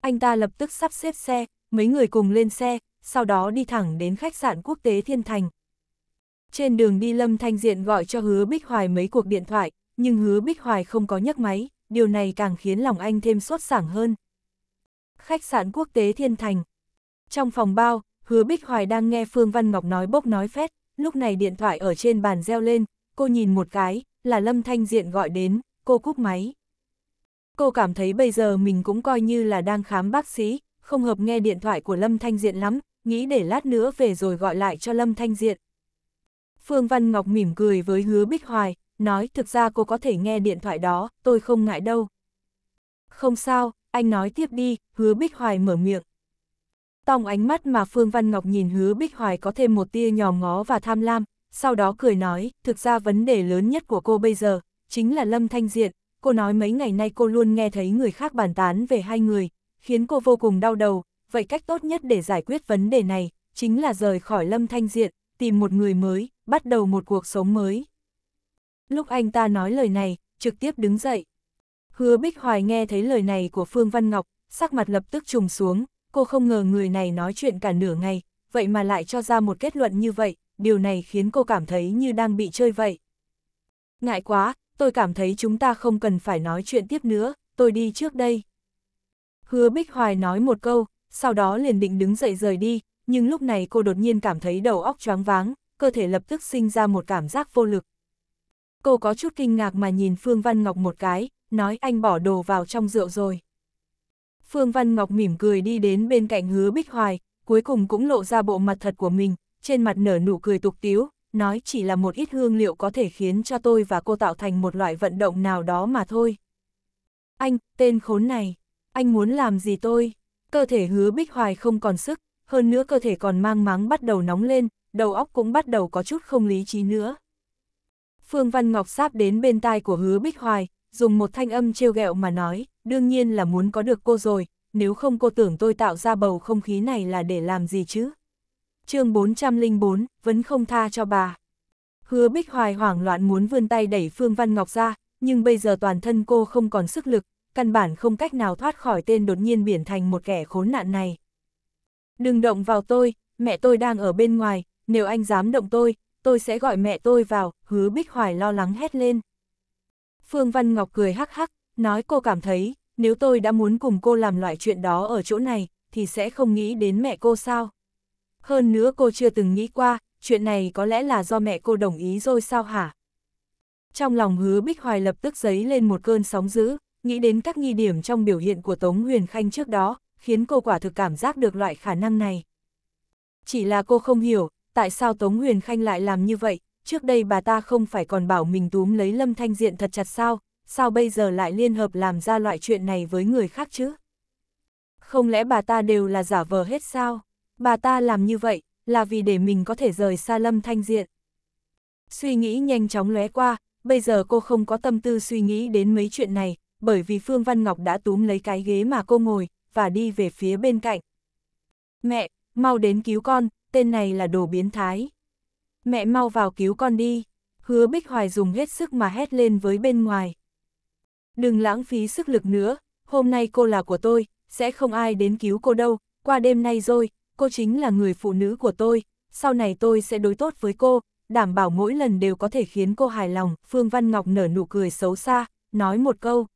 Anh ta lập tức sắp xếp xe, mấy người cùng lên xe, sau đó đi thẳng đến khách sạn quốc tế Thiên Thành. Trên đường đi Lâm Thanh Diện gọi cho Hứa Bích Hoài mấy cuộc điện thoại, nhưng Hứa Bích Hoài không có nhấc máy, điều này càng khiến lòng anh thêm sốt sảng hơn. Khách sạn quốc tế Thiên Thành Trong phòng bao, Hứa Bích Hoài đang nghe Phương Văn Ngọc nói bốc nói phét, lúc này điện thoại ở trên bàn reo lên, cô nhìn một cái, là Lâm Thanh Diện gọi đến, cô cúp máy. Cô cảm thấy bây giờ mình cũng coi như là đang khám bác sĩ, không hợp nghe điện thoại của Lâm Thanh Diện lắm, nghĩ để lát nữa về rồi gọi lại cho Lâm Thanh Diện. Phương Văn Ngọc mỉm cười với hứa Bích Hoài, nói thực ra cô có thể nghe điện thoại đó, tôi không ngại đâu. Không sao, anh nói tiếp đi, hứa Bích Hoài mở miệng. Tòng ánh mắt mà Phương Văn Ngọc nhìn hứa Bích Hoài có thêm một tia nhòm ngó và tham lam, sau đó cười nói, thực ra vấn đề lớn nhất của cô bây giờ, chính là Lâm Thanh Diện, cô nói mấy ngày nay cô luôn nghe thấy người khác bàn tán về hai người, khiến cô vô cùng đau đầu, vậy cách tốt nhất để giải quyết vấn đề này, chính là rời khỏi lâm thanh diện, tìm một người mới, bắt đầu một cuộc sống mới. Lúc anh ta nói lời này, trực tiếp đứng dậy. Hứa Bích Hoài nghe thấy lời này của Phương Văn Ngọc, sắc mặt lập tức trùng xuống, cô không ngờ người này nói chuyện cả nửa ngày, vậy mà lại cho ra một kết luận như vậy, điều này khiến cô cảm thấy như đang bị chơi vậy. Ngại quá, tôi cảm thấy chúng ta không cần phải nói chuyện tiếp nữa, tôi đi trước đây. Hứa Bích Hoài nói một câu, sau đó liền định đứng dậy rời đi, nhưng lúc này cô đột nhiên cảm thấy đầu óc choáng váng, cơ thể lập tức sinh ra một cảm giác vô lực. Cô có chút kinh ngạc mà nhìn Phương Văn Ngọc một cái, nói anh bỏ đồ vào trong rượu rồi. Phương Văn Ngọc mỉm cười đi đến bên cạnh hứa Bích Hoài, cuối cùng cũng lộ ra bộ mặt thật của mình, trên mặt nở nụ cười tục tiếu, nói chỉ là một ít hương liệu có thể khiến cho tôi và cô tạo thành một loại vận động nào đó mà thôi. Anh, tên khốn này anh muốn làm gì tôi? Cơ thể hứa bích hoài không còn sức, hơn nữa cơ thể còn mang máng bắt đầu nóng lên, đầu óc cũng bắt đầu có chút không lý trí nữa. Phương Văn Ngọc sáp đến bên tai của hứa bích hoài, dùng một thanh âm trêu ghẹo mà nói, đương nhiên là muốn có được cô rồi, nếu không cô tưởng tôi tạo ra bầu không khí này là để làm gì chứ? chương 404, vẫn không tha cho bà. Hứa Bích Hoài hoảng loạn muốn vươn tay đẩy Phương Văn Ngọc ra, nhưng bây giờ toàn thân cô không còn sức lực, căn bản không cách nào thoát khỏi tên đột nhiên biển thành một kẻ khốn nạn này. Đừng động vào tôi, mẹ tôi đang ở bên ngoài, nếu anh dám động tôi, tôi sẽ gọi mẹ tôi vào, hứa Bích Hoài lo lắng hét lên. Phương Văn Ngọc cười hắc hắc, nói cô cảm thấy, nếu tôi đã muốn cùng cô làm loại chuyện đó ở chỗ này, thì sẽ không nghĩ đến mẹ cô sao. Hơn nữa cô chưa từng nghĩ qua, chuyện này có lẽ là do mẹ cô đồng ý rồi sao hả? Trong lòng hứa Bích Hoài lập tức giấy lên một cơn sóng dữ, nghĩ đến các nghi điểm trong biểu hiện của Tống Huyền Khanh trước đó, khiến cô quả thực cảm giác được loại khả năng này. Chỉ là cô không hiểu, tại sao Tống Huyền Khanh lại làm như vậy, trước đây bà ta không phải còn bảo mình túm lấy Lâm Thanh Diện thật chặt sao, sao bây giờ lại liên hợp làm ra loại chuyện này với người khác chứ? Không lẽ bà ta đều là giả vờ hết sao? Bà ta làm như vậy, là vì để mình có thể rời xa Lâm Thanh Diện. Suy nghĩ nhanh chóng lóe qua, bây giờ cô không có tâm tư suy nghĩ đến mấy chuyện này, bởi vì Phương Văn Ngọc đã túm lấy cái ghế mà cô ngồi, và đi về phía bên cạnh. Mẹ, mau đến cứu con, tên này là đồ biến thái. Mẹ mau vào cứu con đi, hứa Bích Hoài dùng hết sức mà hét lên với bên ngoài. Đừng lãng phí sức lực nữa, hôm nay cô là của tôi, sẽ không ai đến cứu cô đâu, qua đêm nay rồi, cô chính là người phụ nữ của tôi, sau này tôi sẽ đối tốt với cô, đảm bảo mỗi lần đều có thể khiến cô hài lòng. Phương Văn Ngọc nở nụ cười xấu xa, nói một câu.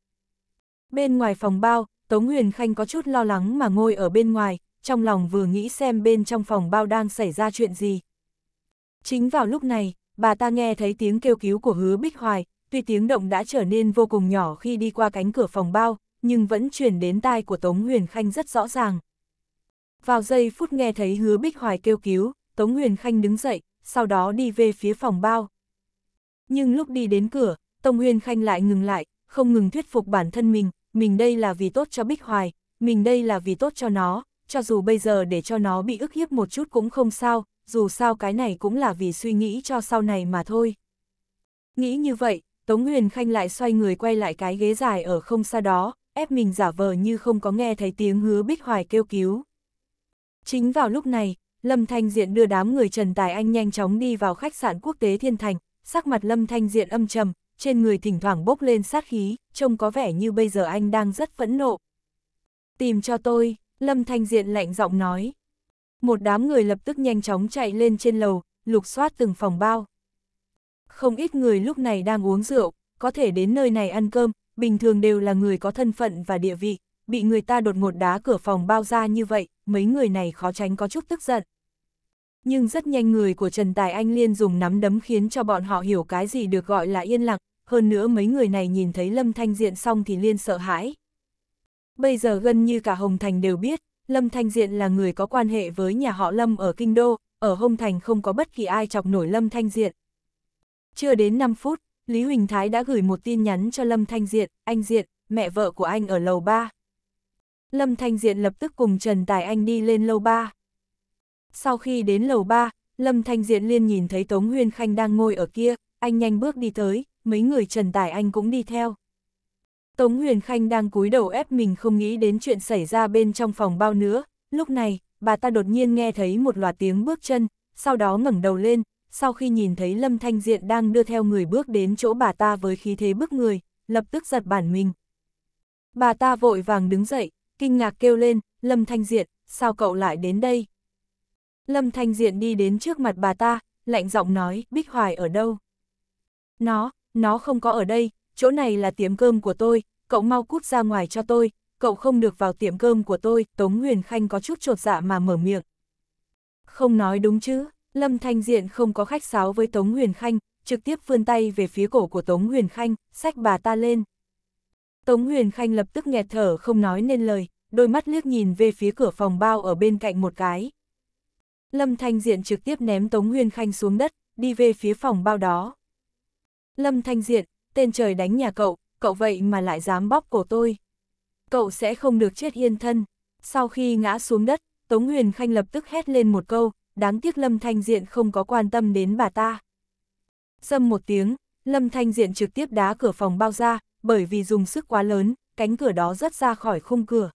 Bên ngoài phòng bao, Tống Huyền Khanh có chút lo lắng mà ngồi ở bên ngoài, trong lòng vừa nghĩ xem bên trong phòng bao đang xảy ra chuyện gì. Chính vào lúc này, bà ta nghe thấy tiếng kêu cứu của hứa Bích Hoài, tuy tiếng động đã trở nên vô cùng nhỏ khi đi qua cánh cửa phòng bao, nhưng vẫn truyền đến tai của Tống Huyền Khanh rất rõ ràng. Vào giây phút nghe thấy hứa Bích Hoài kêu cứu, Tống Huyền Khanh đứng dậy, sau đó đi về phía phòng bao. Nhưng lúc đi đến cửa, tống Huyền Khanh lại ngừng lại, không ngừng thuyết phục bản thân mình, mình đây là vì tốt cho Bích Hoài, mình đây là vì tốt cho nó, cho dù bây giờ để cho nó bị ức hiếp một chút cũng không sao, dù sao cái này cũng là vì suy nghĩ cho sau này mà thôi. Nghĩ như vậy, Tống Huyền Khanh lại xoay người quay lại cái ghế dài ở không xa đó, ép mình giả vờ như không có nghe thấy tiếng hứa Bích Hoài kêu cứu. Chính vào lúc này, Lâm Thanh Diện đưa đám người Trần Tài Anh nhanh chóng đi vào khách sạn quốc tế Thiên Thành, sắc mặt Lâm Thanh Diện âm trầm, trên người thỉnh thoảng bốc lên sát khí, trông có vẻ như bây giờ anh đang rất phẫn nộ. Tìm cho tôi, Lâm Thanh Diện lạnh giọng nói. Một đám người lập tức nhanh chóng chạy lên trên lầu, lục soát từng phòng bao. Không ít người lúc này đang uống rượu, có thể đến nơi này ăn cơm, bình thường đều là người có thân phận và địa vị, bị người ta đột ngột đá cửa phòng bao ra như vậy, mấy người này khó tránh có chút tức giận nhưng rất nhanh người của Trần Tài Anh liên dùng nắm đấm khiến cho bọn họ hiểu cái gì được gọi là yên lặng, hơn nữa mấy người này nhìn thấy Lâm Thanh Diện xong thì liên sợ hãi. Bây giờ gần như cả Hồng Thành đều biết, Lâm Thanh Diện là người có quan hệ với nhà họ Lâm ở Kinh Đô, ở Hồng Thành không có bất kỳ ai chọc nổi Lâm Thanh Diện. Chưa đến 5 phút, Lý Huỳnh Thái đã gửi một tin nhắn cho Lâm Thanh Diện, anh Diện, mẹ vợ của anh ở lầu 3. Lâm Thanh Diện lập tức cùng Trần Tài Anh đi lên lầu 3. Sau khi đến lầu 3, Lâm Thanh Diện liên nhìn thấy Tống huyền Khanh đang ngồi ở kia, anh nhanh bước đi tới, mấy người Trần Tài Anh cũng đi theo. Tống Huyền Khanh đang cúi đầu ép mình không nghĩ đến chuyện xảy ra bên trong phòng bao nữa, lúc này, bà ta đột nhiên nghe thấy một loạt tiếng bước chân, sau đó ngẩng đầu lên, sau khi nhìn thấy Lâm Thanh Diện đang đưa theo người bước đến chỗ bà ta với khí thế bức người, lập tức giật bản mình. Bà ta vội vàng đứng dậy, kinh ngạc kêu lên, Lâm Thanh Diện, sao cậu lại đến đây? Lâm Thanh Diện đi đến trước mặt bà ta, lạnh giọng nói, Bích Hoài ở đâu? Nó, nó không có ở đây, chỗ này là tiệm cơm của tôi, cậu mau cút ra ngoài cho tôi, cậu không được vào tiệm cơm của tôi, Tống Huyền Khanh có chút trột dạ mà mở miệng. Không nói đúng chứ, Lâm Thanh Diện không có khách sáo với Tống Huyền Khanh, trực tiếp vươn tay về phía cổ của Tống Huyền Khanh, sách bà ta lên. Tống Huyền Khanh lập tức nghẹt thở không nói nên lời, đôi mắt liếc nhìn về phía cửa phòng bao ở bên cạnh một cái. Lâm Thanh Diện trực tiếp ném Tống Huyên Khanh xuống đất, đi về phía phòng bao đó. Lâm Thanh Diện, tên trời đánh nhà cậu, cậu vậy mà lại dám bóp cổ tôi. Cậu sẽ không được chết yên thân. Sau khi ngã xuống đất, Tống Huyền Khanh lập tức hét lên một câu, đáng tiếc Lâm Thanh Diện không có quan tâm đến bà ta. Dâm một tiếng, Lâm Thanh Diện trực tiếp đá cửa phòng bao ra, bởi vì dùng sức quá lớn, cánh cửa đó rớt ra khỏi khung cửa.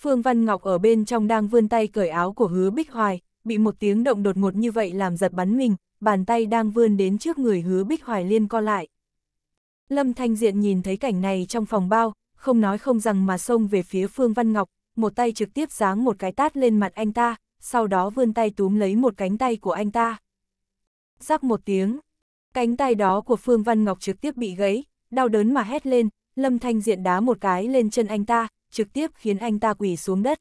Phương Văn Ngọc ở bên trong đang vươn tay cởi áo của hứa Bích Hoài, bị một tiếng động đột ngột như vậy làm giật bắn mình, bàn tay đang vươn đến trước người hứa Bích Hoài Liên co lại. Lâm Thanh Diện nhìn thấy cảnh này trong phòng bao, không nói không rằng mà xông về phía Phương Văn Ngọc, một tay trực tiếp giáng một cái tát lên mặt anh ta, sau đó vươn tay túm lấy một cánh tay của anh ta. Rắc một tiếng, cánh tay đó của Phương Văn Ngọc trực tiếp bị gãy, đau đớn mà hét lên, Lâm Thanh Diện đá một cái lên chân anh ta, trực tiếp khiến anh ta quỳ xuống đất.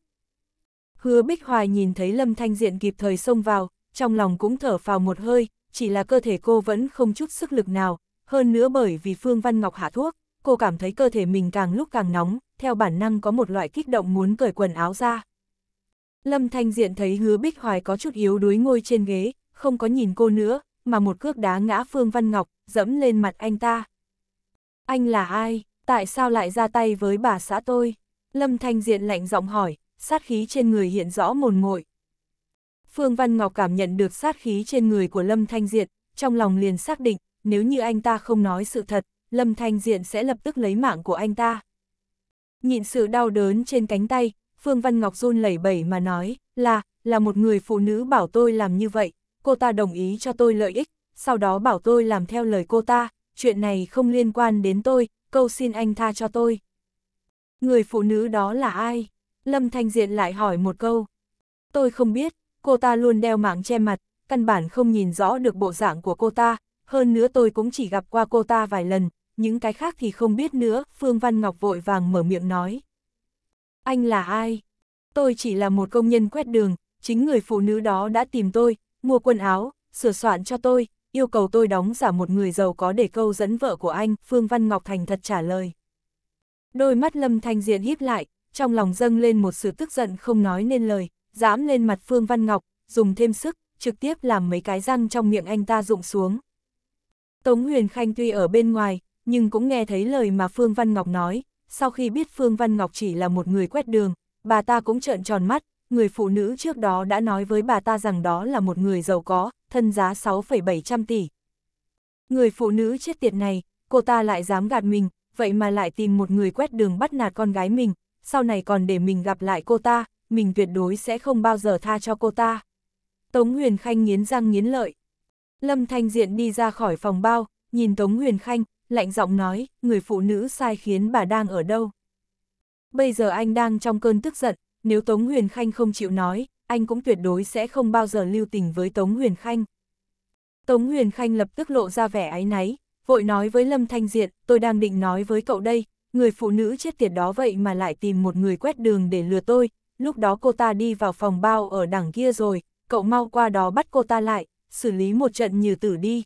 Hứa Bích Hoài nhìn thấy Lâm Thanh Diện kịp thời xông vào, trong lòng cũng thở phào một hơi, chỉ là cơ thể cô vẫn không chút sức lực nào, hơn nữa bởi vì Phương Văn Ngọc hạ thuốc, cô cảm thấy cơ thể mình càng lúc càng nóng, theo bản năng có một loại kích động muốn cởi quần áo ra. Lâm Thanh Diện thấy Hứa Bích Hoài có chút yếu đuối ngồi trên ghế, không có nhìn cô nữa, mà một cước đá ngã Phương Văn Ngọc, dẫm lên mặt anh ta. Anh là ai? Tại sao lại ra tay với bà xã tôi? Lâm Thanh Diện lạnh giọng hỏi, sát khí trên người hiện rõ mồn mội. Phương Văn Ngọc cảm nhận được sát khí trên người của Lâm Thanh Diện, trong lòng liền xác định, nếu như anh ta không nói sự thật, Lâm Thanh Diện sẽ lập tức lấy mạng của anh ta. Nhịn sự đau đớn trên cánh tay, Phương Văn Ngọc run lẩy bẩy mà nói, là, là một người phụ nữ bảo tôi làm như vậy, cô ta đồng ý cho tôi lợi ích, sau đó bảo tôi làm theo lời cô ta, chuyện này không liên quan đến tôi, câu xin anh tha cho tôi. Người phụ nữ đó là ai? Lâm Thanh Diện lại hỏi một câu. Tôi không biết, cô ta luôn đeo mạng che mặt, căn bản không nhìn rõ được bộ dạng của cô ta, hơn nữa tôi cũng chỉ gặp qua cô ta vài lần, những cái khác thì không biết nữa, Phương Văn Ngọc vội vàng mở miệng nói. Anh là ai? Tôi chỉ là một công nhân quét đường, chính người phụ nữ đó đã tìm tôi, mua quần áo, sửa soạn cho tôi, yêu cầu tôi đóng giả một người giàu có để câu dẫn vợ của anh, Phương Văn Ngọc Thành thật trả lời. Đôi mắt Lâm Thanh Diện híp lại, trong lòng dâng lên một sự tức giận không nói nên lời, dám lên mặt Phương Văn Ngọc, dùng thêm sức, trực tiếp làm mấy cái răng trong miệng anh ta rụng xuống. Tống Huyền Khanh tuy ở bên ngoài, nhưng cũng nghe thấy lời mà Phương Văn Ngọc nói, sau khi biết Phương Văn Ngọc chỉ là một người quét đường, bà ta cũng trợn tròn mắt, người phụ nữ trước đó đã nói với bà ta rằng đó là một người giàu có, thân giá 6,700 tỷ. Người phụ nữ chết tiệt này, cô ta lại dám gạt mình, vậy mà lại tìm một người quét đường bắt nạt con gái mình, sau này còn để mình gặp lại cô ta, mình tuyệt đối sẽ không bao giờ tha cho cô ta. Tống Huyền Khanh nghiến răng nghiến lợi. Lâm Thanh Diện đi ra khỏi phòng bao, nhìn Tống Huyền Khanh, lạnh giọng nói, người phụ nữ sai khiến bà đang ở đâu. Bây giờ anh đang trong cơn tức giận, nếu Tống Huyền Khanh không chịu nói, anh cũng tuyệt đối sẽ không bao giờ lưu tình với Tống Huyền Khanh. Tống Huyền Khanh lập tức lộ ra vẻ áy náy, vội nói với Lâm Thanh Diện, tôi đang định nói với cậu đây, người phụ nữ chết tiệt đó vậy mà lại tìm một người quét đường để lừa tôi, lúc đó cô ta đi vào phòng bao ở đằng kia rồi, cậu mau qua đó bắt cô ta lại, xử lý một trận như tử đi.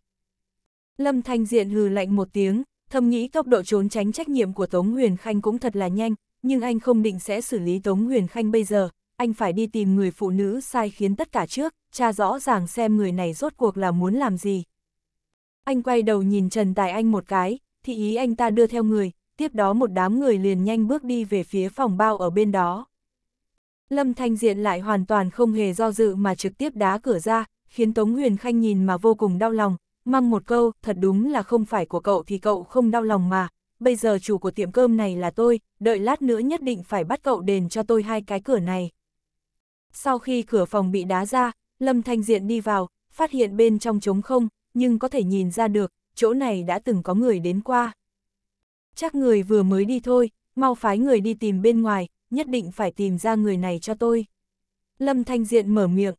Lâm Thanh Diện hừ lạnh một tiếng, thầm nghĩ tốc độ trốn tránh trách nhiệm của Tống Huyền Khanh cũng thật là nhanh, nhưng anh không định sẽ xử lý Tống Huyền Khanh bây giờ, anh phải đi tìm người phụ nữ sai khiến tất cả trước, tra rõ ràng xem người này rốt cuộc là muốn làm gì. Anh quay đầu nhìn Trần Tài Anh một cái, thì ý anh ta đưa theo người, tiếp đó một đám người liền nhanh bước đi về phía phòng bao ở bên đó. Lâm Thanh Diện lại hoàn toàn không hề do dự mà trực tiếp đá cửa ra, khiến Tống Huyền Khanh nhìn mà vô cùng đau lòng, mang một câu, thật đúng là không phải của cậu thì cậu không đau lòng mà, bây giờ chủ của tiệm cơm này là tôi, đợi lát nữa nhất định phải bắt cậu đền cho tôi hai cái cửa này. Sau khi cửa phòng bị đá ra, Lâm Thanh Diện đi vào, phát hiện bên trong trống không, nhưng có thể nhìn ra được, chỗ này đã từng có người đến qua chắc người vừa mới đi thôi, mau phái người đi tìm bên ngoài, nhất định phải tìm ra người này cho tôi. Lâm Thanh Diện mở miệng.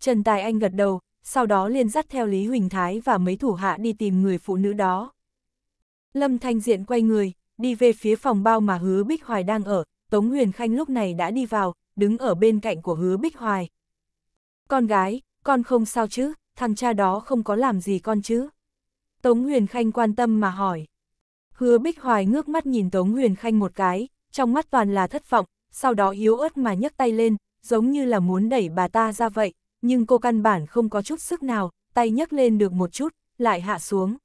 Trần Tài Anh gật đầu, sau đó liền dắt theo Lý Huỳnh Thái và mấy thủ hạ đi tìm người phụ nữ đó. Lâm Thanh Diện quay người, đi về phía phòng bao mà Hứa Bích Hoài đang ở, Tống Huyền Khanh lúc này đã đi vào, đứng ở bên cạnh của Hứa Bích Hoài. Con gái, con không sao chứ, thằng cha đó không có làm gì con chứ. Tống Huyền Khanh quan tâm mà hỏi. Hứa Bích Hoài ngước mắt nhìn Tống Huyền Khanh một cái, trong mắt toàn là thất vọng, sau đó yếu ớt mà nhấc tay lên, giống như là muốn đẩy bà ta ra vậy, nhưng cô căn bản không có chút sức nào, tay nhấc lên được một chút, lại hạ xuống.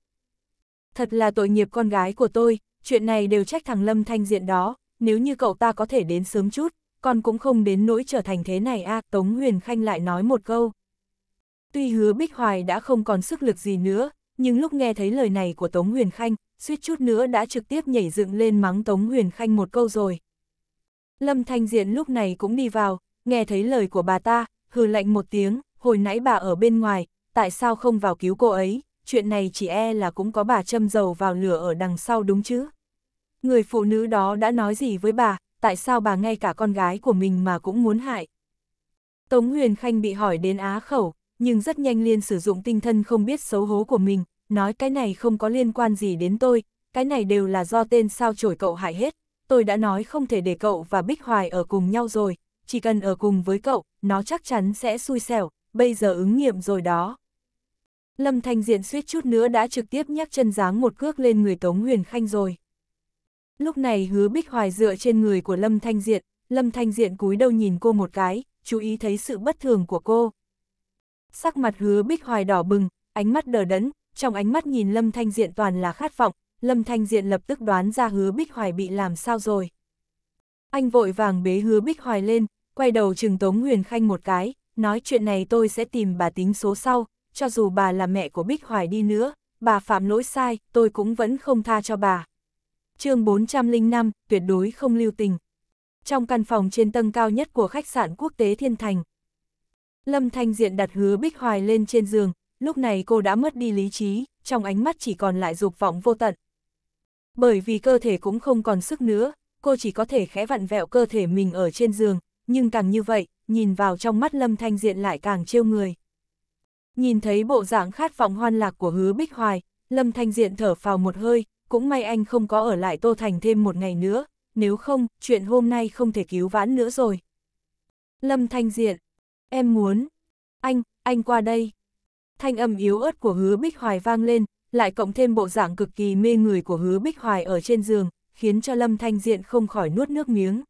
Thật là tội nghiệp con gái của tôi, chuyện này đều trách thằng Lâm Thanh Diện đó, nếu như cậu ta có thể đến sớm chút, con cũng không đến nỗi trở thành thế này a Tống Huyền Khanh lại nói một câu. Tuy hứa Bích Hoài đã không còn sức lực gì nữa, nhưng lúc nghe thấy lời này của Tống Huyền Khanh, suýt chút nữa đã trực tiếp nhảy dựng lên mắng Tống Huyền Khanh một câu rồi. Lâm Thanh Diện lúc này cũng đi vào, nghe thấy lời của bà ta, hừ lạnh một tiếng, hồi nãy bà ở bên ngoài, tại sao không vào cứu cô ấy, chuyện này chỉ e là cũng có bà châm dầu vào lửa ở đằng sau đúng chứ. Người phụ nữ đó đã nói gì với bà, tại sao bà ngay cả con gái của mình mà cũng muốn hại. Tống Huyền Khanh bị hỏi đến á khẩu, nhưng rất nhanh liên sử dụng tinh thần không biết xấu hố của mình, nói cái này không có liên quan gì đến tôi, cái này đều là do tên sao chổi cậu hại hết, tôi đã nói không thể để cậu và Bích Hoài ở cùng nhau rồi, chỉ cần ở cùng với cậu, nó chắc chắn sẽ xui xẻo, bây giờ ứng nghiệm rồi đó. Lâm Thanh Diện suýt chút nữa đã trực tiếp nhắc chân dáng một cước lên người Tống Huyền Khanh rồi. Lúc này hứa Bích Hoài dựa trên người của Lâm Thanh Diện, Lâm Thanh Diện cúi đầu nhìn cô một cái, chú ý thấy sự bất thường của cô. Sắc mặt hứa Bích Hoài đỏ bừng, ánh mắt đờ đẫn, trong ánh mắt nhìn Lâm Thanh Diện toàn là khát vọng, Lâm Thanh Diện lập tức đoán ra hứa Bích Hoài bị làm sao rồi. Anh vội vàng bế hứa Bích Hoài lên, quay đầu trừng Tống Huyền Khanh một cái, nói chuyện này tôi sẽ tìm bà tính số sau, cho dù bà là mẹ của Bích Hoài đi nữa, bà phạm lỗi sai, tôi cũng vẫn không tha cho bà. chương 405, tuyệt đối không lưu tình. Trong căn phòng trên tầng cao nhất của khách sạn quốc tế Thiên Thành, Lâm Thanh Diện đặt hứa Bích Hoài lên trên giường, lúc này cô đã mất đi lý trí, trong ánh mắt chỉ còn lại dục vọng vô tận. Bởi vì cơ thể cũng không còn sức nữa, cô chỉ có thể khẽ vặn vẹo cơ thể mình ở trên giường, nhưng càng như vậy, nhìn vào trong mắt Lâm Thanh Diện lại càng trêu người. Nhìn thấy bộ dạng khát vọng hoan lạc của hứa Bích Hoài, Lâm Thanh Diện thở phào một hơi, cũng may anh không có ở lại Tô Thành thêm một ngày nữa, nếu không, chuyện hôm nay không thể cứu vãn nữa rồi. Lâm Thanh Diện, em muốn, anh, anh qua đây thanh âm yếu ớt của hứa Bích Hoài vang lên, lại cộng thêm bộ dạng cực kỳ mê người của hứa Bích Hoài ở trên giường, khiến cho Lâm Thanh Diện không khỏi nuốt nước miếng.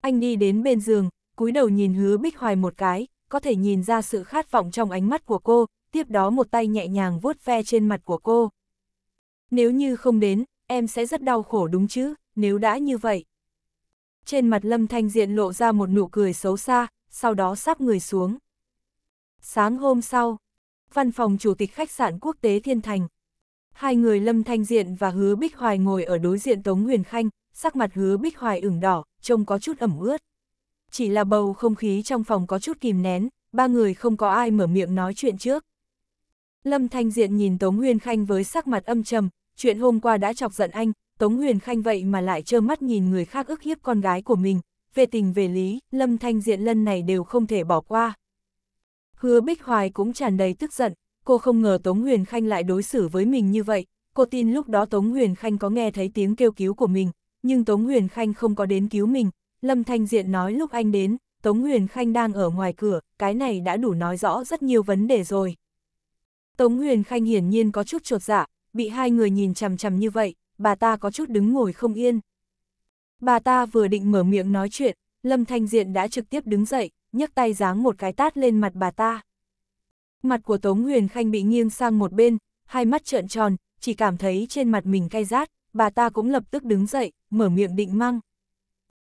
Anh đi đến bên giường, cúi đầu nhìn hứa Bích Hoài một cái, có thể nhìn ra sự khát vọng trong ánh mắt của cô, tiếp đó một tay nhẹ nhàng vuốt ve trên mặt của cô. Nếu như không đến, em sẽ rất đau khổ đúng chứ, nếu đã như vậy. Trên mặt Lâm Thanh Diện lộ ra một nụ cười xấu xa, sau đó sắp người xuống. Sáng hôm sau, văn phòng chủ tịch khách sạn quốc tế Thiên Thành. Hai người Lâm Thanh Diện và Hứa Bích Hoài ngồi ở đối diện Tống Huyền Khanh, sắc mặt Hứa Bích Hoài ửng đỏ, trông có chút ẩm ướt. Chỉ là bầu không khí trong phòng có chút kìm nén, ba người không có ai mở miệng nói chuyện trước. Lâm Thanh Diện nhìn Tống Huyền Khanh với sắc mặt âm trầm, chuyện hôm qua đã chọc giận anh, Tống Huyền Khanh vậy mà lại trơ mắt nhìn người khác ức hiếp con gái của mình, về tình về lý, Lâm Thanh Diện lần này đều không thể bỏ qua. Hứa Bích Hoài cũng tràn đầy tức giận, cô không ngờ Tống Huyền Khanh lại đối xử với mình như vậy, cô tin lúc đó Tống Huyền Khanh có nghe thấy tiếng kêu cứu của mình, nhưng Tống Huyền Khanh không có đến cứu mình, Lâm Thanh Diện nói lúc anh đến, Tống Huyền Khanh đang ở ngoài cửa, cái này đã đủ nói rõ rất nhiều vấn đề rồi. Tống Huyền Khanh hiển nhiên có chút trột dạ, bị hai người nhìn chằm chằm như vậy, bà ta có chút đứng ngồi không yên. Bà ta vừa định mở miệng nói chuyện, Lâm Thanh Diện đã trực tiếp đứng dậy, nhấc tay giáng một cái tát lên mặt bà ta. Mặt của Tống Huyền Khanh bị nghiêng sang một bên, hai mắt trợn tròn, chỉ cảm thấy trên mặt mình cay rát, bà ta cũng lập tức đứng dậy, mở miệng định măng.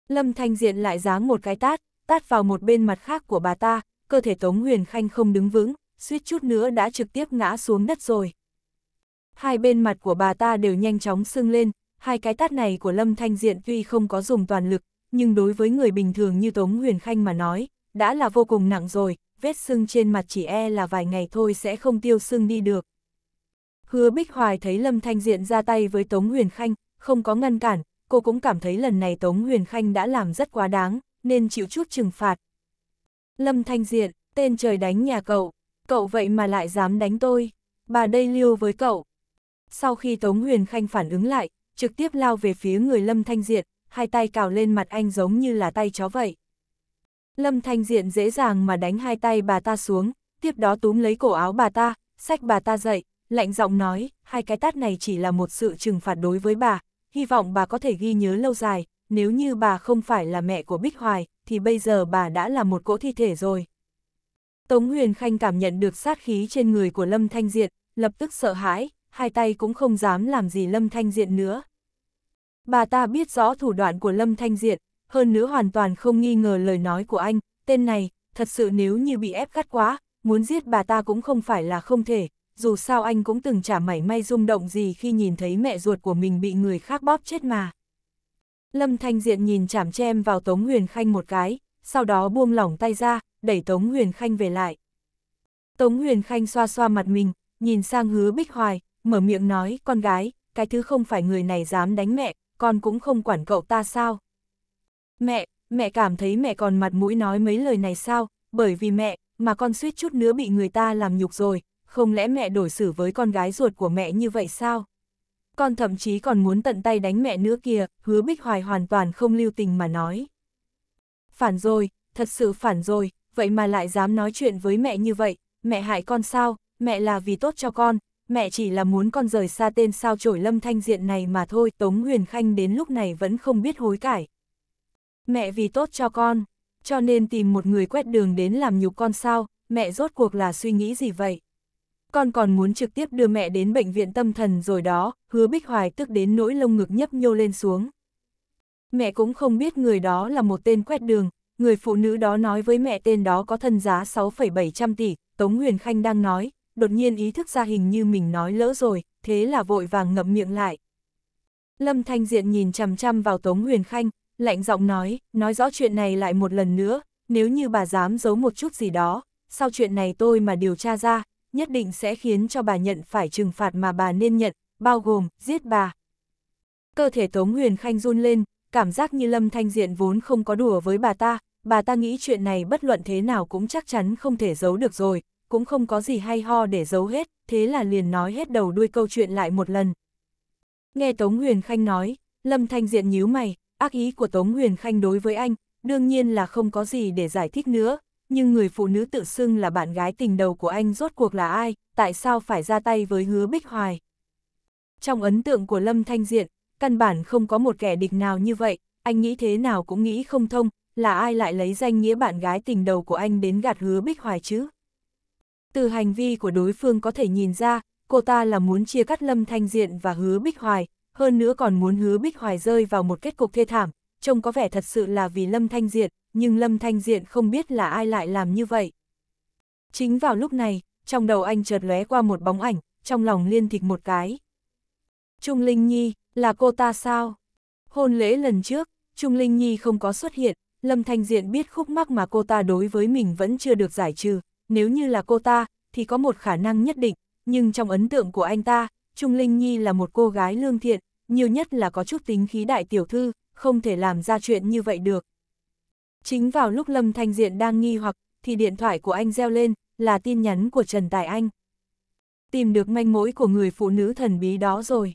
Lâm Thanh Diện lại giáng một cái tát, tát vào một bên mặt khác của bà ta, cơ thể Tống Huyền Khanh không đứng vững, suýt chút nữa đã trực tiếp ngã xuống đất rồi. Hai bên mặt của bà ta đều nhanh chóng sưng lên, hai cái tát này của Lâm Thanh Diện tuy không có dùng toàn lực, nhưng đối với người bình thường như Tống Huyền Khanh mà nói, đã là vô cùng nặng rồi, vết sưng trên mặt chỉ e là vài ngày thôi sẽ không tiêu sưng đi được. Hứa Bích Hoài thấy Lâm Thanh Diện ra tay với Tống Huyền Khanh, không có ngăn cản, cô cũng cảm thấy lần này Tống Huyền Khanh đã làm rất quá đáng, nên chịu chút trừng phạt. Lâm Thanh Diện, tên trời đánh nhà cậu, cậu vậy mà lại dám đánh tôi, bà đây liêu với cậu. Sau khi Tống Huyền Khanh phản ứng lại, trực tiếp lao về phía người Lâm Thanh Diện, hai tay cào lên mặt anh giống như là tay chó vậy. Lâm Thanh Diện dễ dàng mà đánh hai tay bà ta xuống, tiếp đó túm lấy cổ áo bà ta, sách bà ta dậy, lạnh giọng nói, hai cái tát này chỉ là một sự trừng phạt đối với bà, hy vọng bà có thể ghi nhớ lâu dài, nếu như bà không phải là mẹ của Bích Hoài, thì bây giờ bà đã là một cỗ thi thể rồi. Tống Huyền Khanh cảm nhận được sát khí trên người của Lâm Thanh Diện, lập tức sợ hãi, hai tay cũng không dám làm gì Lâm Thanh Diện nữa. Bà ta biết rõ thủ đoạn của Lâm Thanh Diện, hơn nữa hoàn toàn không nghi ngờ lời nói của anh, tên này, thật sự nếu như bị ép gắt quá, muốn giết bà ta cũng không phải là không thể, dù sao anh cũng từng chả mảy may rung động gì khi nhìn thấy mẹ ruột của mình bị người khác bóp chết mà. Lâm Thanh Diện nhìn chảm chem vào Tống Huyền Khanh một cái, sau đó buông lỏng tay ra, đẩy Tống Huyền Khanh về lại. Tống Huyền Khanh xoa xoa mặt mình, nhìn sang hứa Bích Hoài, mở miệng nói, con gái, cái thứ không phải người này dám đánh mẹ, con cũng không quản cậu ta sao. Mẹ, mẹ cảm thấy mẹ còn mặt mũi nói mấy lời này sao, bởi vì mẹ, mà con suýt chút nữa bị người ta làm nhục rồi, không lẽ mẹ đổi xử với con gái ruột của mẹ như vậy sao? Con thậm chí còn muốn tận tay đánh mẹ nữa kìa, hứa Bích Hoài hoàn toàn không lưu tình mà nói. Phản rồi, thật sự phản rồi, vậy mà lại dám nói chuyện với mẹ như vậy, mẹ hại con sao, mẹ là vì tốt cho con, mẹ chỉ là muốn con rời xa tên sao trổi lâm thanh diện này mà thôi. Tống Huyền Khanh đến lúc này vẫn không biết hối cải, Mẹ vì tốt cho con, cho nên tìm một người quét đường đến làm nhục con sao, mẹ rốt cuộc là suy nghĩ gì vậy? Con còn muốn trực tiếp đưa mẹ đến bệnh viện tâm thần rồi đó, hứa Bích Hoài tức đến nỗi lông ngực nhấp nhô lên xuống. Mẹ cũng không biết người đó là một tên quét đường, người phụ nữ đó nói với mẹ tên đó có thân giá 6,700 tỷ, Tống Huyền Khanh đang nói, đột nhiên ý thức ra hình như mình nói lỡ rồi, thế là vội vàng ngậm miệng lại. Lâm Thanh Diện nhìn chằm chằm vào Tống Huyền Khanh, lạnh giọng nói, nói rõ chuyện này lại một lần nữa, nếu như bà dám giấu một chút gì đó, sau chuyện này tôi mà điều tra ra, nhất định sẽ khiến cho bà nhận phải trừng phạt mà bà nên nhận, bao gồm giết bà. Cơ thể Tống Huyền Khanh run lên, cảm giác như Lâm Thanh Diện vốn không có đùa với bà ta, bà ta nghĩ chuyện này bất luận thế nào cũng chắc chắn không thể giấu được rồi, cũng không có gì hay ho để giấu hết, thế là liền nói hết đầu đuôi câu chuyện lại một lần. Nghe Tống Huyền Khanh nói, Lâm Thanh Diện nhíu mày, ác ý của Tống Huyền Khanh đối với anh, đương nhiên là không có gì để giải thích nữa, nhưng người phụ nữ tự xưng là bạn gái tình đầu của anh rốt cuộc là ai, tại sao phải ra tay với hứa Bích Hoài. Trong ấn tượng của Lâm Thanh Diện, căn bản không có một kẻ địch nào như vậy, anh nghĩ thế nào cũng nghĩ không thông, là ai lại lấy danh nghĩa bạn gái tình đầu của anh đến gạt hứa Bích Hoài chứ. Từ hành vi của đối phương có thể nhìn ra, cô ta là muốn chia cắt Lâm Thanh Diện và hứa Bích Hoài, hơn nữa còn muốn hứa Bích Hoài rơi vào một kết cục thê thảm, trông có vẻ thật sự là vì Lâm Thanh Diện, nhưng Lâm Thanh Diện không biết là ai lại làm như vậy. Chính vào lúc này, trong đầu anh chợt lóe qua một bóng ảnh, trong lòng liên thịt một cái. Trung Linh Nhi, là cô ta sao? Hôn lễ lần trước, Trung Linh Nhi không có xuất hiện, Lâm Thanh Diện biết khúc mắc mà cô ta đối với mình vẫn chưa được giải trừ, nếu như là cô ta, thì có một khả năng nhất định, nhưng trong ấn tượng của anh ta, Trung Linh Nhi là một cô gái lương thiện, nhiều nhất là có chút tính khí đại tiểu thư, không thể làm ra chuyện như vậy được. Chính vào lúc Lâm Thanh Diện đang nghi hoặc, thì điện thoại của anh reo lên, là tin nhắn của Trần Tài Anh. Tìm được manh mối của người phụ nữ thần bí đó rồi.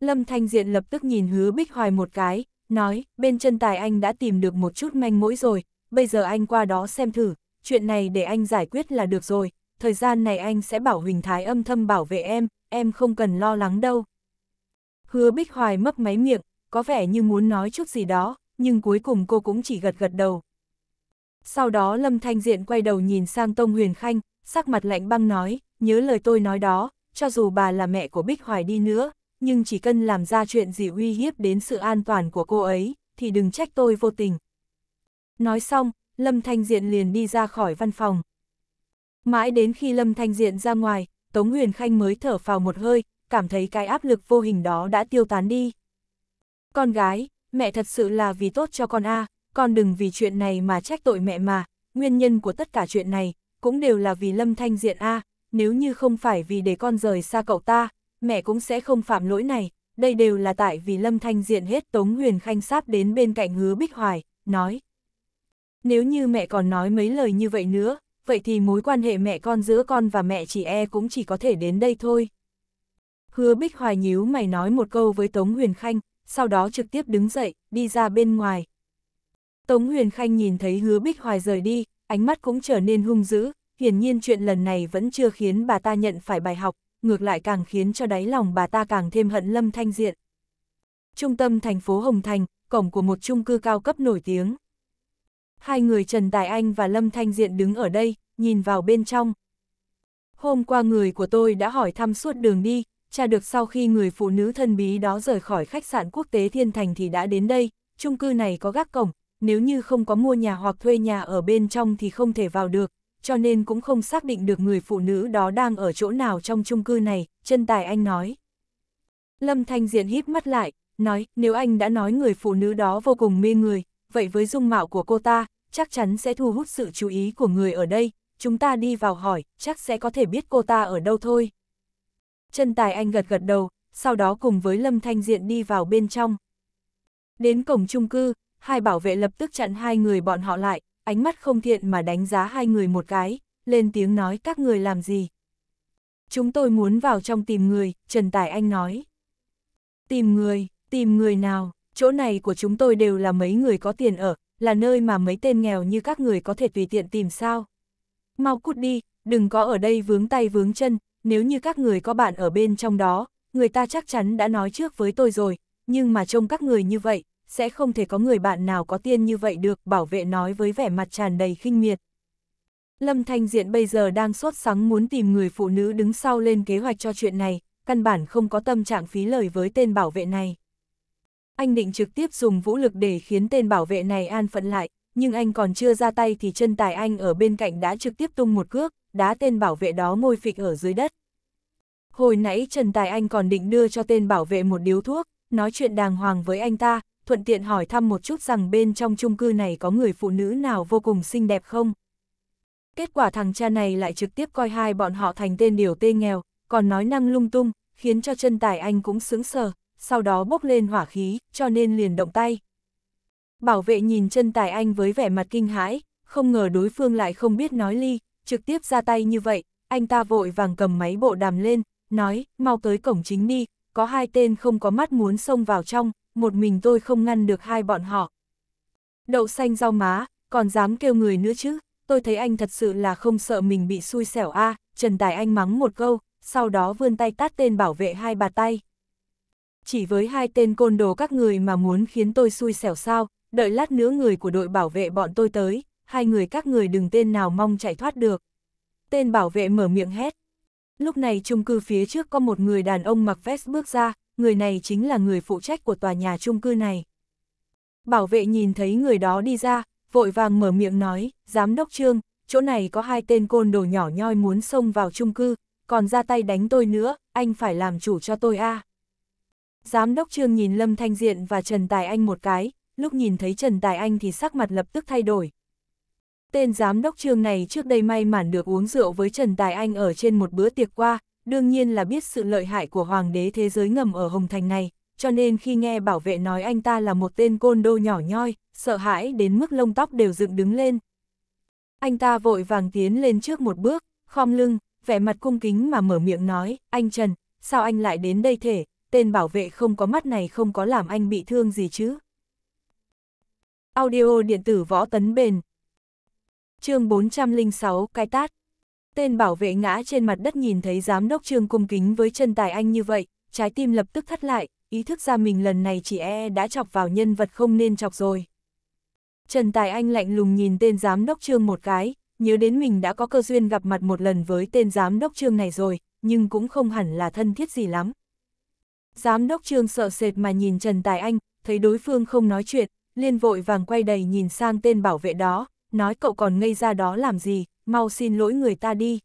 Lâm Thanh Diện lập tức nhìn hứa Bích Hoài một cái, nói, bên Trần Tài Anh đã tìm được một chút manh mối rồi, bây giờ anh qua đó xem thử, chuyện này để anh giải quyết là được rồi, thời gian này anh sẽ bảo Huỳnh Thái âm thâm bảo vệ em, em không cần lo lắng đâu. Hứa Bích Hoài mấp máy miệng, có vẻ như muốn nói chút gì đó, nhưng cuối cùng cô cũng chỉ gật gật đầu. Sau đó Lâm Thanh Diện quay đầu nhìn sang Tông Huyền Khanh, sắc mặt lạnh băng nói, nhớ lời tôi nói đó, cho dù bà là mẹ của Bích Hoài đi nữa, nhưng chỉ cần làm ra chuyện gì uy hiếp đến sự an toàn của cô ấy, thì đừng trách tôi vô tình. Nói xong, Lâm Thanh Diện liền đi ra khỏi văn phòng. Mãi đến khi Lâm Thanh Diện ra ngoài, Tống Huyền Khanh mới thở phào một hơi, cảm thấy cái áp lực vô hình đó đã tiêu tán đi. Con gái, mẹ thật sự là vì tốt cho con a, con đừng vì chuyện này mà trách tội mẹ mà, nguyên nhân của tất cả chuyện này cũng đều là vì Lâm Thanh Diện a, nếu như không phải vì để con rời xa cậu ta, mẹ cũng sẽ không phạm lỗi này, đây đều là tại vì Lâm Thanh Diện hết Tống Huyền Khanh sáp đến bên cạnh Hứa Bích Hoài, nói: "Nếu như mẹ còn nói mấy lời như vậy nữa, vậy thì mối quan hệ mẹ con giữa con và mẹ chị e cũng chỉ có thể đến đây thôi. Hứa Bích Hoài nhíu mày nói một câu với Tống Huyền Khanh, sau đó trực tiếp đứng dậy, đi ra bên ngoài. Tống Huyền Khanh nhìn thấy Hứa Bích Hoài rời đi, ánh mắt cũng trở nên hung dữ, hiển nhiên chuyện lần này vẫn chưa khiến bà ta nhận phải bài học, ngược lại càng khiến cho đáy lòng bà ta càng thêm hận Lâm Thanh Diện. Trung tâm thành phố Hồng Thành, cổng của một chung cư cao cấp nổi tiếng. Hai người Trần Tài Anh và Lâm Thanh Diện đứng ở đây, nhìn vào bên trong. Hôm qua người của tôi đã hỏi thăm suốt đường đi, tra được sau khi người phụ nữ thân bí đó rời khỏi khách sạn quốc tế Thiên Thành thì đã đến đây, chung cư này có gác cổng, nếu như không có mua nhà hoặc thuê nhà ở bên trong thì không thể vào được, cho nên cũng không xác định được người phụ nữ đó đang ở chỗ nào trong chung cư này, trần tài anh nói. Lâm Thanh Diện híp mắt lại, nói, nếu anh đã nói người phụ nữ đó vô cùng mê người, vậy với dung mạo của cô ta, chắc chắn sẽ thu hút sự chú ý của người ở đây, chúng ta đi vào hỏi, chắc sẽ có thể biết cô ta ở đâu thôi. Chân tài anh gật gật đầu, sau đó cùng với Lâm Thanh Diện đi vào bên trong. Đến cổng chung cư, hai bảo vệ lập tức chặn hai người bọn họ lại, ánh mắt không thiện mà đánh giá hai người một cái, lên tiếng nói các người làm gì. Chúng tôi muốn vào trong tìm người, Trần Tài Anh nói. Tìm người, tìm người nào, chỗ này của chúng tôi đều là mấy người có tiền ở, là nơi mà mấy tên nghèo như các người có thể tùy tiện tìm sao. Mau cút đi, đừng có ở đây vướng tay vướng chân, nếu như các người có bạn ở bên trong đó, người ta chắc chắn đã nói trước với tôi rồi, nhưng mà trông các người như vậy, sẽ không thể có người bạn nào có tiên như vậy được, bảo vệ nói với vẻ mặt tràn đầy khinh miệt. Lâm Thanh Diện bây giờ đang sốt sắng muốn tìm người phụ nữ đứng sau lên kế hoạch cho chuyện này, căn bản không có tâm trạng phí lời với tên bảo vệ này anh định trực tiếp dùng vũ lực để khiến tên bảo vệ này an phận lại, nhưng anh còn chưa ra tay thì chân tài anh ở bên cạnh đã trực tiếp tung một cước, đá tên bảo vệ đó ngôi phịch ở dưới đất. Hồi nãy Trần Tài Anh còn định đưa cho tên bảo vệ một điếu thuốc, nói chuyện đàng hoàng với anh ta, thuận tiện hỏi thăm một chút rằng bên trong chung cư này có người phụ nữ nào vô cùng xinh đẹp không. Kết quả thằng cha này lại trực tiếp coi hai bọn họ thành tên điều tê nghèo, còn nói năng lung tung, khiến cho chân tài anh cũng sững sờ, sau đó bốc lên hỏa khí, cho nên liền động tay. Bảo vệ nhìn chân tài anh với vẻ mặt kinh hãi, không ngờ đối phương lại không biết nói ly, trực tiếp ra tay như vậy, anh ta vội vàng cầm máy bộ đàm lên, nói, mau tới cổng chính đi, có hai tên không có mắt muốn xông vào trong, một mình tôi không ngăn được hai bọn họ. Đậu xanh rau má, còn dám kêu người nữa chứ, tôi thấy anh thật sự là không sợ mình bị xui xẻo a à. Trần Tài Anh mắng một câu, sau đó vươn tay tát tên bảo vệ hai bà tay chỉ với hai tên côn đồ các người mà muốn khiến tôi xui xẻo sao, đợi lát nữa người của đội bảo vệ bọn tôi tới, hai người các người đừng tên nào mong chạy thoát được. Tên bảo vệ mở miệng hét. Lúc này chung cư phía trước có một người đàn ông mặc vest bước ra, người này chính là người phụ trách của tòa nhà chung cư này. Bảo vệ nhìn thấy người đó đi ra, vội vàng mở miệng nói, giám đốc trương, chỗ này có hai tên côn đồ nhỏ nhoi muốn xông vào chung cư, còn ra tay đánh tôi nữa, anh phải làm chủ cho tôi a. À. Giám đốc Trương nhìn Lâm Thanh Diện và Trần Tài Anh một cái, lúc nhìn thấy Trần Tài Anh thì sắc mặt lập tức thay đổi. Tên giám đốc Trương này trước đây may mắn được uống rượu với Trần Tài Anh ở trên một bữa tiệc qua, đương nhiên là biết sự lợi hại của hoàng đế thế giới ngầm ở Hồng Thành này, cho nên khi nghe bảo vệ nói anh ta là một tên côn đô nhỏ nhoi, sợ hãi đến mức lông tóc đều dựng đứng lên. Anh ta vội vàng tiến lên trước một bước, khom lưng, vẻ mặt cung kính mà mở miệng nói, anh Trần, sao anh lại đến đây thể, tên bảo vệ không có mắt này không có làm anh bị thương gì chứ. Audio điện tử võ tấn bền chương 406 cai tát Tên bảo vệ ngã trên mặt đất nhìn thấy giám đốc trương cung kính với chân tài anh như vậy, trái tim lập tức thắt lại, ý thức ra mình lần này chỉ e đã chọc vào nhân vật không nên chọc rồi. Trần Tài Anh lạnh lùng nhìn tên giám đốc trương một cái, nhớ đến mình đã có cơ duyên gặp mặt một lần với tên giám đốc trương này rồi, nhưng cũng không hẳn là thân thiết gì lắm, Giám đốc trương sợ sệt mà nhìn Trần Tài Anh, thấy đối phương không nói chuyện, liên vội vàng quay đầy nhìn sang tên bảo vệ đó, nói cậu còn ngây ra đó làm gì, mau xin lỗi người ta đi.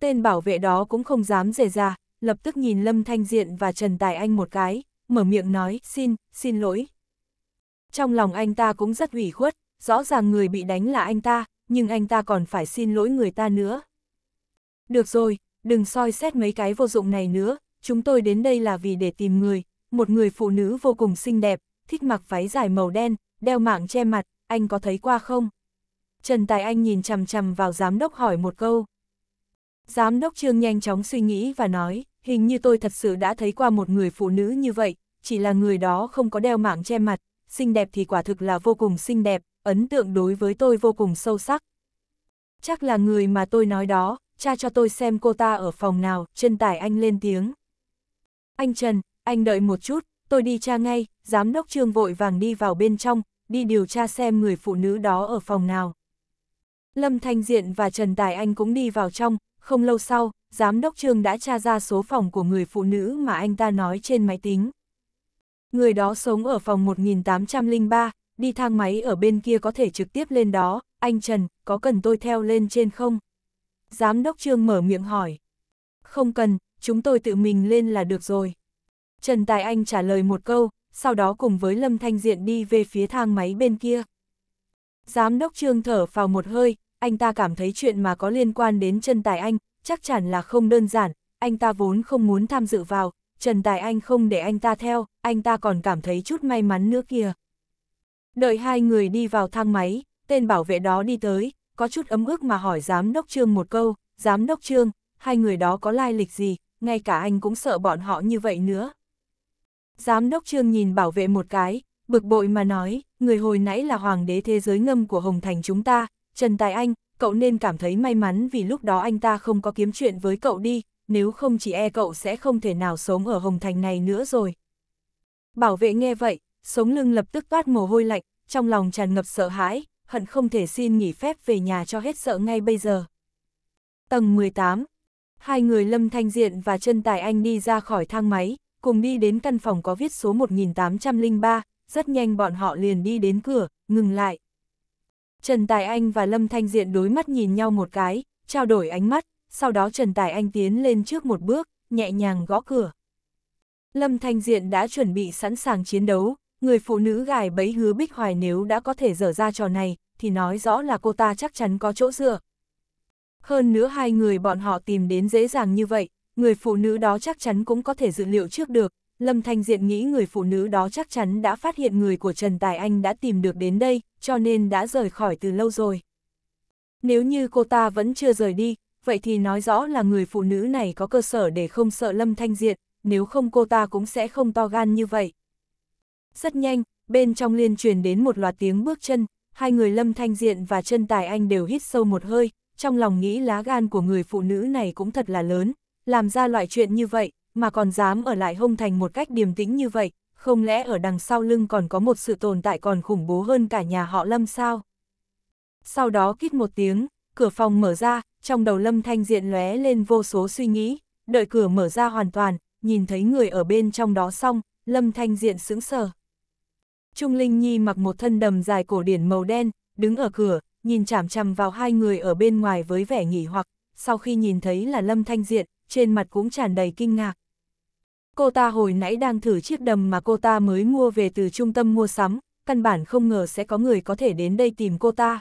Tên bảo vệ đó cũng không dám rề ra, lập tức nhìn Lâm Thanh Diện và Trần Tài Anh một cái, mở miệng nói, xin, xin lỗi. Trong lòng anh ta cũng rất ủy khuất, rõ ràng người bị đánh là anh ta, nhưng anh ta còn phải xin lỗi người ta nữa. Được rồi, đừng soi xét mấy cái vô dụng này nữa, chúng tôi đến đây là vì để tìm người, một người phụ nữ vô cùng xinh đẹp, thích mặc váy dài màu đen, đeo mạng che mặt, anh có thấy qua không? Trần Tài Anh nhìn chằm chằm vào giám đốc hỏi một câu. Giám đốc Trương nhanh chóng suy nghĩ và nói, hình như tôi thật sự đã thấy qua một người phụ nữ như vậy, chỉ là người đó không có đeo mạng che mặt, xinh đẹp thì quả thực là vô cùng xinh đẹp, ấn tượng đối với tôi vô cùng sâu sắc. Chắc là người mà tôi nói đó, cha cho tôi xem cô ta ở phòng nào, chân tải anh lên tiếng. Anh Trần, anh đợi một chút, tôi đi tra ngay, giám đốc trương vội vàng đi vào bên trong, đi điều tra xem người phụ nữ đó ở phòng nào. Lâm Thanh Diện và Trần Tài Anh cũng đi vào trong, không lâu sau, giám đốc trương đã tra ra số phòng của người phụ nữ mà anh ta nói trên máy tính. Người đó sống ở phòng 1803, đi thang máy ở bên kia có thể trực tiếp lên đó, anh Trần, có cần tôi theo lên trên không? Giám đốc trương mở miệng hỏi. Không cần, chúng tôi tự mình lên là được rồi. Trần Tài Anh trả lời một câu, sau đó cùng với Lâm Thanh Diện đi về phía thang máy bên kia. Giám đốc Trương thở vào một hơi, anh ta cảm thấy chuyện mà có liên quan đến Trần Tài Anh, chắc chắn là không đơn giản, anh ta vốn không muốn tham dự vào, Trần Tài Anh không để anh ta theo, anh ta còn cảm thấy chút may mắn nữa kìa. Đợi hai người đi vào thang máy, tên bảo vệ đó đi tới, có chút ấm ức mà hỏi giám đốc Trương một câu, giám đốc Trương, hai người đó có lai lịch gì, ngay cả anh cũng sợ bọn họ như vậy nữa. Giám đốc trương nhìn bảo vệ một cái, bực bội mà nói, người hồi nãy là hoàng đế thế giới ngâm của Hồng Thành chúng ta, Trần Tài Anh, cậu nên cảm thấy may mắn vì lúc đó anh ta không có kiếm chuyện với cậu đi, nếu không chỉ e cậu sẽ không thể nào sống ở Hồng Thành này nữa rồi. Bảo vệ nghe vậy, sống lưng lập tức toát mồ hôi lạnh, trong lòng tràn ngập sợ hãi, hận không thể xin nghỉ phép về nhà cho hết sợ ngay bây giờ. Tầng 18, Hai người Lâm Thanh Diện và chân Tài Anh đi ra khỏi thang máy, cùng đi đến căn phòng có viết số 1803, rất nhanh bọn họ liền đi đến cửa, ngừng lại. Trần Tài Anh và Lâm Thanh Diện đối mắt nhìn nhau một cái, trao đổi ánh mắt, sau đó Trần Tài Anh tiến lên trước một bước, nhẹ nhàng gõ cửa. Lâm Thanh Diện đã chuẩn bị sẵn sàng chiến đấu, người phụ nữ gài bẫy hứa Bích Hoài nếu đã có thể dở ra trò này, thì nói rõ là cô ta chắc chắn có chỗ dựa, hơn nữa hai người bọn họ tìm đến dễ dàng như vậy, người phụ nữ đó chắc chắn cũng có thể dự liệu trước được. Lâm Thanh Diện nghĩ người phụ nữ đó chắc chắn đã phát hiện người của Trần Tài Anh đã tìm được đến đây, cho nên đã rời khỏi từ lâu rồi. Nếu như cô ta vẫn chưa rời đi, vậy thì nói rõ là người phụ nữ này có cơ sở để không sợ Lâm Thanh Diện, nếu không cô ta cũng sẽ không to gan như vậy. Rất nhanh, bên trong liên truyền đến một loạt tiếng bước chân, hai người Lâm Thanh Diện và trần Tài Anh đều hít sâu một hơi, trong lòng nghĩ lá gan của người phụ nữ này cũng thật là lớn, làm ra loại chuyện như vậy, mà còn dám ở lại hông thành một cách điềm tĩnh như vậy, không lẽ ở đằng sau lưng còn có một sự tồn tại còn khủng bố hơn cả nhà họ Lâm sao? Sau đó kít một tiếng, cửa phòng mở ra, trong đầu Lâm Thanh Diện lóe lên vô số suy nghĩ, đợi cửa mở ra hoàn toàn, nhìn thấy người ở bên trong đó xong, Lâm Thanh Diện sững sờ. Trung Linh Nhi mặc một thân đầm dài cổ điển màu đen, đứng ở cửa, nhìn chằm chằm vào hai người ở bên ngoài với vẻ nghỉ hoặc, sau khi nhìn thấy là Lâm Thanh Diện, trên mặt cũng tràn đầy kinh ngạc. Cô ta hồi nãy đang thử chiếc đầm mà cô ta mới mua về từ trung tâm mua sắm, căn bản không ngờ sẽ có người có thể đến đây tìm cô ta.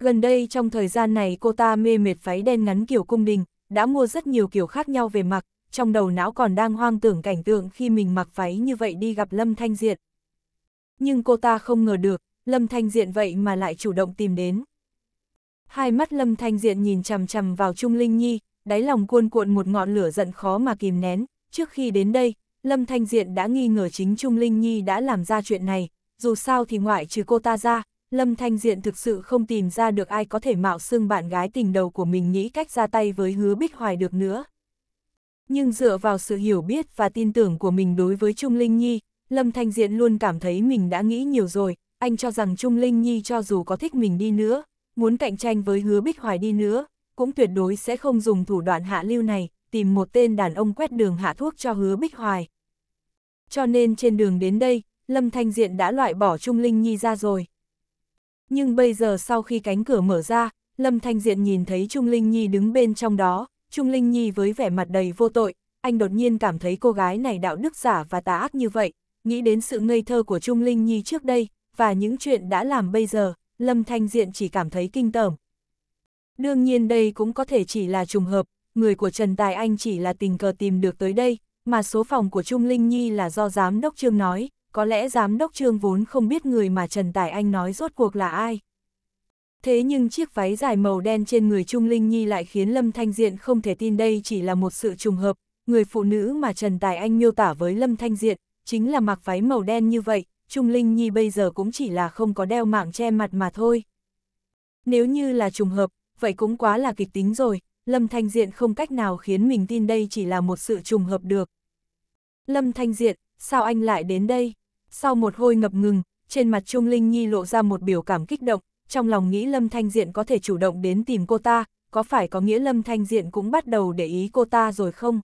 Gần đây trong thời gian này cô ta mê mệt váy đen ngắn kiểu cung đình, đã mua rất nhiều kiểu khác nhau về mặc, trong đầu não còn đang hoang tưởng cảnh tượng khi mình mặc váy như vậy đi gặp Lâm Thanh Diện. Nhưng cô ta không ngờ được, Lâm Thanh Diện vậy mà lại chủ động tìm đến. Hai mắt Lâm Thanh Diện nhìn chằm chằm vào Trung Linh Nhi, đáy lòng cuôn cuộn một ngọn lửa giận khó mà kìm nén. Trước khi đến đây, Lâm Thanh Diện đã nghi ngờ chính Trung Linh Nhi đã làm ra chuyện này, dù sao thì ngoại trừ cô ta ra, Lâm Thanh Diện thực sự không tìm ra được ai có thể mạo xưng bạn gái tình đầu của mình nghĩ cách ra tay với hứa bích hoài được nữa. Nhưng dựa vào sự hiểu biết và tin tưởng của mình đối với Trung Linh Nhi, Lâm Thanh Diện luôn cảm thấy mình đã nghĩ nhiều rồi, anh cho rằng Trung Linh Nhi cho dù có thích mình đi nữa, muốn cạnh tranh với hứa Bích Hoài đi nữa, cũng tuyệt đối sẽ không dùng thủ đoạn hạ lưu này, tìm một tên đàn ông quét đường hạ thuốc cho hứa Bích Hoài. Cho nên trên đường đến đây, Lâm Thanh Diện đã loại bỏ Trung Linh Nhi ra rồi. Nhưng bây giờ sau khi cánh cửa mở ra, Lâm Thanh Diện nhìn thấy Trung Linh Nhi đứng bên trong đó, Trung Linh Nhi với vẻ mặt đầy vô tội, anh đột nhiên cảm thấy cô gái này đạo đức giả và tà ác như vậy, nghĩ đến sự ngây thơ của Trung Linh Nhi trước đây, và những chuyện đã làm bây giờ, Lâm Thanh Diện chỉ cảm thấy kinh tởm. Đương nhiên đây cũng có thể chỉ là trùng hợp, người của Trần Tài Anh chỉ là tình cờ tìm được tới đây, mà số phòng của Trung Linh Nhi là do Giám Đốc Trương nói, có lẽ Giám Đốc Trương vốn không biết người mà Trần Tài Anh nói rốt cuộc là ai. Thế nhưng chiếc váy dài màu đen trên người Trung Linh Nhi lại khiến Lâm Thanh Diện không thể tin đây chỉ là một sự trùng hợp, người phụ nữ mà Trần Tài Anh miêu tả với Lâm Thanh Diện, chính là mặc váy màu đen như vậy, Trung Linh Nhi bây giờ cũng chỉ là không có đeo mạng che mặt mà thôi. Nếu như là trùng hợp, vậy cũng quá là kịch tính rồi, Lâm Thanh Diện không cách nào khiến mình tin đây chỉ là một sự trùng hợp được. Lâm Thanh Diện, sao anh lại đến đây? Sau một hồi ngập ngừng, trên mặt Trung Linh Nhi lộ ra một biểu cảm kích động, trong lòng nghĩ Lâm Thanh Diện có thể chủ động đến tìm cô ta, có phải có nghĩa Lâm Thanh Diện cũng bắt đầu để ý cô ta rồi không?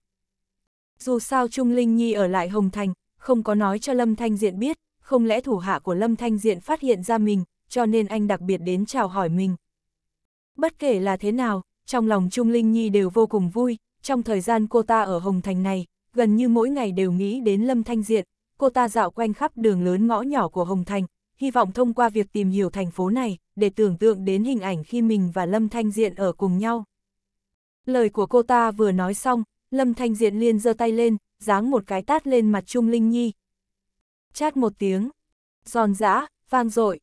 Dù sao Trung Linh Nhi ở lại Hồng Thành, không có nói cho Lâm Thanh Diện biết, không lẽ thủ hạ của Lâm Thanh Diện phát hiện ra mình, cho nên anh đặc biệt đến chào hỏi mình. Bất kể là thế nào, trong lòng Trung Linh Nhi đều vô cùng vui, trong thời gian cô ta ở Hồng Thành này, gần như mỗi ngày đều nghĩ đến Lâm Thanh Diện, cô ta dạo quanh khắp đường lớn ngõ nhỏ của Hồng Thành, hy vọng thông qua việc tìm hiểu thành phố này, để tưởng tượng đến hình ảnh khi mình và Lâm Thanh Diện ở cùng nhau. Lời của cô ta vừa nói xong, Lâm Thanh Diện liền giơ tay lên, giáng một cái tát lên mặt Trung Linh Nhi, chát một tiếng. Giòn giã, vang dội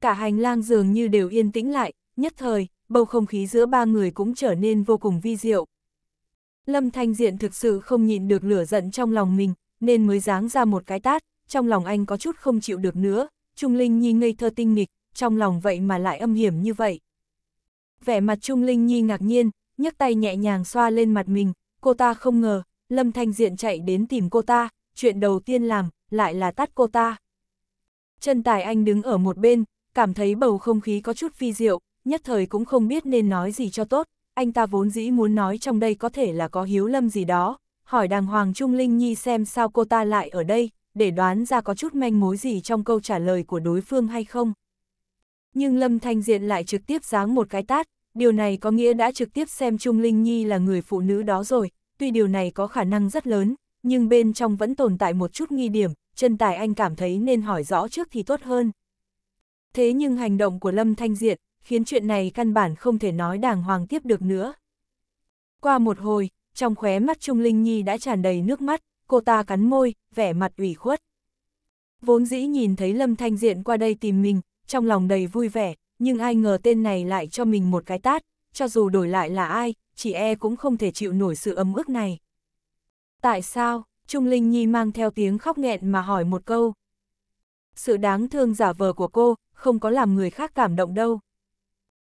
Cả hành lang dường như đều yên tĩnh lại, nhất thời, bầu không khí giữa ba người cũng trở nên vô cùng vi diệu. Lâm Thanh Diện thực sự không nhịn được lửa giận trong lòng mình, nên mới giáng ra một cái tát, trong lòng anh có chút không chịu được nữa, Trung Linh Nhi ngây thơ tinh nghịch, trong lòng vậy mà lại âm hiểm như vậy. Vẻ mặt Trung Linh Nhi ngạc nhiên, nhấc tay nhẹ nhàng xoa lên mặt mình, cô ta không ngờ, Lâm Thanh Diện chạy đến tìm cô ta, chuyện đầu tiên làm, lại là tắt cô ta. Trần Tài Anh đứng ở một bên, cảm thấy bầu không khí có chút phi diệu, nhất thời cũng không biết nên nói gì cho tốt, anh ta vốn dĩ muốn nói trong đây có thể là có hiếu lâm gì đó, hỏi đàng hoàng Trung Linh Nhi xem sao cô ta lại ở đây, để đoán ra có chút manh mối gì trong câu trả lời của đối phương hay không. Nhưng Lâm Thanh Diện lại trực tiếp giáng một cái tát, điều này có nghĩa đã trực tiếp xem Trung Linh Nhi là người phụ nữ đó rồi, tuy điều này có khả năng rất lớn, nhưng bên trong vẫn tồn tại một chút nghi điểm, chân tài anh cảm thấy nên hỏi rõ trước thì tốt hơn. Thế nhưng hành động của Lâm Thanh Diện khiến chuyện này căn bản không thể nói đàng hoàng tiếp được nữa. Qua một hồi, trong khóe mắt Trung Linh Nhi đã tràn đầy nước mắt, cô ta cắn môi, vẻ mặt ủy khuất. Vốn dĩ nhìn thấy Lâm Thanh Diện qua đây tìm mình, trong lòng đầy vui vẻ, nhưng ai ngờ tên này lại cho mình một cái tát, cho dù đổi lại là ai, chị e cũng không thể chịu nổi sự ấm ức này. Tại sao? Trung Linh Nhi mang theo tiếng khóc nghẹn mà hỏi một câu. Sự đáng thương giả vờ của cô, không có làm người khác cảm động đâu.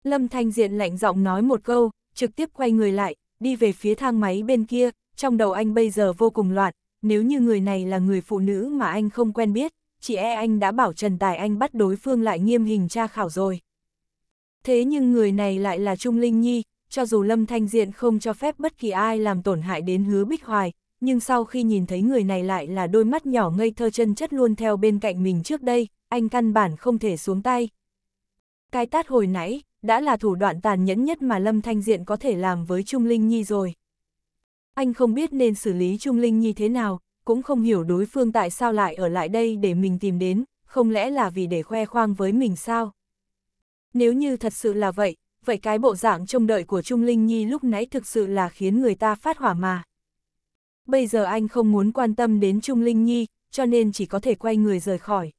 Lâm Thanh Diện lạnh giọng nói một câu, trực tiếp quay người lại, đi về phía thang máy bên kia, trong đầu anh bây giờ vô cùng loạn, nếu như người này là người phụ nữ mà anh không quen biết, chị e anh đã bảo Trần Tài Anh bắt đối phương lại nghiêm hình tra khảo rồi. Thế nhưng người này lại là Trung Linh Nhi, cho dù Lâm Thanh Diện không cho phép bất kỳ ai làm tổn hại đến hứa Bích Hoài, nhưng sau khi nhìn thấy người này lại là đôi mắt nhỏ ngây thơ chân chất luôn theo bên cạnh mình trước đây, anh căn bản không thể xuống tay. Cái tát hồi nãy, đã là thủ đoạn tàn nhẫn nhất mà Lâm Thanh Diện có thể làm với Trung Linh Nhi rồi. Anh không biết nên xử lý Trung Linh Nhi thế nào, cũng không hiểu đối phương tại sao lại ở lại đây để mình tìm đến, không lẽ là vì để khoe khoang với mình sao? Nếu như thật sự là vậy, vậy cái bộ dạng trông đợi của Trung Linh Nhi lúc nãy thực sự là khiến người ta phát hỏa mà bây giờ anh không muốn quan tâm đến Trung Linh Nhi, cho nên chỉ có thể quay người rời khỏi.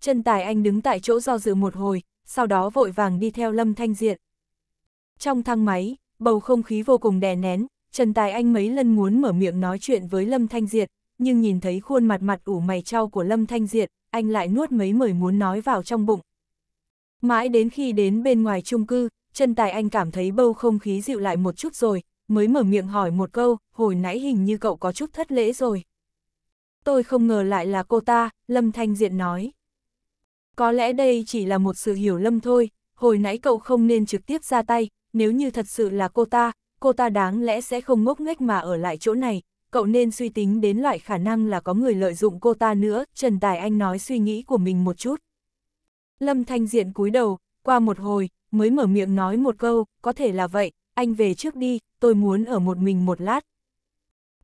Chân tài anh đứng tại chỗ do dự một hồi, sau đó vội vàng đi theo Lâm Thanh Diện. Trong thang máy, bầu không khí vô cùng đè nén, chân Tài Anh mấy lần muốn mở miệng nói chuyện với Lâm Thanh Diệt, nhưng nhìn thấy khuôn mặt mặt ủ mày trao của Lâm Thanh Diệt, anh lại nuốt mấy mời muốn nói vào trong bụng. Mãi đến khi đến bên ngoài chung cư, chân Tài Anh cảm thấy bầu không khí dịu lại một chút rồi, mới mở miệng hỏi một câu, hồi nãy hình như cậu có chút thất lễ rồi. Tôi không ngờ lại là cô ta, Lâm Thanh Diện nói. Có lẽ đây chỉ là một sự hiểu lầm thôi, hồi nãy cậu không nên trực tiếp ra tay, nếu như thật sự là cô ta, cô ta đáng lẽ sẽ không ngốc nghếch mà ở lại chỗ này, cậu nên suy tính đến loại khả năng là có người lợi dụng cô ta nữa, Trần Tài Anh nói suy nghĩ của mình một chút. Lâm Thanh Diện cúi đầu, qua một hồi, mới mở miệng nói một câu, có thể là vậy, anh về trước đi, tôi muốn ở một mình một lát.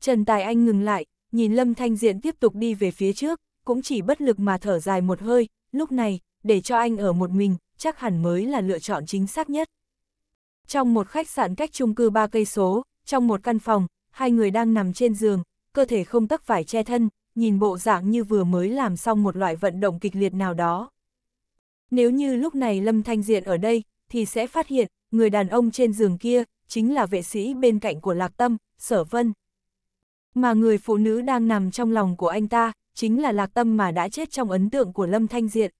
Trần Tài Anh ngừng lại, nhìn Lâm Thanh Diện tiếp tục đi về phía trước, cũng chỉ bất lực mà thở dài một hơi, lúc này, để cho anh ở một mình, chắc hẳn mới là lựa chọn chính xác nhất. Trong một khách sạn cách chung cư ba cây số, trong một căn phòng, hai người đang nằm trên giường, cơ thể không tấc vải che thân, nhìn bộ dạng như vừa mới làm xong một loại vận động kịch liệt nào đó. Nếu như lúc này Lâm Thanh Diện ở đây, thì sẽ phát hiện người đàn ông trên giường kia, chính là vệ sĩ bên cạnh của Lạc Tâm, Sở Vân. Mà người phụ nữ đang nằm trong lòng của anh ta, chính là Lạc Tâm mà đã chết trong ấn tượng của Lâm Thanh Diện.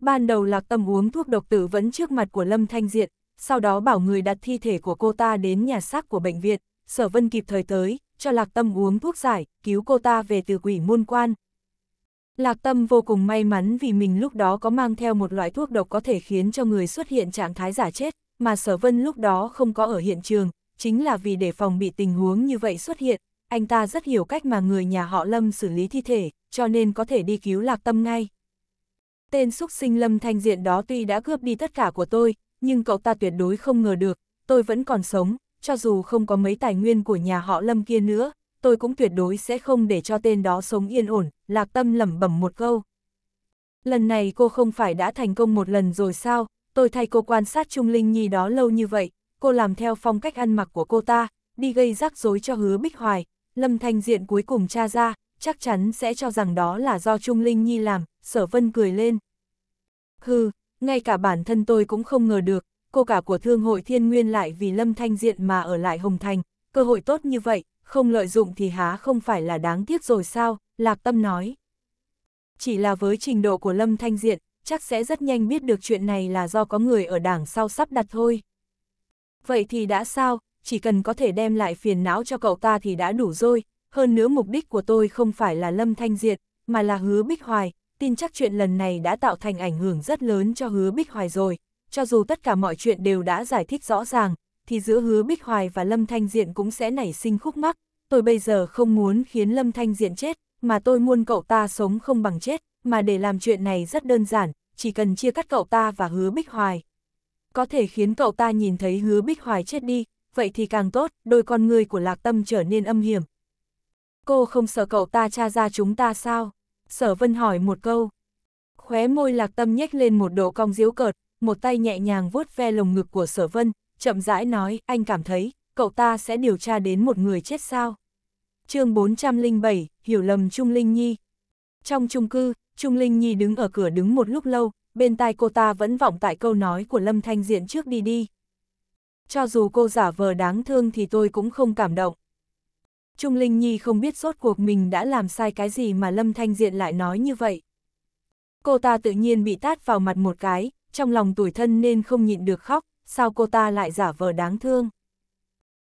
Ban đầu Lạc Tâm uống thuốc độc tử vẫn trước mặt của Lâm Thanh Diện, sau đó bảo người đặt thi thể của cô ta đến nhà xác của bệnh viện, Sở Vân kịp thời tới, cho Lạc Tâm uống thuốc giải, cứu cô ta về từ quỷ môn quan. Lạc Tâm vô cùng may mắn vì mình lúc đó có mang theo một loại thuốc độc có thể khiến cho người xuất hiện trạng thái giả chết, mà sở vân lúc đó không có ở hiện trường, chính là vì để phòng bị tình huống như vậy xuất hiện, anh ta rất hiểu cách mà người nhà họ Lâm xử lý thi thể, cho nên có thể đi cứu lạc tâm ngay. Tên xúc sinh Lâm Thanh Diện đó tuy đã cướp đi tất cả của tôi, nhưng cậu ta tuyệt đối không ngờ được, tôi vẫn còn sống, cho dù không có mấy tài nguyên của nhà họ Lâm kia nữa, tôi cũng tuyệt đối sẽ không để cho tên đó sống yên ổn, lạc tâm lẩm bẩm một câu. Lần này cô không phải đã thành công một lần rồi sao, tôi thay cô quan sát Trung Linh Nhi đó lâu như vậy, cô làm theo phong cách ăn mặc của cô ta, đi gây rắc rối cho hứa Bích Hoài, Lâm Thanh Diện cuối cùng tra ra, chắc chắn sẽ cho rằng đó là do Trung Linh Nhi làm, sở vân cười lên. Hừ, ngay cả bản thân tôi cũng không ngờ được, cô cả của Thương hội Thiên Nguyên lại vì Lâm Thanh Diện mà ở lại Hồng Thành, cơ hội tốt như vậy, không lợi dụng thì há không phải là đáng tiếc rồi sao, Lạc Tâm nói. Chỉ là với trình độ của Lâm Thanh Diện, chắc sẽ rất nhanh biết được chuyện này là do có người ở đảng sau sắp đặt thôi. Vậy thì đã sao, chỉ cần có thể đem lại phiền não cho cậu ta thì đã đủ rồi, hơn nữa mục đích của tôi không phải là Lâm Thanh Diệt, mà là Hứa Bích Hoài, tin chắc chuyện lần này đã tạo thành ảnh hưởng rất lớn cho Hứa Bích Hoài rồi, cho dù tất cả mọi chuyện đều đã giải thích rõ ràng, thì giữa Hứa Bích Hoài và Lâm Thanh Diện cũng sẽ nảy sinh khúc mắc, tôi bây giờ không muốn khiến Lâm Thanh Diện chết, mà tôi muốn cậu ta sống không bằng chết, mà để làm chuyện này rất đơn giản, chỉ cần chia cắt cậu ta và hứa Bích Hoài. Có thể khiến cậu ta nhìn thấy hứa Bích Hoài chết đi, vậy thì càng tốt, đôi con người của Lạc Tâm trở nên âm hiểm. Cô không sợ cậu ta tra ra chúng ta sao? Sở Vân hỏi một câu. Khóe môi Lạc Tâm nhếch lên một độ cong diếu cợt, một tay nhẹ nhàng vuốt ve lồng ngực của Sở Vân, chậm rãi nói, anh cảm thấy, cậu ta sẽ điều tra đến một người chết sao? chương 407, hiểu lầm Trung Linh Nhi, trong chung cư, Trung Linh Nhi đứng ở cửa đứng một lúc lâu, bên tai cô ta vẫn vọng tại câu nói của Lâm Thanh Diện trước đi đi. Cho dù cô giả vờ đáng thương thì tôi cũng không cảm động. Trung Linh Nhi không biết rốt cuộc mình đã làm sai cái gì mà Lâm Thanh Diện lại nói như vậy. Cô ta tự nhiên bị tát vào mặt một cái, trong lòng tủi thân nên không nhịn được khóc, sao cô ta lại giả vờ đáng thương.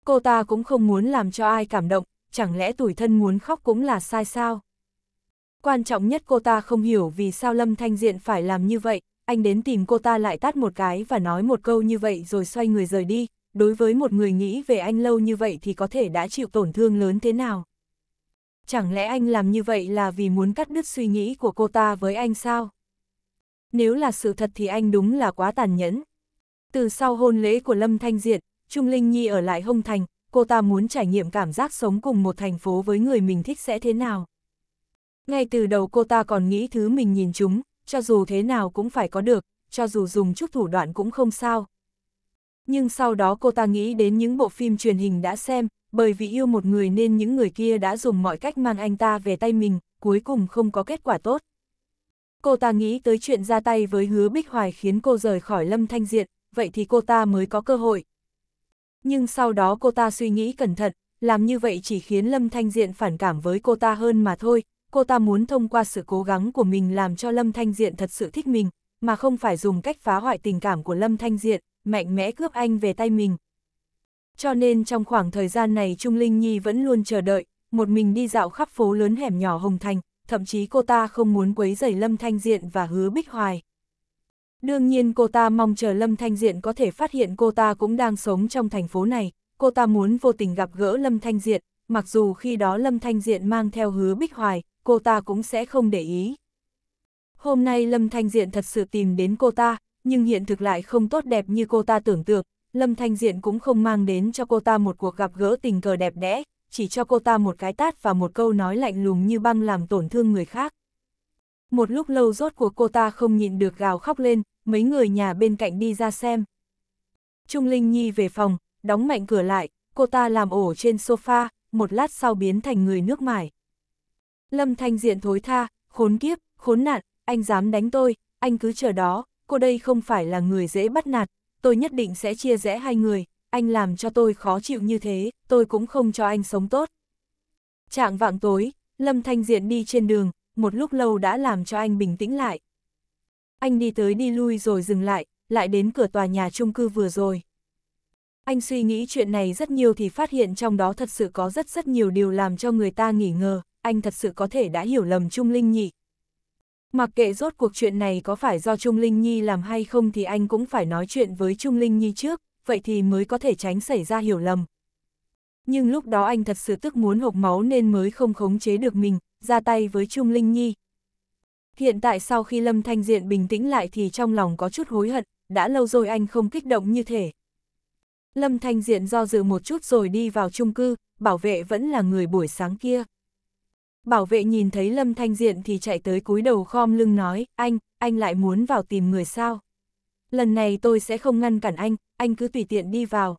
Cô ta cũng không muốn làm cho ai cảm động, chẳng lẽ tủi thân muốn khóc cũng là sai sao? Quan trọng nhất cô ta không hiểu vì sao Lâm Thanh Diện phải làm như vậy, anh đến tìm cô ta lại tát một cái và nói một câu như vậy rồi xoay người rời đi, đối với một người nghĩ về anh lâu như vậy thì có thể đã chịu tổn thương lớn thế nào. Chẳng lẽ anh làm như vậy là vì muốn cắt đứt suy nghĩ của cô ta với anh sao? Nếu là sự thật thì anh đúng là quá tàn nhẫn. Từ sau hôn lễ của Lâm Thanh Diện, Trung Linh Nhi ở lại Hông Thành, cô ta muốn trải nghiệm cảm giác sống cùng một thành phố với người mình thích sẽ thế nào. Ngay từ đầu cô ta còn nghĩ thứ mình nhìn chúng, cho dù thế nào cũng phải có được, cho dù dùng chút thủ đoạn cũng không sao. Nhưng sau đó cô ta nghĩ đến những bộ phim truyền hình đã xem, bởi vì yêu một người nên những người kia đã dùng mọi cách mang anh ta về tay mình, cuối cùng không có kết quả tốt. Cô ta nghĩ tới chuyện ra tay với hứa Bích Hoài khiến cô rời khỏi Lâm Thanh Diện, vậy thì cô ta mới có cơ hội. Nhưng sau đó cô ta suy nghĩ cẩn thận, làm như vậy chỉ khiến Lâm Thanh Diện phản cảm với cô ta hơn mà thôi, cô ta muốn thông qua sự cố gắng của mình làm cho Lâm Thanh Diện thật sự thích mình, mà không phải dùng cách phá hoại tình cảm của Lâm Thanh Diện, mạnh mẽ cướp anh về tay mình. Cho nên trong khoảng thời gian này Trung Linh Nhi vẫn luôn chờ đợi, một mình đi dạo khắp phố lớn hẻm nhỏ Hồng Thành, thậm chí cô ta không muốn quấy rầy Lâm Thanh Diện và hứa Bích Hoài. Đương nhiên cô ta mong chờ Lâm Thanh Diện có thể phát hiện cô ta cũng đang sống trong thành phố này, cô ta muốn vô tình gặp gỡ Lâm Thanh Diện, mặc dù khi đó Lâm Thanh Diện mang theo hứa Bích Hoài, cô ta cũng sẽ không để ý. Hôm nay Lâm Thanh Diện thật sự tìm đến cô ta, nhưng hiện thực lại không tốt đẹp như cô ta tưởng tượng, Lâm Thanh Diện cũng không mang đến cho cô ta một cuộc gặp gỡ tình cờ đẹp đẽ, chỉ cho cô ta một cái tát và một câu nói lạnh lùng như băng làm tổn thương người khác. Một lúc lâu rốt cuộc cô ta không nhịn được gào khóc lên, mấy người nhà bên cạnh đi ra xem. Trung Linh Nhi về phòng, đóng mạnh cửa lại, cô ta làm ổ trên sofa, một lát sau biến thành người nước mải. Lâm Thanh Diện thối tha, khốn kiếp, khốn nạn, anh dám đánh tôi, anh cứ chờ đó, cô đây không phải là người dễ bắt nạt, tôi nhất định sẽ chia rẽ hai người, anh làm cho tôi khó chịu như thế, tôi cũng không cho anh sống tốt. Trạng vạng tối, Lâm Thanh Diện đi trên đường, một lúc lâu đã làm cho anh bình tĩnh lại. Anh đi tới đi lui rồi dừng lại, lại đến cửa tòa nhà chung cư vừa rồi. Anh suy nghĩ chuyện này rất nhiều thì phát hiện trong đó thật sự có rất rất nhiều điều làm cho người ta nghỉ ngờ, anh thật sự có thể đã hiểu lầm Trung Linh Nhi. Mặc kệ rốt cuộc chuyện này có phải do Trung Linh Nhi làm hay không thì anh cũng phải nói chuyện với Trung Linh Nhi trước, vậy thì mới có thể tránh xảy ra hiểu lầm. Nhưng lúc đó anh thật sự tức muốn hộc máu nên mới không khống chế được mình, ra tay với Trung Linh Nhi. Hiện tại sau khi Lâm Thanh Diện bình tĩnh lại thì trong lòng có chút hối hận, đã lâu rồi anh không kích động như thế. Lâm Thanh Diện do dự một chút rồi đi vào chung cư, bảo vệ vẫn là người buổi sáng kia. Bảo vệ nhìn thấy Lâm Thanh Diện thì chạy tới cúi đầu khom lưng nói, anh, anh lại muốn vào tìm người sao? Lần này tôi sẽ không ngăn cản anh, anh cứ tùy tiện đi vào.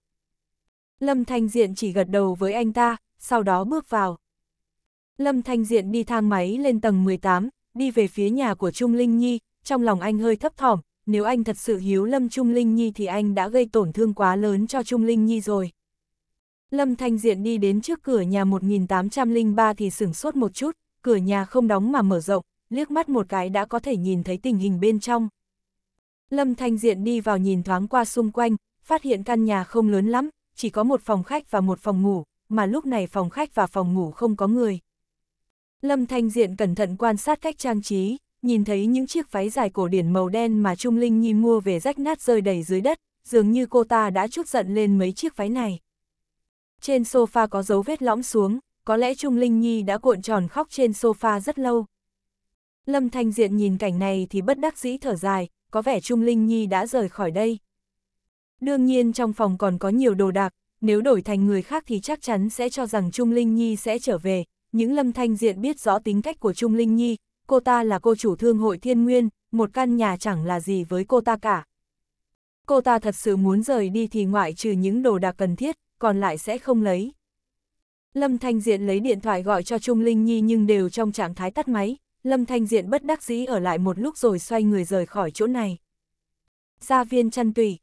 Lâm Thanh Diện chỉ gật đầu với anh ta, sau đó bước vào. Lâm Thanh Diện đi thang máy lên tầng 18, đi về phía nhà của Trung Linh Nhi, trong lòng anh hơi thấp thỏm, nếu anh thật sự hiếu Lâm Trung Linh Nhi thì anh đã gây tổn thương quá lớn cho Trung Linh Nhi rồi. Lâm Thanh Diện đi đến trước cửa nhà 1803 thì sửng sốt một chút, cửa nhà không đóng mà mở rộng, liếc mắt một cái đã có thể nhìn thấy tình hình bên trong. Lâm Thanh Diện đi vào nhìn thoáng qua xung quanh, phát hiện căn nhà không lớn lắm, chỉ có một phòng khách và một phòng ngủ, mà lúc này phòng khách và phòng ngủ không có người. Lâm Thanh Diện cẩn thận quan sát cách trang trí, nhìn thấy những chiếc váy dài cổ điển màu đen mà Trung Linh Nhi mua về rách nát rơi đầy dưới đất, dường như cô ta đã chút giận lên mấy chiếc váy này trên sofa có dấu vết lõm xuống, có lẽ Trung Linh Nhi đã cuộn tròn khóc trên sofa rất lâu. Lâm Thanh Diện nhìn cảnh này thì bất đắc dĩ thở dài, có vẻ Trung Linh Nhi đã rời khỏi đây. Đương nhiên trong phòng còn có nhiều đồ đạc, nếu đổi thành người khác thì chắc chắn sẽ cho rằng Trung Linh Nhi sẽ trở về. Những Lâm Thanh Diện biết rõ tính cách của Trung Linh Nhi, cô ta là cô chủ thương hội thiên nguyên, một căn nhà chẳng là gì với cô ta cả. Cô ta thật sự muốn rời đi thì ngoại trừ những đồ đạc cần thiết, còn lại sẽ không lấy. Lâm Thanh Diện lấy điện thoại gọi cho Trung Linh Nhi nhưng đều trong trạng thái tắt máy, Lâm Thanh Diện bất đắc dĩ ở lại một lúc rồi xoay người rời khỏi chỗ này. Gia viên chăn tùy.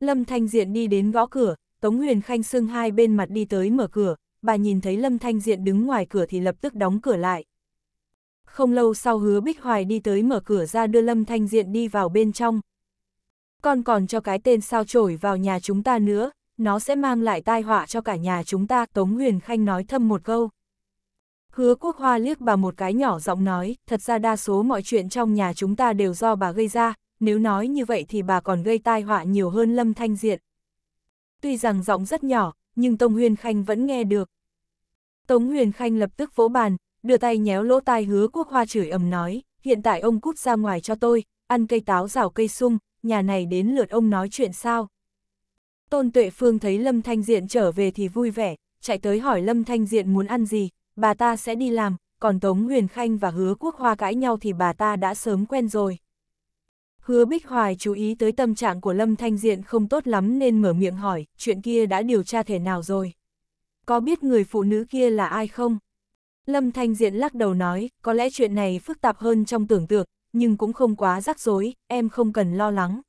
Lâm Thanh Diện đi đến gõ cửa, Tống Huyền Khanh xưng hai bên mặt đi tới mở cửa, bà nhìn thấy Lâm Thanh Diện đứng ngoài cửa thì lập tức đóng cửa lại. Không lâu sau hứa Bích Hoài đi tới mở cửa ra đưa Lâm Thanh Diện đi vào bên trong. Con còn cho cái tên sao trổi vào nhà chúng ta nữa, nó sẽ mang lại tai họa cho cả nhà chúng ta, Tống Huyền Khanh nói thâm một câu. Hứa quốc hoa liếc bà một cái nhỏ giọng nói, thật ra đa số mọi chuyện trong nhà chúng ta đều do bà gây ra, nếu nói như vậy thì bà còn gây tai họa nhiều hơn Lâm Thanh Diện. Tuy rằng giọng rất nhỏ, nhưng Tống Huyền Khanh vẫn nghe được. Tống Huyền Khanh lập tức vỗ bàn, đưa tay nhéo lỗ tai hứa quốc hoa chửi ầm nói, hiện tại ông cút ra ngoài cho tôi, ăn cây táo rào cây sung, nhà này đến lượt ông nói chuyện sao. Tôn Tuệ Phương thấy Lâm Thanh Diện trở về thì vui vẻ, chạy tới hỏi Lâm Thanh Diện muốn ăn gì, bà ta sẽ đi làm, còn Tống Huyền Khanh và Hứa Quốc Hoa cãi nhau thì bà ta đã sớm quen rồi. Hứa Bích Hoài chú ý tới tâm trạng của Lâm Thanh Diện không tốt lắm nên mở miệng hỏi, chuyện kia đã điều tra thể nào rồi? Có biết người phụ nữ kia là ai không? Lâm Thanh Diện lắc đầu nói, có lẽ chuyện này phức tạp hơn trong tưởng tượng, nhưng cũng không quá rắc rối, em không cần lo lắng.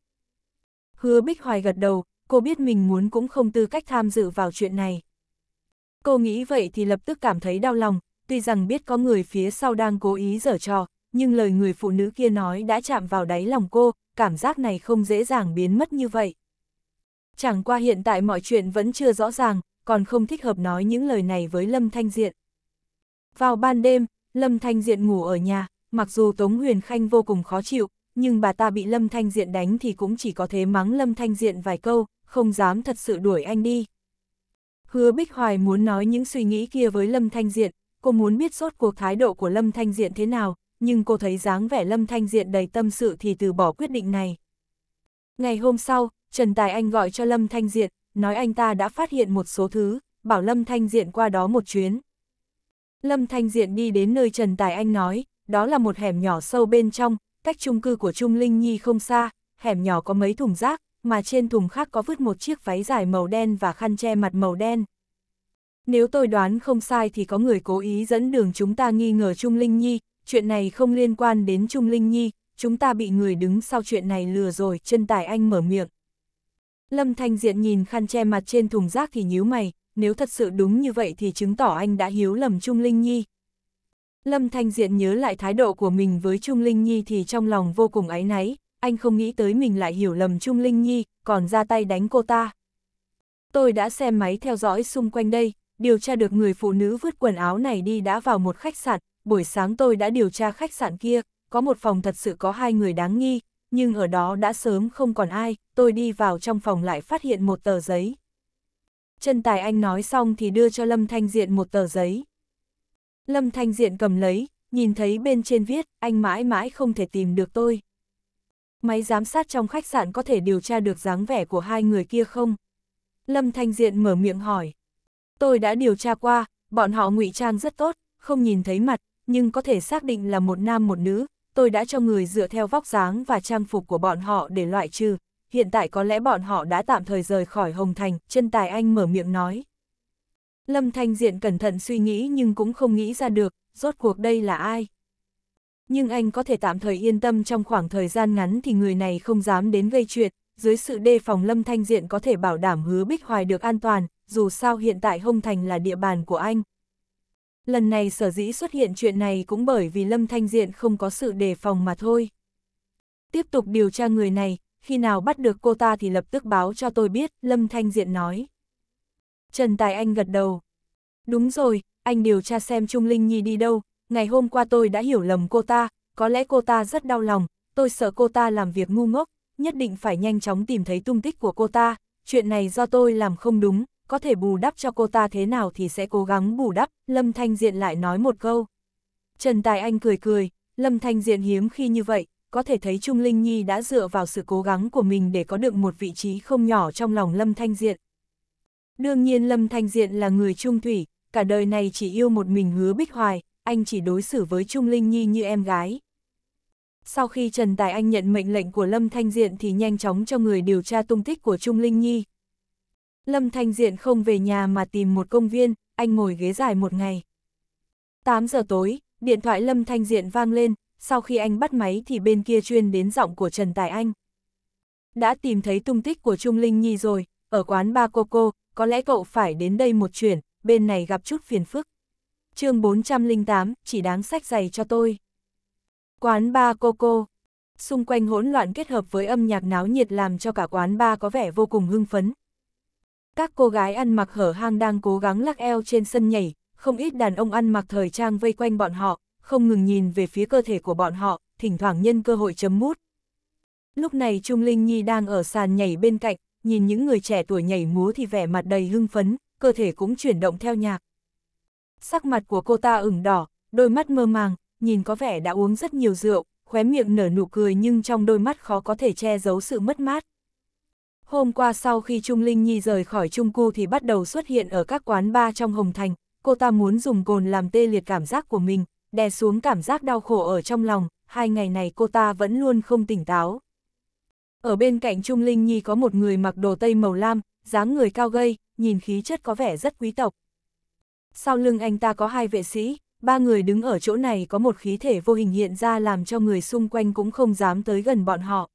Hứa Bích Hoài gật đầu, cô biết mình muốn cũng không tư cách tham dự vào chuyện này. Cô nghĩ vậy thì lập tức cảm thấy đau lòng, tuy rằng biết có người phía sau đang cố ý dở trò, nhưng lời người phụ nữ kia nói đã chạm vào đáy lòng cô, cảm giác này không dễ dàng biến mất như vậy. Chẳng qua hiện tại mọi chuyện vẫn chưa rõ ràng, còn không thích hợp nói những lời này với Lâm Thanh Diện. Vào ban đêm, Lâm Thanh Diện ngủ ở nhà, mặc dù Tống Huyền Khanh vô cùng khó chịu, nhưng bà ta bị Lâm Thanh Diện đánh thì cũng chỉ có thế mắng Lâm Thanh Diện vài câu, không dám thật sự đuổi anh đi. Hứa Bích Hoài muốn nói những suy nghĩ kia với Lâm Thanh Diện, cô muốn biết sốt cuộc thái độ của Lâm Thanh Diện thế nào, nhưng cô thấy dáng vẻ Lâm Thanh Diện đầy tâm sự thì từ bỏ quyết định này. Ngày hôm sau, Trần Tài Anh gọi cho Lâm Thanh Diện, nói anh ta đã phát hiện một số thứ, bảo Lâm Thanh Diện qua đó một chuyến. Lâm Thanh Diện đi đến nơi Trần Tài Anh nói, đó là một hẻm nhỏ sâu bên trong, cách chung cư của Trung Linh Nhi không xa, hẻm nhỏ có mấy thùng rác, mà trên thùng khác có vứt một chiếc váy dài màu đen và khăn che mặt màu đen. Nếu tôi đoán không sai thì có người cố ý dẫn đường chúng ta nghi ngờ Trung Linh Nhi, chuyện này không liên quan đến Trung Linh Nhi, chúng ta bị người đứng sau chuyện này lừa rồi, chân tài anh mở miệng. Lâm Thanh Diện nhìn khăn che mặt trên thùng rác thì nhíu mày, nếu thật sự đúng như vậy thì chứng tỏ anh đã hiếu lầm Trung Linh Nhi. Lâm Thanh Diện nhớ lại thái độ của mình với Trung Linh Nhi thì trong lòng vô cùng áy náy, anh không nghĩ tới mình lại hiểu lầm Trung Linh Nhi, còn ra tay đánh cô ta. Tôi đã xem máy theo dõi xung quanh đây, điều tra được người phụ nữ vứt quần áo này đi đã vào một khách sạn, buổi sáng tôi đã điều tra khách sạn kia, có một phòng thật sự có hai người đáng nghi, nhưng ở đó đã sớm không còn ai, tôi đi vào trong phòng lại phát hiện một tờ giấy. Chân tài anh nói xong thì đưa cho Lâm Thanh Diện một tờ giấy. Lâm Thanh Diện cầm lấy, nhìn thấy bên trên viết, anh mãi mãi không thể tìm được tôi máy giám sát trong khách sạn có thể điều tra được dáng vẻ của hai người kia không? Lâm Thanh Diện mở miệng hỏi. Tôi đã điều tra qua, bọn họ ngụy trang rất tốt, không nhìn thấy mặt, nhưng có thể xác định là một nam một nữ, tôi đã cho người dựa theo vóc dáng và trang phục của bọn họ để loại trừ. Hiện tại có lẽ bọn họ đã tạm thời rời khỏi Hồng Thành, chân tài anh mở miệng nói. Lâm Thanh Diện cẩn thận suy nghĩ nhưng cũng không nghĩ ra được, rốt cuộc đây là ai? Nhưng anh có thể tạm thời yên tâm trong khoảng thời gian ngắn thì người này không dám đến gây chuyện, dưới sự đề phòng Lâm Thanh Diện có thể bảo đảm hứa Bích Hoài được an toàn, dù sao hiện tại Hông Thành là địa bàn của anh. Lần này sở dĩ xuất hiện chuyện này cũng bởi vì Lâm Thanh Diện không có sự đề phòng mà thôi. Tiếp tục điều tra người này, khi nào bắt được cô ta thì lập tức báo cho tôi biết, Lâm Thanh Diện nói. Trần Tài Anh gật đầu. Đúng rồi, anh điều tra xem Trung Linh Nhi đi đâu, ngày hôm qua tôi đã hiểu lầm cô ta, có lẽ cô ta rất đau lòng, tôi sợ cô ta làm việc ngu ngốc, nhất định phải nhanh chóng tìm thấy tung tích của cô ta, chuyện này do tôi làm không đúng, có thể bù đắp cho cô ta thế nào thì sẽ cố gắng bù đắp, Lâm Thanh Diện lại nói một câu. Trần Tài Anh cười cười, Lâm Thanh Diện hiếm khi như vậy, có thể thấy Trung Linh Nhi đã dựa vào sự cố gắng của mình để có được một vị trí không nhỏ trong lòng Lâm Thanh Diện. Đương nhiên Lâm Thanh Diện là người trung thủy, cả đời này chỉ yêu một mình hứa Bích Hoài, anh chỉ đối xử với Trung Linh Nhi như em gái. Sau khi Trần Tài Anh nhận mệnh lệnh của Lâm Thanh Diện thì nhanh chóng cho người điều tra tung tích của Trung Linh Nhi. Lâm Thanh Diện không về nhà mà tìm một công viên, anh ngồi ghế dài một ngày. 8 giờ tối, điện thoại Lâm Thanh Diện vang lên, sau khi anh bắt máy thì bên kia chuyên đến giọng của Trần Tài Anh. Đã tìm thấy tung tích của Trung Linh Nhi rồi, ở quán Ba Coco, có lẽ cậu phải đến đây một chuyển, bên này gặp chút phiền phức chương 408, chỉ đáng sách giày cho tôi. Quán ba Coco. Xung quanh hỗn loạn kết hợp với âm nhạc náo nhiệt làm cho cả quán ba có vẻ vô cùng hưng phấn. Các cô gái ăn mặc hở hang đang cố gắng lắc eo trên sân nhảy, không ít đàn ông ăn mặc thời trang vây quanh bọn họ, không ngừng nhìn về phía cơ thể của bọn họ, thỉnh thoảng nhân cơ hội chấm mút. Lúc này Trung Linh Nhi đang ở sàn nhảy bên cạnh, nhìn những người trẻ tuổi nhảy múa thì vẻ mặt đầy hưng phấn, cơ thể cũng chuyển động theo nhạc sắc mặt của cô ta ửng đỏ, đôi mắt mơ màng, nhìn có vẻ đã uống rất nhiều rượu, khóe miệng nở nụ cười nhưng trong đôi mắt khó có thể che giấu sự mất mát. Hôm qua sau khi Trung Linh Nhi rời khỏi Trung Cu thì bắt đầu xuất hiện ở các quán bar trong Hồng Thành, cô ta muốn dùng cồn làm tê liệt cảm giác của mình, đè xuống cảm giác đau khổ ở trong lòng, hai ngày này cô ta vẫn luôn không tỉnh táo. Ở bên cạnh Trung Linh Nhi có một người mặc đồ tây màu lam, dáng người cao gầy, nhìn khí chất có vẻ rất quý tộc sau lưng anh ta có hai vệ sĩ, ba người đứng ở chỗ này có một khí thể vô hình hiện ra làm cho người xung quanh cũng không dám tới gần bọn họ.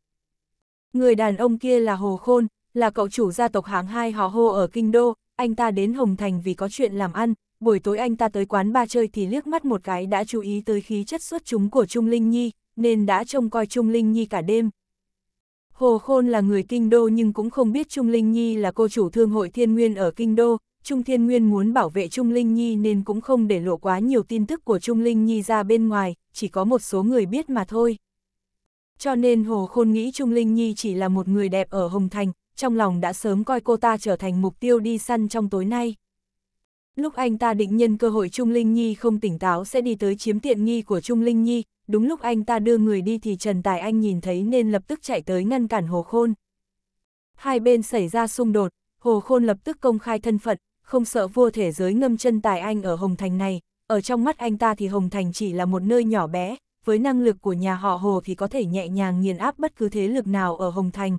Người đàn ông kia là Hồ Khôn, là cậu chủ gia tộc hàng hai họ hô ở Kinh Đô, anh ta đến Hồng Thành vì có chuyện làm ăn, buổi tối anh ta tới quán ba chơi thì liếc mắt một cái đã chú ý tới khí chất xuất chúng của Trung Linh Nhi, nên đã trông coi Trung Linh Nhi cả đêm. Hồ Khôn là người Kinh Đô nhưng cũng không biết Trung Linh Nhi là cô chủ thương hội thiên nguyên ở Kinh Đô, Trung Thiên Nguyên muốn bảo vệ Trung Linh Nhi nên cũng không để lộ quá nhiều tin tức của Trung Linh Nhi ra bên ngoài, chỉ có một số người biết mà thôi. Cho nên Hồ Khôn nghĩ Trung Linh Nhi chỉ là một người đẹp ở Hồng Thành, trong lòng đã sớm coi cô ta trở thành mục tiêu đi săn trong tối nay. Lúc anh ta định nhân cơ hội Trung Linh Nhi không tỉnh táo sẽ đi tới chiếm tiện nghi của Trung Linh Nhi, đúng lúc anh ta đưa người đi thì Trần Tài Anh nhìn thấy nên lập tức chạy tới ngăn cản Hồ Khôn. Hai bên xảy ra xung đột, Hồ Khôn lập tức công khai thân phận, không sợ vua thể giới ngâm chân tài anh ở Hồng Thành này, ở trong mắt anh ta thì Hồng Thành chỉ là một nơi nhỏ bé, với năng lực của nhà họ Hồ thì có thể nhẹ nhàng nghiền áp bất cứ thế lực nào ở Hồng Thành.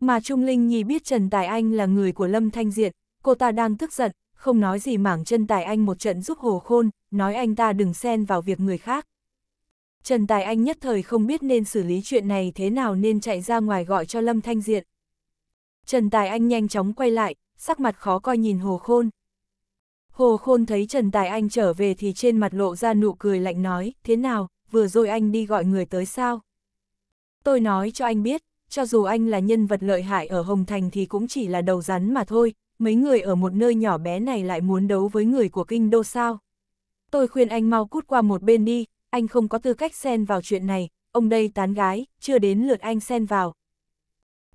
Mà Trung Linh Nhi biết Trần Tài Anh là người của Lâm Thanh Diện, cô ta đang tức giận, không nói gì mảng chân Tài Anh một trận giúp Hồ Khôn, nói anh ta đừng xen vào việc người khác. Trần Tài Anh nhất thời không biết nên xử lý chuyện này thế nào nên chạy ra ngoài gọi cho Lâm Thanh Diện. Trần Tài Anh nhanh chóng quay lại, sắc mặt khó coi nhìn Hồ Khôn. Hồ Khôn thấy Trần Tài Anh trở về thì trên mặt lộ ra nụ cười lạnh nói, thế nào, vừa rồi anh đi gọi người tới sao? Tôi nói cho anh biết, cho dù anh là nhân vật lợi hại ở Hồng Thành thì cũng chỉ là đầu rắn mà thôi, mấy người ở một nơi nhỏ bé này lại muốn đấu với người của kinh đô sao. Tôi khuyên anh mau cút qua một bên đi, anh không có tư cách xen vào chuyện này, ông đây tán gái, chưa đến lượt anh xen vào,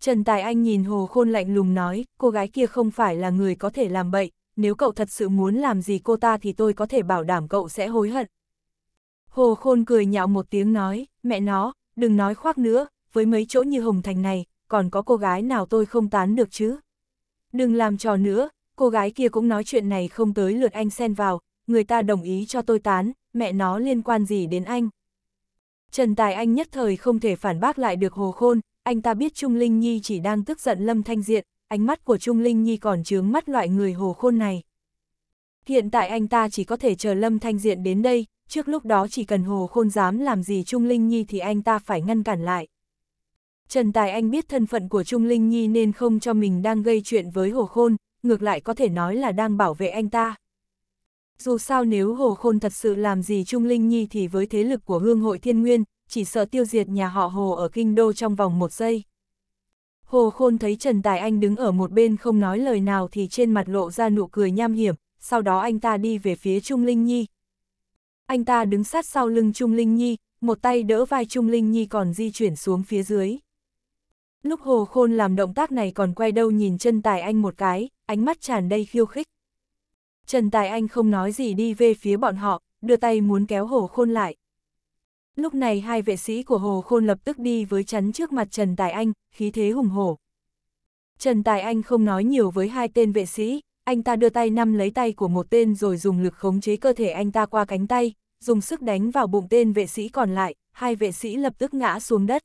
Trần Tài Anh nhìn Hồ Khôn lạnh lùng nói, cô gái kia không phải là người có thể làm bậy, nếu cậu thật sự muốn làm gì cô ta thì tôi có thể bảo đảm cậu sẽ hối hận. Hồ Khôn cười nhạo một tiếng nói, mẹ nó, đừng nói khoác nữa, với mấy chỗ như Hồng Thành này, còn có cô gái nào tôi không tán được chứ. Đừng làm trò nữa, cô gái kia cũng nói chuyện này không tới lượt anh xen vào, người ta đồng ý cho tôi tán, mẹ nó liên quan gì đến anh. Trần Tài Anh nhất thời không thể phản bác lại được Hồ Khôn, anh ta biết Trung Linh Nhi chỉ đang tức giận Lâm Thanh Diện, ánh mắt của Trung Linh Nhi còn chướng mắt loại người hồ khôn này. Hiện tại anh ta chỉ có thể chờ Lâm Thanh Diện đến đây, trước lúc đó chỉ cần hồ khôn dám làm gì Trung Linh Nhi thì anh ta phải ngăn cản lại. Trần Tài Anh biết thân phận của Trung Linh Nhi nên không cho mình đang gây chuyện với hồ khôn, ngược lại có thể nói là đang bảo vệ anh ta. Dù sao nếu hồ khôn thật sự làm gì Trung Linh Nhi thì với thế lực của hương hội thiên nguyên, chỉ sợ tiêu diệt nhà họ Hồ ở kinh đô trong vòng một giây. Hồ Khôn thấy Trần Tài Anh đứng ở một bên không nói lời nào thì trên mặt lộ ra nụ cười nham hiểm, sau đó anh ta đi về phía Trung Linh Nhi. Anh ta đứng sát sau lưng Trung Linh Nhi, một tay đỡ vai Trung Linh Nhi còn di chuyển xuống phía dưới. Lúc Hồ Khôn làm động tác này còn quay đầu nhìn Trần Tài Anh một cái, ánh mắt tràn đầy khiêu khích. Trần Tài Anh không nói gì đi về phía bọn họ, đưa tay muốn kéo Hồ Khôn lại. Lúc này hai vệ sĩ của Hồ Khôn lập tức đi với chắn trước mặt Trần Tài Anh, khí thế hùng hổ. Trần Tài Anh không nói nhiều với hai tên vệ sĩ, anh ta đưa tay nắm lấy tay của một tên rồi dùng lực khống chế cơ thể anh ta qua cánh tay, dùng sức đánh vào bụng tên vệ sĩ còn lại, hai vệ sĩ lập tức ngã xuống đất.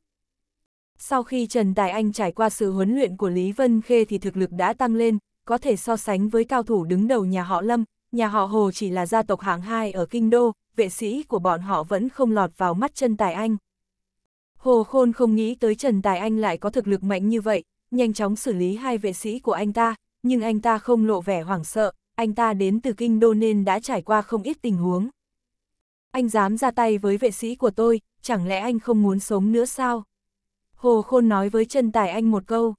Sau khi Trần Tài Anh trải qua sự huấn luyện của Lý Vân Khê thì thực lực đã tăng lên, có thể so sánh với cao thủ đứng đầu nhà họ Lâm, nhà họ Hồ chỉ là gia tộc hạng 2 ở Kinh Đô, vệ sĩ của bọn họ vẫn không lọt vào mắt chân Tài Anh. Hồ Khôn không nghĩ tới Trần Tài Anh lại có thực lực mạnh như vậy, nhanh chóng xử lý hai vệ sĩ của anh ta, nhưng anh ta không lộ vẻ hoảng sợ, anh ta đến từ kinh đô nên đã trải qua không ít tình huống. Anh dám ra tay với vệ sĩ của tôi, chẳng lẽ anh không muốn sống nữa sao? Hồ Khôn nói với Trần Tài Anh một câu.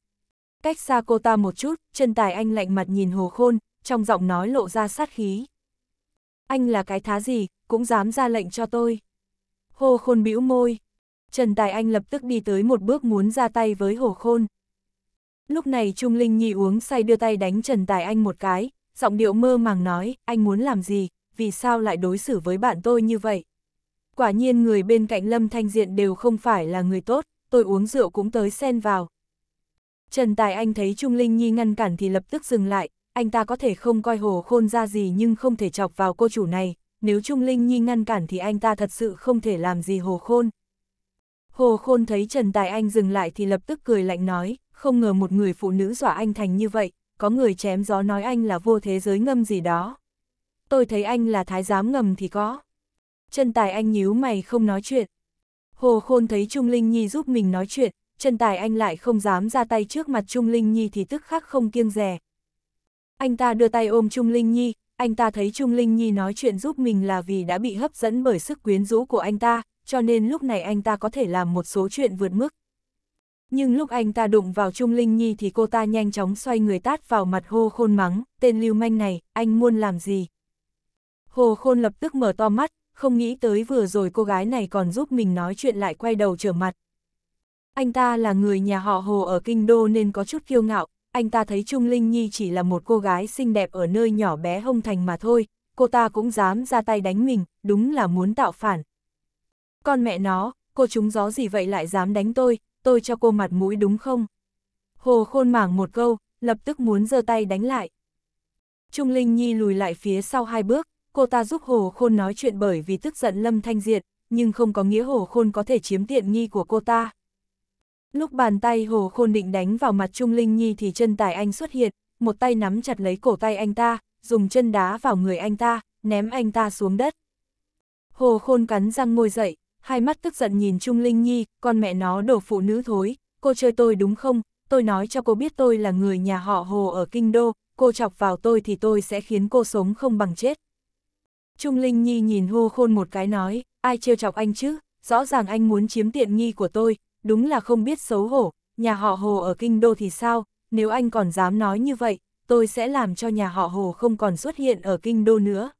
Cách xa cô ta một chút, Trần Tài Anh lạnh mặt nhìn Hồ Khôn, trong giọng nói lộ ra sát khí anh là cái thá gì, cũng dám ra lệnh cho tôi. Hồ Khôn bĩu môi. Trần Tài Anh lập tức đi tới một bước muốn ra tay với Hồ Khôn. Lúc này Trung Linh Nhi uống say đưa tay đánh Trần Tài Anh một cái, giọng điệu mơ màng nói, anh muốn làm gì, vì sao lại đối xử với bạn tôi như vậy. Quả nhiên người bên cạnh Lâm Thanh Diện đều không phải là người tốt, tôi uống rượu cũng tới xen vào. Trần Tài Anh thấy Trung Linh Nhi ngăn cản thì lập tức dừng lại, anh ta có thể không coi hồ khôn ra gì nhưng không thể chọc vào cô chủ này, nếu Trung Linh Nhi ngăn cản thì anh ta thật sự không thể làm gì hồ khôn. Hồ khôn thấy Trần Tài Anh dừng lại thì lập tức cười lạnh nói, không ngờ một người phụ nữ dọa anh thành như vậy, có người chém gió nói anh là vô thế giới ngâm gì đó. Tôi thấy anh là thái giám ngầm thì có. Trần Tài Anh nhíu mày không nói chuyện. Hồ khôn thấy Trung Linh Nhi giúp mình nói chuyện, Trần Tài Anh lại không dám ra tay trước mặt Trung Linh Nhi thì tức khắc không kiêng rè, anh ta đưa tay ôm Trung Linh Nhi, anh ta thấy Trung Linh Nhi nói chuyện giúp mình là vì đã bị hấp dẫn bởi sức quyến rũ của anh ta, cho nên lúc này anh ta có thể làm một số chuyện vượt mức. Nhưng lúc anh ta đụng vào Trung Linh Nhi thì cô ta nhanh chóng xoay người tát vào mặt hô khôn mắng, tên lưu manh này, anh muốn làm gì? Hồ khôn lập tức mở to mắt, không nghĩ tới vừa rồi cô gái này còn giúp mình nói chuyện lại quay đầu trở mặt. Anh ta là người nhà họ Hồ ở Kinh Đô nên có chút kiêu ngạo, anh ta thấy Trung Linh Nhi chỉ là một cô gái xinh đẹp ở nơi nhỏ bé hông thành mà thôi, cô ta cũng dám ra tay đánh mình, đúng là muốn tạo phản. Con mẹ nó, cô chúng gió gì vậy lại dám đánh tôi, tôi cho cô mặt mũi đúng không? Hồ khôn mảng một câu, lập tức muốn giơ tay đánh lại. Trung Linh Nhi lùi lại phía sau hai bước, cô ta giúp Hồ khôn nói chuyện bởi vì tức giận Lâm Thanh Diệt, nhưng không có nghĩa Hồ khôn có thể chiếm tiện nghi của cô ta. Lúc bàn tay Hồ Khôn định đánh vào mặt Trung Linh Nhi thì chân tài anh xuất hiện, một tay nắm chặt lấy cổ tay anh ta, dùng chân đá vào người anh ta, ném anh ta xuống đất. Hồ Khôn cắn răng ngồi dậy, hai mắt tức giận nhìn Trung Linh Nhi, con mẹ nó đổ phụ nữ thối, cô chơi tôi đúng không, tôi nói cho cô biết tôi là người nhà họ Hồ ở Kinh Đô, cô chọc vào tôi thì tôi sẽ khiến cô sống không bằng chết. Trung Linh Nhi nhìn Hồ Khôn một cái nói, ai trêu chọc anh chứ, rõ ràng anh muốn chiếm tiện nghi của tôi, đúng là không biết xấu hổ, nhà họ Hồ ở Kinh Đô thì sao, nếu anh còn dám nói như vậy, tôi sẽ làm cho nhà họ Hồ không còn xuất hiện ở Kinh Đô nữa.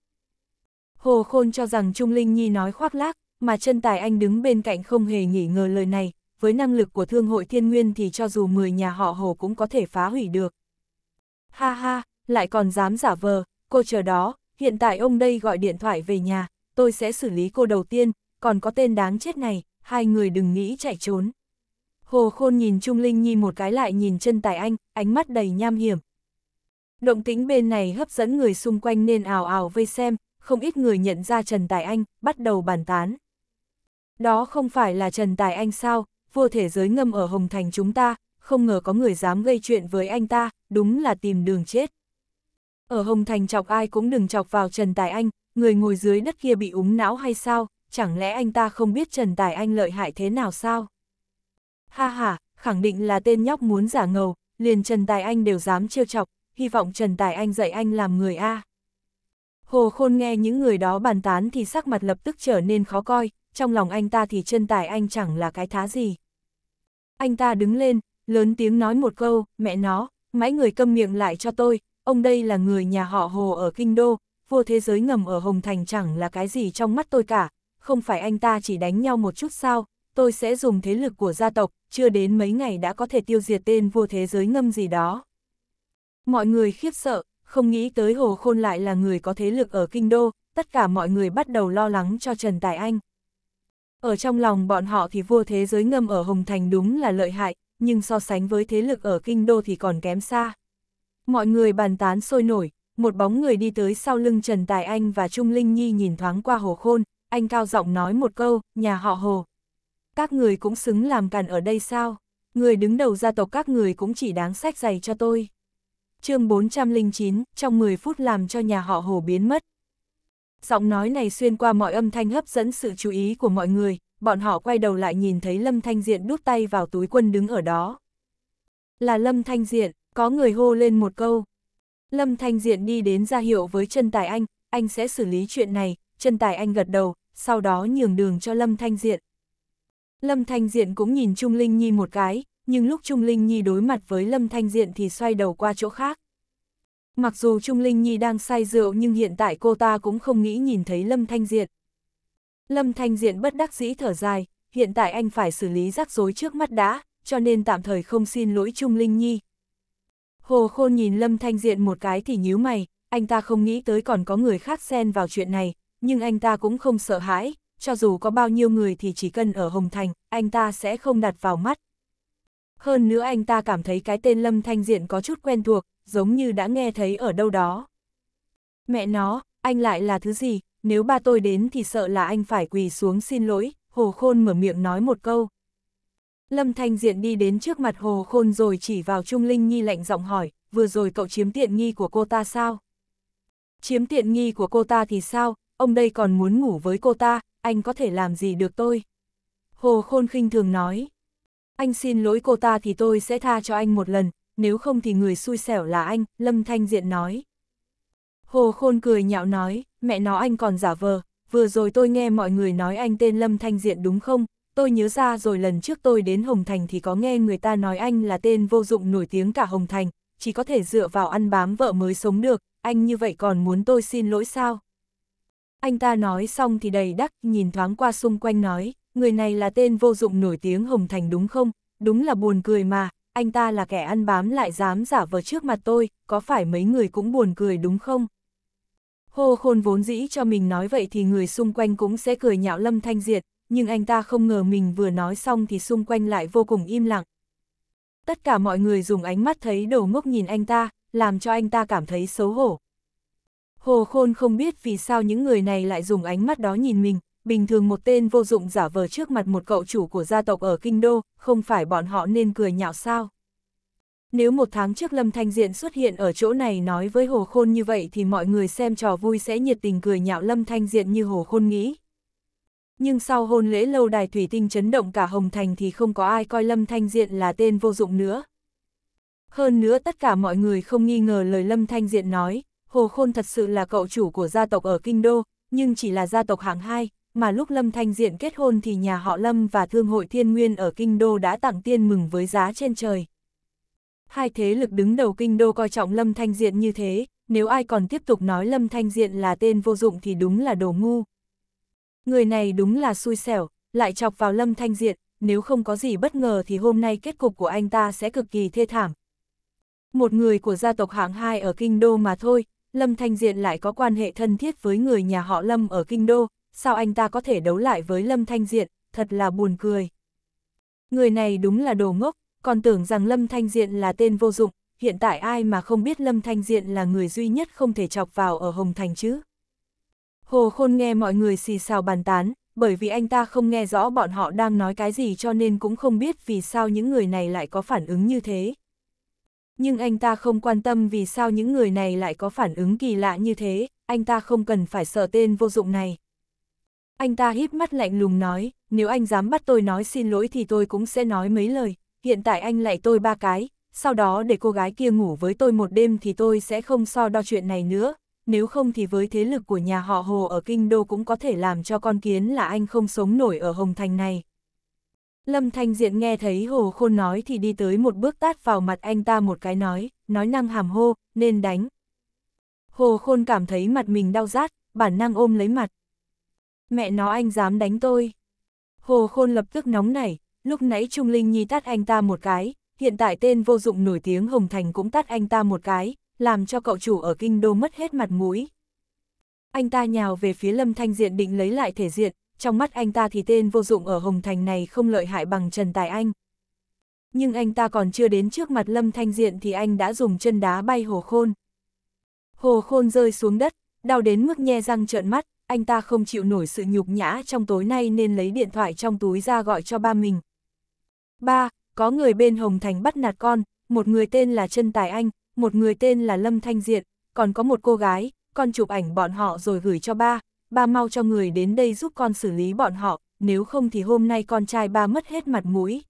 Hồ Khôn cho rằng Trung Linh Nhi nói khoác lác, mà chân tài anh đứng bên cạnh không hề nghỉ ngờ lời này, với năng lực của Thương hội Thiên Nguyên thì cho dù 10 nhà họ Hồ cũng có thể phá hủy được. Ha ha, lại còn dám giả vờ, cô chờ đó, hiện tại ông đây gọi điện thoại về nhà, tôi sẽ xử lý cô đầu tiên, còn có tên đáng chết này, hai người đừng nghĩ chạy trốn. Hồ Khôn nhìn Trung Linh Nhi một cái lại nhìn chân tài anh, ánh mắt đầy nham hiểm. Động tĩnh bên này hấp dẫn người xung quanh nên ảo ảo vây xem, không ít người nhận ra Trần Tài Anh, bắt đầu bàn tán. Đó không phải là Trần Tài Anh sao, vua thể giới ngâm ở Hồng Thành chúng ta, không ngờ có người dám gây chuyện với anh ta, đúng là tìm đường chết. Ở Hồng Thành chọc ai cũng đừng chọc vào Trần Tài Anh, người ngồi dưới đất kia bị úng não hay sao, chẳng lẽ anh ta không biết Trần Tài Anh lợi hại thế nào sao? Ha ha, khẳng định là tên nhóc muốn giả ngầu, liền Trần Tài Anh đều dám trêu chọc, hy vọng Trần Tài Anh dạy anh làm người A. Hồ Khôn nghe những người đó bàn tán thì sắc mặt lập tức trở nên khó coi, trong lòng anh ta thì Trần Tài Anh chẳng là cái thá gì. Anh ta đứng lên, lớn tiếng nói một câu, mẹ nó, mãi người câm miệng lại cho tôi, ông đây là người nhà họ Hồ ở Kinh Đô, vua thế giới ngầm ở Hồng Thành chẳng là cái gì trong mắt tôi cả, không phải anh ta chỉ đánh nhau một chút sao, tôi sẽ dùng thế lực của gia tộc, chưa đến mấy ngày đã có thể tiêu diệt tên vua thế giới ngâm gì đó. Mọi người khiếp sợ, không nghĩ tới Hồ Khôn lại là người có thế lực ở Kinh Đô, tất cả mọi người bắt đầu lo lắng cho Trần Tài Anh. Ở trong lòng bọn họ thì vua thế giới ngâm ở Hồng Thành đúng là lợi hại, nhưng so sánh với thế lực ở Kinh Đô thì còn kém xa. Mọi người bàn tán sôi nổi, một bóng người đi tới sau lưng Trần Tài Anh và Trung Linh Nhi nhìn thoáng qua Hồ Khôn, anh cao giọng nói một câu, nhà họ Hồ. Các người cũng xứng làm càn ở đây sao? Người đứng đầu gia tộc các người cũng chỉ đáng sách giày cho tôi. chương 409, trong 10 phút làm cho nhà họ Hồ biến mất. Giọng nói này xuyên qua mọi âm thanh hấp dẫn sự chú ý của mọi người, bọn họ quay đầu lại nhìn thấy Lâm Thanh Diện đút tay vào túi quân đứng ở đó. Là Lâm Thanh Diện, có người hô lên một câu. Lâm Thanh Diện đi đến ra hiệu với chân tài anh, anh sẽ xử lý chuyện này, chân tài anh gật đầu, sau đó nhường đường cho Lâm Thanh Diện. Lâm Thanh Diện cũng nhìn Trung Linh Nhi một cái, nhưng lúc Trung Linh Nhi đối mặt với Lâm Thanh Diện thì xoay đầu qua chỗ khác. Mặc dù Trung Linh Nhi đang say rượu nhưng hiện tại cô ta cũng không nghĩ nhìn thấy Lâm Thanh Diện. Lâm Thanh Diện bất đắc dĩ thở dài, hiện tại anh phải xử lý rắc rối trước mắt đã, cho nên tạm thời không xin lỗi Trung Linh Nhi. Hồ Khôn nhìn Lâm Thanh Diện một cái thì nhíu mày, anh ta không nghĩ tới còn có người khác xen vào chuyện này, nhưng anh ta cũng không sợ hãi, cho dù có bao nhiêu người thì chỉ cần ở Hồng Thành, anh ta sẽ không đặt vào mắt. Hơn nữa anh ta cảm thấy cái tên Lâm Thanh Diện có chút quen thuộc, giống như đã nghe thấy ở đâu đó. Mẹ nó, anh lại là thứ gì, nếu ba tôi đến thì sợ là anh phải quỳ xuống xin lỗi, Hồ Khôn mở miệng nói một câu. Lâm Thanh Diện đi đến trước mặt Hồ Khôn rồi chỉ vào Trung Linh Nhi lạnh giọng hỏi, vừa rồi cậu chiếm tiện nghi của cô ta sao? Chiếm tiện nghi của cô ta thì sao, ông đây còn muốn ngủ với cô ta, anh có thể làm gì được tôi? Hồ Khôn khinh thường nói, anh xin lỗi cô ta thì tôi sẽ tha cho anh một lần, nếu không thì người xui xẻo là anh, Lâm Thanh Diện nói. Hồ Khôn cười nhạo nói, mẹ nó anh còn giả vờ, vừa rồi tôi nghe mọi người nói anh tên Lâm Thanh Diện đúng không? Tôi nhớ ra rồi lần trước tôi đến Hồng Thành thì có nghe người ta nói anh là tên vô dụng nổi tiếng cả Hồng Thành, chỉ có thể dựa vào ăn bám vợ mới sống được, anh như vậy còn muốn tôi xin lỗi sao? Anh ta nói xong thì đầy đắc, nhìn thoáng qua xung quanh nói, người này là tên vô dụng nổi tiếng Hồng Thành đúng không? Đúng là buồn cười mà, anh ta là kẻ ăn bám lại dám giả vờ trước mặt tôi, có phải mấy người cũng buồn cười đúng không? hô khôn vốn dĩ cho mình nói vậy thì người xung quanh cũng sẽ cười nhạo lâm thanh diệt, nhưng anh ta không ngờ mình vừa nói xong thì xung quanh lại vô cùng im lặng. Tất cả mọi người dùng ánh mắt thấy đầu ngốc nhìn anh ta, làm cho anh ta cảm thấy xấu hổ. Hồ Khôn không biết vì sao những người này lại dùng ánh mắt đó nhìn mình, bình thường một tên vô dụng giả vờ trước mặt một cậu chủ của gia tộc ở Kinh Đô, không phải bọn họ nên cười nhạo sao. Nếu một tháng trước Lâm Thanh Diện xuất hiện ở chỗ này nói với Hồ Khôn như vậy thì mọi người xem trò vui sẽ nhiệt tình cười nhạo Lâm Thanh Diện như Hồ Khôn nghĩ. Nhưng sau hôn lễ lâu đài thủy tinh chấn động cả Hồng Thành thì không có ai coi Lâm Thanh Diện là tên vô dụng nữa. Hơn nữa tất cả mọi người không nghi ngờ lời Lâm Thanh Diện nói, Hồ Khôn thật sự là cậu chủ của gia tộc ở Kinh Đô, nhưng chỉ là gia tộc hạng hai. mà lúc Lâm Thanh Diện kết hôn thì nhà họ Lâm và Thương hội Thiên Nguyên ở Kinh Đô đã tặng tiên mừng với giá trên trời. Hai thế lực đứng đầu Kinh Đô coi trọng Lâm Thanh Diện như thế, nếu ai còn tiếp tục nói Lâm Thanh Diện là tên vô dụng thì đúng là đồ ngu. Người này đúng là xui xẻo, lại chọc vào Lâm Thanh Diện, nếu không có gì bất ngờ thì hôm nay kết cục của anh ta sẽ cực kỳ thê thảm. Một người của gia tộc hạng hai ở Kinh Đô mà thôi, Lâm Thanh Diện lại có quan hệ thân thiết với người nhà họ Lâm ở Kinh Đô, sao anh ta có thể đấu lại với Lâm Thanh Diện, thật là buồn cười. Người này đúng là đồ ngốc, còn tưởng rằng Lâm Thanh Diện là tên vô dụng, hiện tại ai mà không biết Lâm Thanh Diện là người duy nhất không thể chọc vào ở Hồng Thành chứ. Hồ Khôn nghe mọi người xì xào bàn tán, bởi vì anh ta không nghe rõ bọn họ đang nói cái gì cho nên cũng không biết vì sao những người này lại có phản ứng như thế nhưng anh ta không quan tâm vì sao những người này lại có phản ứng kỳ lạ như thế, anh ta không cần phải sợ tên vô dụng này. Anh ta híp mắt lạnh lùng nói, nếu anh dám bắt tôi nói xin lỗi thì tôi cũng sẽ nói mấy lời, hiện tại anh lại tôi ba cái, sau đó để cô gái kia ngủ với tôi một đêm thì tôi sẽ không so đo chuyện này nữa, nếu không thì với thế lực của nhà họ Hồ ở Kinh Đô cũng có thể làm cho con kiến là anh không sống nổi ở Hồng Thành này. Lâm Thanh Diện nghe thấy Hồ Khôn nói thì đi tới một bước tát vào mặt anh ta một cái nói, nói năng hàm hô, nên đánh. Hồ Khôn cảm thấy mặt mình đau rát, bản năng ôm lấy mặt. Mẹ nó anh dám đánh tôi. Hồ Khôn lập tức nóng nảy, lúc nãy Trung Linh Nhi tát anh ta một cái, hiện tại tên vô dụng nổi tiếng Hồng Thành cũng tát anh ta một cái, làm cho cậu chủ ở kinh đô mất hết mặt mũi. Anh ta nhào về phía Lâm Thanh Diện định lấy lại thể diện, trong mắt anh ta thì tên vô dụng ở Hồng Thành này không lợi hại bằng Trần Tài Anh. Nhưng anh ta còn chưa đến trước mặt Lâm Thanh Diện thì anh đã dùng chân đá bay Hồ Khôn. Hồ Khôn rơi xuống đất, đau đến mức nhe răng trợn mắt, anh ta không chịu nổi sự nhục nhã trong tối nay nên lấy điện thoại trong túi ra gọi cho ba mình. Ba, có người bên Hồng Thành bắt nạt con, một người tên là Trân Tài Anh, một người tên là Lâm Thanh Diện, còn có một cô gái, con chụp ảnh bọn họ rồi gửi cho ba, ba mau cho người đến đây giúp con xử lý bọn họ, nếu không thì hôm nay con trai ba mất hết mặt mũi.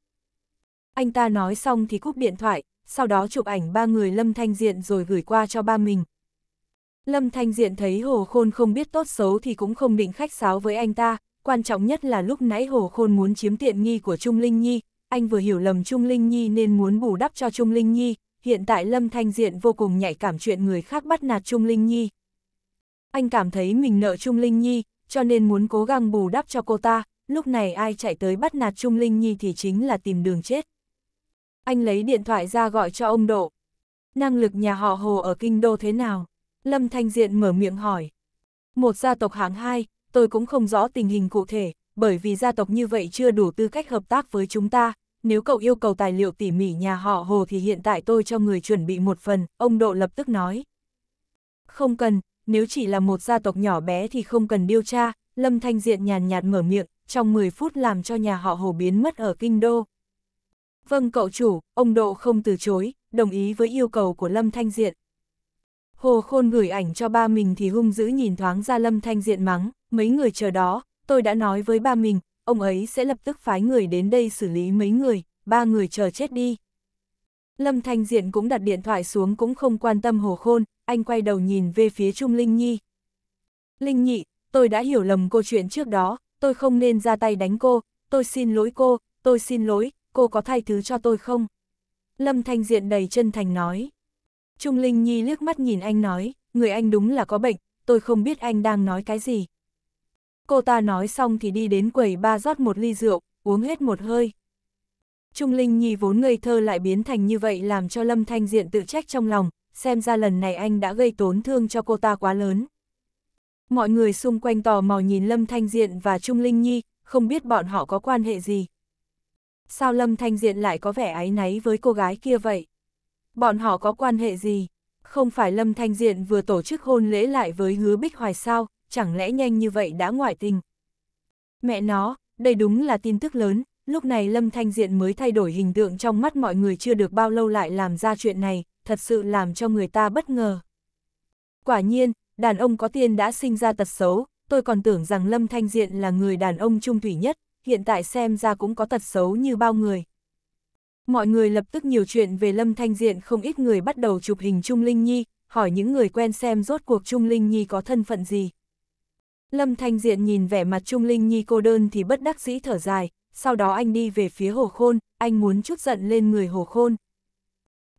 Anh ta nói xong thì cúp điện thoại, sau đó chụp ảnh ba người Lâm Thanh Diện rồi gửi qua cho ba mình. Lâm Thanh Diện thấy Hồ Khôn không biết tốt xấu thì cũng không định khách sáo với anh ta, quan trọng nhất là lúc nãy Hồ Khôn muốn chiếm tiện nghi của Trung Linh Nhi, anh vừa hiểu lầm Trung Linh Nhi nên muốn bù đắp cho Trung Linh Nhi, hiện tại Lâm Thanh Diện vô cùng nhạy cảm chuyện người khác bắt nạt Trung Linh Nhi anh cảm thấy mình nợ Trung Linh Nhi, cho nên muốn cố gắng bù đắp cho cô ta, lúc này ai chạy tới bắt nạt Trung Linh Nhi thì chính là tìm đường chết. Anh lấy điện thoại ra gọi cho ông Độ. Năng lực nhà họ Hồ ở Kinh Đô thế nào? Lâm Thanh Diện mở miệng hỏi. Một gia tộc hạng hai, tôi cũng không rõ tình hình cụ thể, bởi vì gia tộc như vậy chưa đủ tư cách hợp tác với chúng ta. Nếu cậu yêu cầu tài liệu tỉ mỉ nhà họ Hồ thì hiện tại tôi cho người chuẩn bị một phần, ông Độ lập tức nói. Không cần, nếu chỉ là một gia tộc nhỏ bé thì không cần điều tra, Lâm Thanh Diện nhàn nhạt mở miệng, trong 10 phút làm cho nhà họ Hồ biến mất ở Kinh Đô. Vâng cậu chủ, ông Độ không từ chối, đồng ý với yêu cầu của Lâm Thanh Diện. Hồ Khôn gửi ảnh cho ba mình thì hung dữ nhìn thoáng ra Lâm Thanh Diện mắng, mấy người chờ đó, tôi đã nói với ba mình, ông ấy sẽ lập tức phái người đến đây xử lý mấy người, ba người chờ chết đi. Lâm Thanh Diện cũng đặt điện thoại xuống cũng không quan tâm Hồ Khôn, anh quay đầu nhìn về phía Trung Linh Nhi. Linh Nhị, tôi đã hiểu lầm cô chuyện trước đó, tôi không nên ra tay đánh cô, tôi xin lỗi cô, tôi xin lỗi, cô có thay thứ cho tôi không? Lâm Thanh Diện đầy chân thành nói. Trung Linh Nhi liếc mắt nhìn anh nói, người anh đúng là có bệnh, tôi không biết anh đang nói cái gì. Cô ta nói xong thì đi đến quầy ba rót một ly rượu, uống hết một hơi. Trung Linh Nhi vốn ngây thơ lại biến thành như vậy làm cho Lâm Thanh Diện tự trách trong lòng, xem ra lần này anh đã gây tốn thương cho cô ta quá lớn. Mọi người xung quanh tò mò nhìn Lâm Thanh Diện và Trung Linh Nhi, không biết bọn họ có quan hệ gì. Sao Lâm Thanh Diện lại có vẻ áy náy với cô gái kia vậy? Bọn họ có quan hệ gì? Không phải Lâm Thanh Diện vừa tổ chức hôn lễ lại với hứa Bích Hoài sao, chẳng lẽ nhanh như vậy đã ngoại tình? Mẹ nó, đây đúng là tin tức lớn, lúc này Lâm Thanh Diện mới thay đổi hình tượng trong mắt mọi người chưa được bao lâu lại làm ra chuyện này, thật sự làm cho người ta bất ngờ. Quả nhiên, đàn ông có tiên đã sinh ra tật xấu, tôi còn tưởng rằng Lâm Thanh Diện là người đàn ông trung thủy nhất, hiện tại xem ra cũng có tật xấu như bao người. Mọi người lập tức nhiều chuyện về Lâm Thanh Diện không ít người bắt đầu chụp hình Trung Linh Nhi, hỏi những người quen xem rốt cuộc Trung Linh Nhi có thân phận gì. Lâm Thanh Diện nhìn vẻ mặt Trung Linh Nhi cô đơn thì bất đắc dĩ thở dài, sau đó anh đi về phía Hồ Khôn, anh muốn chút giận lên người Hồ Khôn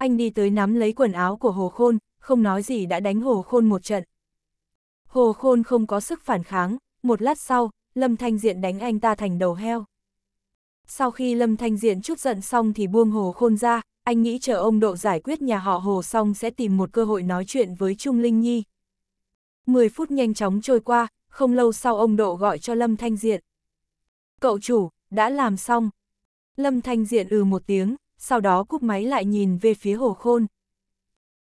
anh đi tới nắm lấy quần áo của Hồ Khôn, không nói gì đã đánh Hồ Khôn một trận. Hồ Khôn không có sức phản kháng, một lát sau, Lâm Thanh Diện đánh anh ta thành đầu heo. Sau khi Lâm Thanh Diện chút giận xong thì buông Hồ Khôn ra, anh nghĩ chờ ông Độ giải quyết nhà họ Hồ xong sẽ tìm một cơ hội nói chuyện với Trung Linh Nhi. mười phút nhanh chóng trôi qua, không lâu sau ông Độ gọi cho Lâm Thanh Diện. Cậu chủ, đã làm xong. Lâm Thanh Diện ừ một tiếng, sau đó cúp máy lại nhìn về phía Hồ Khôn.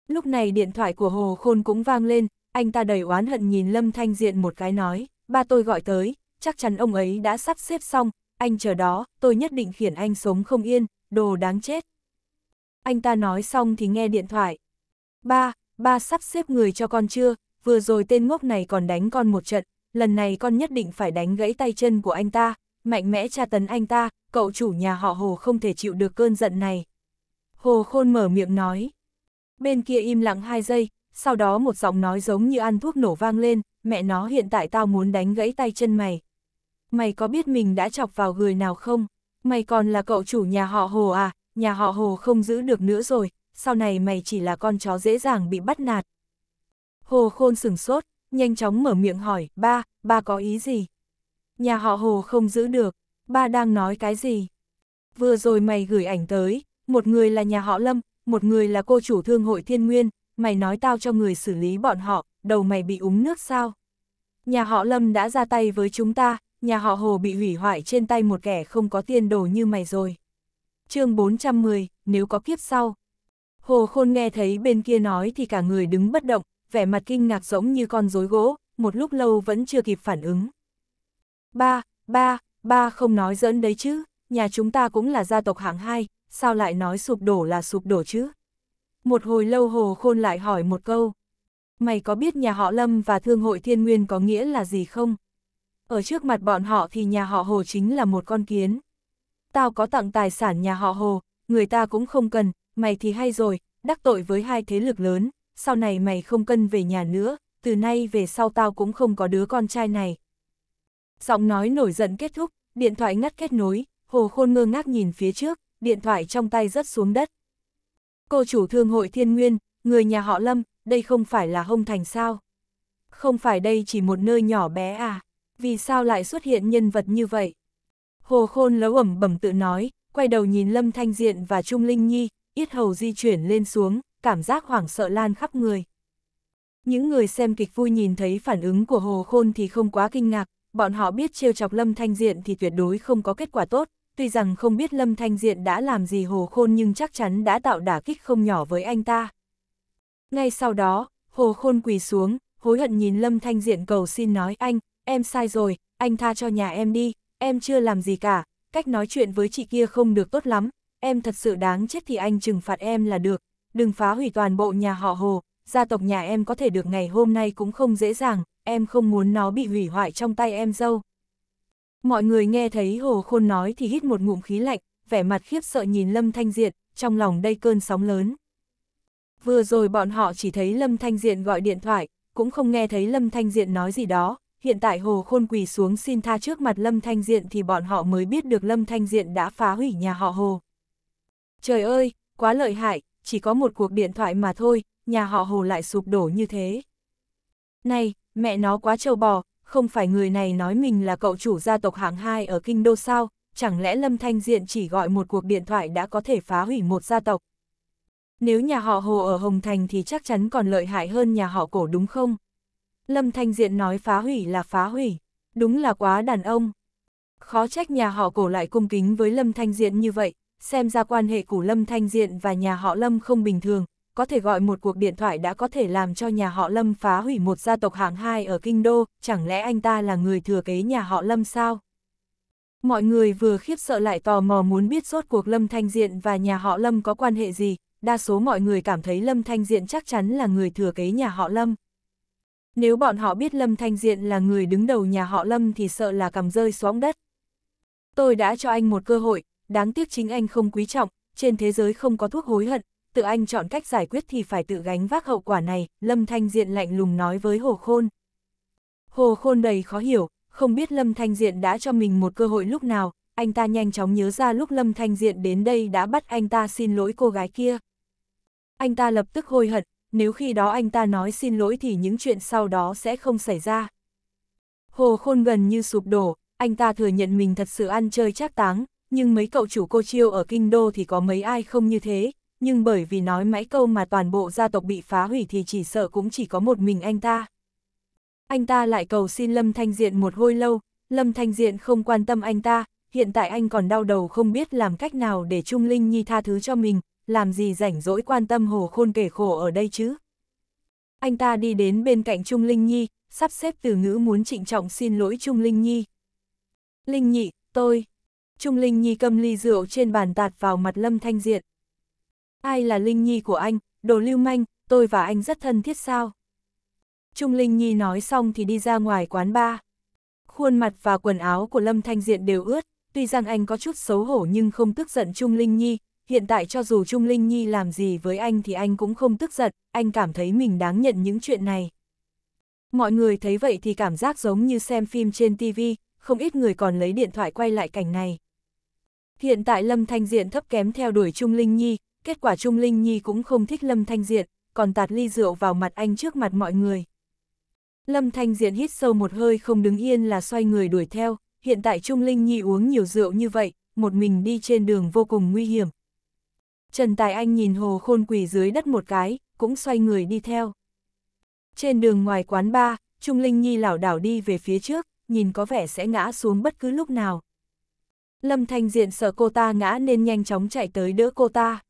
Lúc này điện thoại của Hồ Khôn cũng vang lên, anh ta đầy oán hận nhìn Lâm Thanh Diện một cái nói, ba tôi gọi tới, chắc chắn ông ấy đã sắp xếp xong, anh chờ đó, tôi nhất định khiển anh sống không yên, đồ đáng chết. Anh ta nói xong thì nghe điện thoại. Ba, ba sắp xếp người cho con chưa, vừa rồi tên ngốc này còn đánh con một trận, lần này con nhất định phải đánh gãy tay chân của anh ta, mạnh mẽ tra tấn anh ta, cậu chủ nhà họ Hồ không thể chịu được cơn giận này. Hồ Khôn mở miệng nói. Bên kia im lặng hai giây, sau đó một giọng nói giống như ăn thuốc nổ vang lên, mẹ nó hiện tại tao muốn đánh gãy tay chân mày. Mày có biết mình đã chọc vào người nào không? Mày còn là cậu chủ nhà họ Hồ à, nhà họ Hồ không giữ được nữa rồi, sau này mày chỉ là con chó dễ dàng bị bắt nạt. Hồ Khôn sửng sốt, nhanh chóng mở miệng hỏi, ba, ba có ý gì? Nhà họ Hồ không giữ được, ba đang nói cái gì? Vừa rồi mày gửi ảnh tới, một người là nhà họ Lâm, một người là cô chủ thương hội thiên nguyên, mày nói tao cho người xử lý bọn họ, đầu mày bị úng nước sao? Nhà họ Lâm đã ra tay với chúng ta, nhà họ Hồ bị hủy hoại trên tay một kẻ không có tiền đồ như mày rồi. chương 410, nếu có kiếp sau. Hồ Khôn nghe thấy bên kia nói thì cả người đứng bất động, vẻ mặt kinh ngạc giống như con rối gỗ, một lúc lâu vẫn chưa kịp phản ứng. Ba, ba, ba không nói dẫn đấy chứ, nhà chúng ta cũng là gia tộc hạng hai, sao lại nói sụp đổ là sụp đổ chứ? Một hồi lâu hồ khôn lại hỏi một câu. Mày có biết nhà họ Lâm và Thương hội Thiên Nguyên có nghĩa là gì không? Ở trước mặt bọn họ thì nhà họ Hồ chính là một con kiến. Tao có tặng tài sản nhà họ Hồ, người ta cũng không cần, mày thì hay rồi, đắc tội với hai thế lực lớn, sau này mày không cần về nhà nữa, từ nay về sau tao cũng không có đứa con trai này. Giọng nói nổi giận kết thúc, điện thoại ngắt kết nối, Hồ Khôn ngơ ngác nhìn phía trước, điện thoại trong tay rớt xuống đất. Cô chủ thương hội Thiên Nguyên, người nhà họ Lâm, đây không phải là Hông Thành sao? Không phải đây chỉ một nơi nhỏ bé à? Vì sao lại xuất hiện nhân vật như vậy? Hồ Khôn lấu ẩm bẩm tự nói, quay đầu nhìn Lâm Thanh Diện và Trung Linh Nhi, yết hầu di chuyển lên xuống, cảm giác hoảng sợ lan khắp người. Những người xem kịch vui nhìn thấy phản ứng của Hồ Khôn thì không quá kinh ngạc, bọn họ biết trêu chọc Lâm Thanh Diện thì tuyệt đối không có kết quả tốt, tuy rằng không biết Lâm Thanh Diện đã làm gì Hồ Khôn nhưng chắc chắn đã tạo đả kích không nhỏ với anh ta. Ngay sau đó, Hồ Khôn quỳ xuống, hối hận nhìn Lâm Thanh Diện cầu xin nói anh, em sai rồi, anh tha cho nhà em đi, em chưa làm gì cả, cách nói chuyện với chị kia không được tốt lắm, em thật sự đáng chết thì anh trừng phạt em là được, đừng phá hủy toàn bộ nhà họ Hồ, gia tộc nhà em có thể được ngày hôm nay cũng không dễ dàng, em không muốn nó bị hủy hoại trong tay em dâu. Mọi người nghe thấy Hồ Khôn nói thì hít một ngụm khí lạnh, vẻ mặt khiếp sợ nhìn Lâm Thanh Diện, trong lòng đây cơn sóng lớn. Vừa rồi bọn họ chỉ thấy Lâm Thanh Diện gọi điện thoại, cũng không nghe thấy Lâm Thanh Diện nói gì đó, hiện tại Hồ Khôn quỳ xuống xin tha trước mặt Lâm Thanh Diện thì bọn họ mới biết được Lâm Thanh Diện đã phá hủy nhà họ Hồ. Trời ơi, quá lợi hại, chỉ có một cuộc điện thoại mà thôi, nhà họ Hồ lại sụp đổ như thế. Này, mẹ nó quá trâu bò, không phải người này nói mình là cậu chủ gia tộc hạng 2 ở Kinh Đô sao, chẳng lẽ Lâm Thanh Diện chỉ gọi một cuộc điện thoại đã có thể phá hủy một gia tộc. Nếu nhà họ Hồ ở Hồng Thành thì chắc chắn còn lợi hại hơn nhà họ cổ đúng không? Lâm Thanh Diện nói phá hủy là phá hủy, đúng là quá đàn ông. Khó trách nhà họ cổ lại cung kính với Lâm Thanh Diện như vậy, xem ra quan hệ của Lâm Thanh Diện và nhà họ Lâm không bình thường, có thể gọi một cuộc điện thoại đã có thể làm cho nhà họ Lâm phá hủy một gia tộc hạng hai ở Kinh Đô, chẳng lẽ anh ta là người thừa kế nhà họ Lâm sao? Mọi người vừa khiếp sợ lại tò mò muốn biết rốt cuộc Lâm Thanh Diện và nhà họ Lâm có quan hệ gì, đa số mọi người cảm thấy Lâm Thanh Diện chắc chắn là người thừa kế nhà họ Lâm. Nếu bọn họ biết Lâm Thanh Diện là người đứng đầu nhà họ Lâm thì sợ là cầm rơi xuống đất. Tôi đã cho anh một cơ hội, đáng tiếc chính anh không quý trọng, trên thế giới không có thuốc hối hận, tự anh chọn cách giải quyết thì phải tự gánh vác hậu quả này, Lâm Thanh Diện lạnh lùng nói với Hồ Khôn. Hồ Khôn đầy khó hiểu, không biết Lâm Thanh Diện đã cho mình một cơ hội lúc nào, anh ta nhanh chóng nhớ ra lúc Lâm Thanh Diện đến đây đã bắt anh ta xin lỗi cô gái kia. Anh ta lập tức hối hận, nếu khi đó anh ta nói xin lỗi thì những chuyện sau đó sẽ không xảy ra. Hồ Khôn gần như sụp đổ, anh ta thừa nhận mình thật sự ăn chơi chắc táng, nhưng mấy cậu chủ cô chiêu ở kinh đô thì có mấy ai không như thế, nhưng bởi vì nói mãi câu mà toàn bộ gia tộc bị phá hủy thì chỉ sợ cũng chỉ có một mình anh ta. Anh ta lại cầu xin Lâm Thanh Diện một hồi lâu, Lâm Thanh Diện không quan tâm anh ta, hiện tại anh còn đau đầu không biết làm cách nào để Trung Linh Nhi tha thứ cho mình, làm gì rảnh rỗi quan tâm hồ khôn kể khổ ở đây chứ. Anh ta đi đến bên cạnh Trung Linh Nhi, sắp xếp từ ngữ muốn trịnh trọng xin lỗi Trung Linh Nhi. Linh Nhị, tôi. Trung Linh Nhi cầm ly rượu trên bàn tạt vào mặt Lâm Thanh Diện. Ai là Linh Nhi của anh, đồ lưu manh, tôi và anh rất thân thiết sao? Trung Linh Nhi nói xong thì đi ra ngoài quán bar. Khuôn mặt và quần áo của Lâm Thanh Diện đều ướt, tuy rằng anh có chút xấu hổ nhưng không tức giận Trung Linh Nhi. Hiện tại cho dù Trung Linh Nhi làm gì với anh thì anh cũng không tức giận, anh cảm thấy mình đáng nhận những chuyện này. Mọi người thấy vậy thì cảm giác giống như xem phim trên TV, không ít người còn lấy điện thoại quay lại cảnh này. Hiện tại Lâm Thanh Diện thấp kém theo đuổi Trung Linh Nhi, kết quả Trung Linh Nhi cũng không thích Lâm Thanh Diện, còn tạt ly rượu vào mặt anh trước mặt mọi người. Lâm Thanh Diện hít sâu một hơi không đứng yên là xoay người đuổi theo, hiện tại Trung Linh Nhi uống nhiều rượu như vậy, một mình đi trên đường vô cùng nguy hiểm. Trần Tài Anh nhìn hồ khôn quỳ dưới đất một cái, cũng xoay người đi theo. Trên đường ngoài quán ba, Trung Linh Nhi lảo đảo đi về phía trước, nhìn có vẻ sẽ ngã xuống bất cứ lúc nào. Lâm Thanh Diện sợ cô ta ngã nên nhanh chóng chạy tới đỡ cô ta.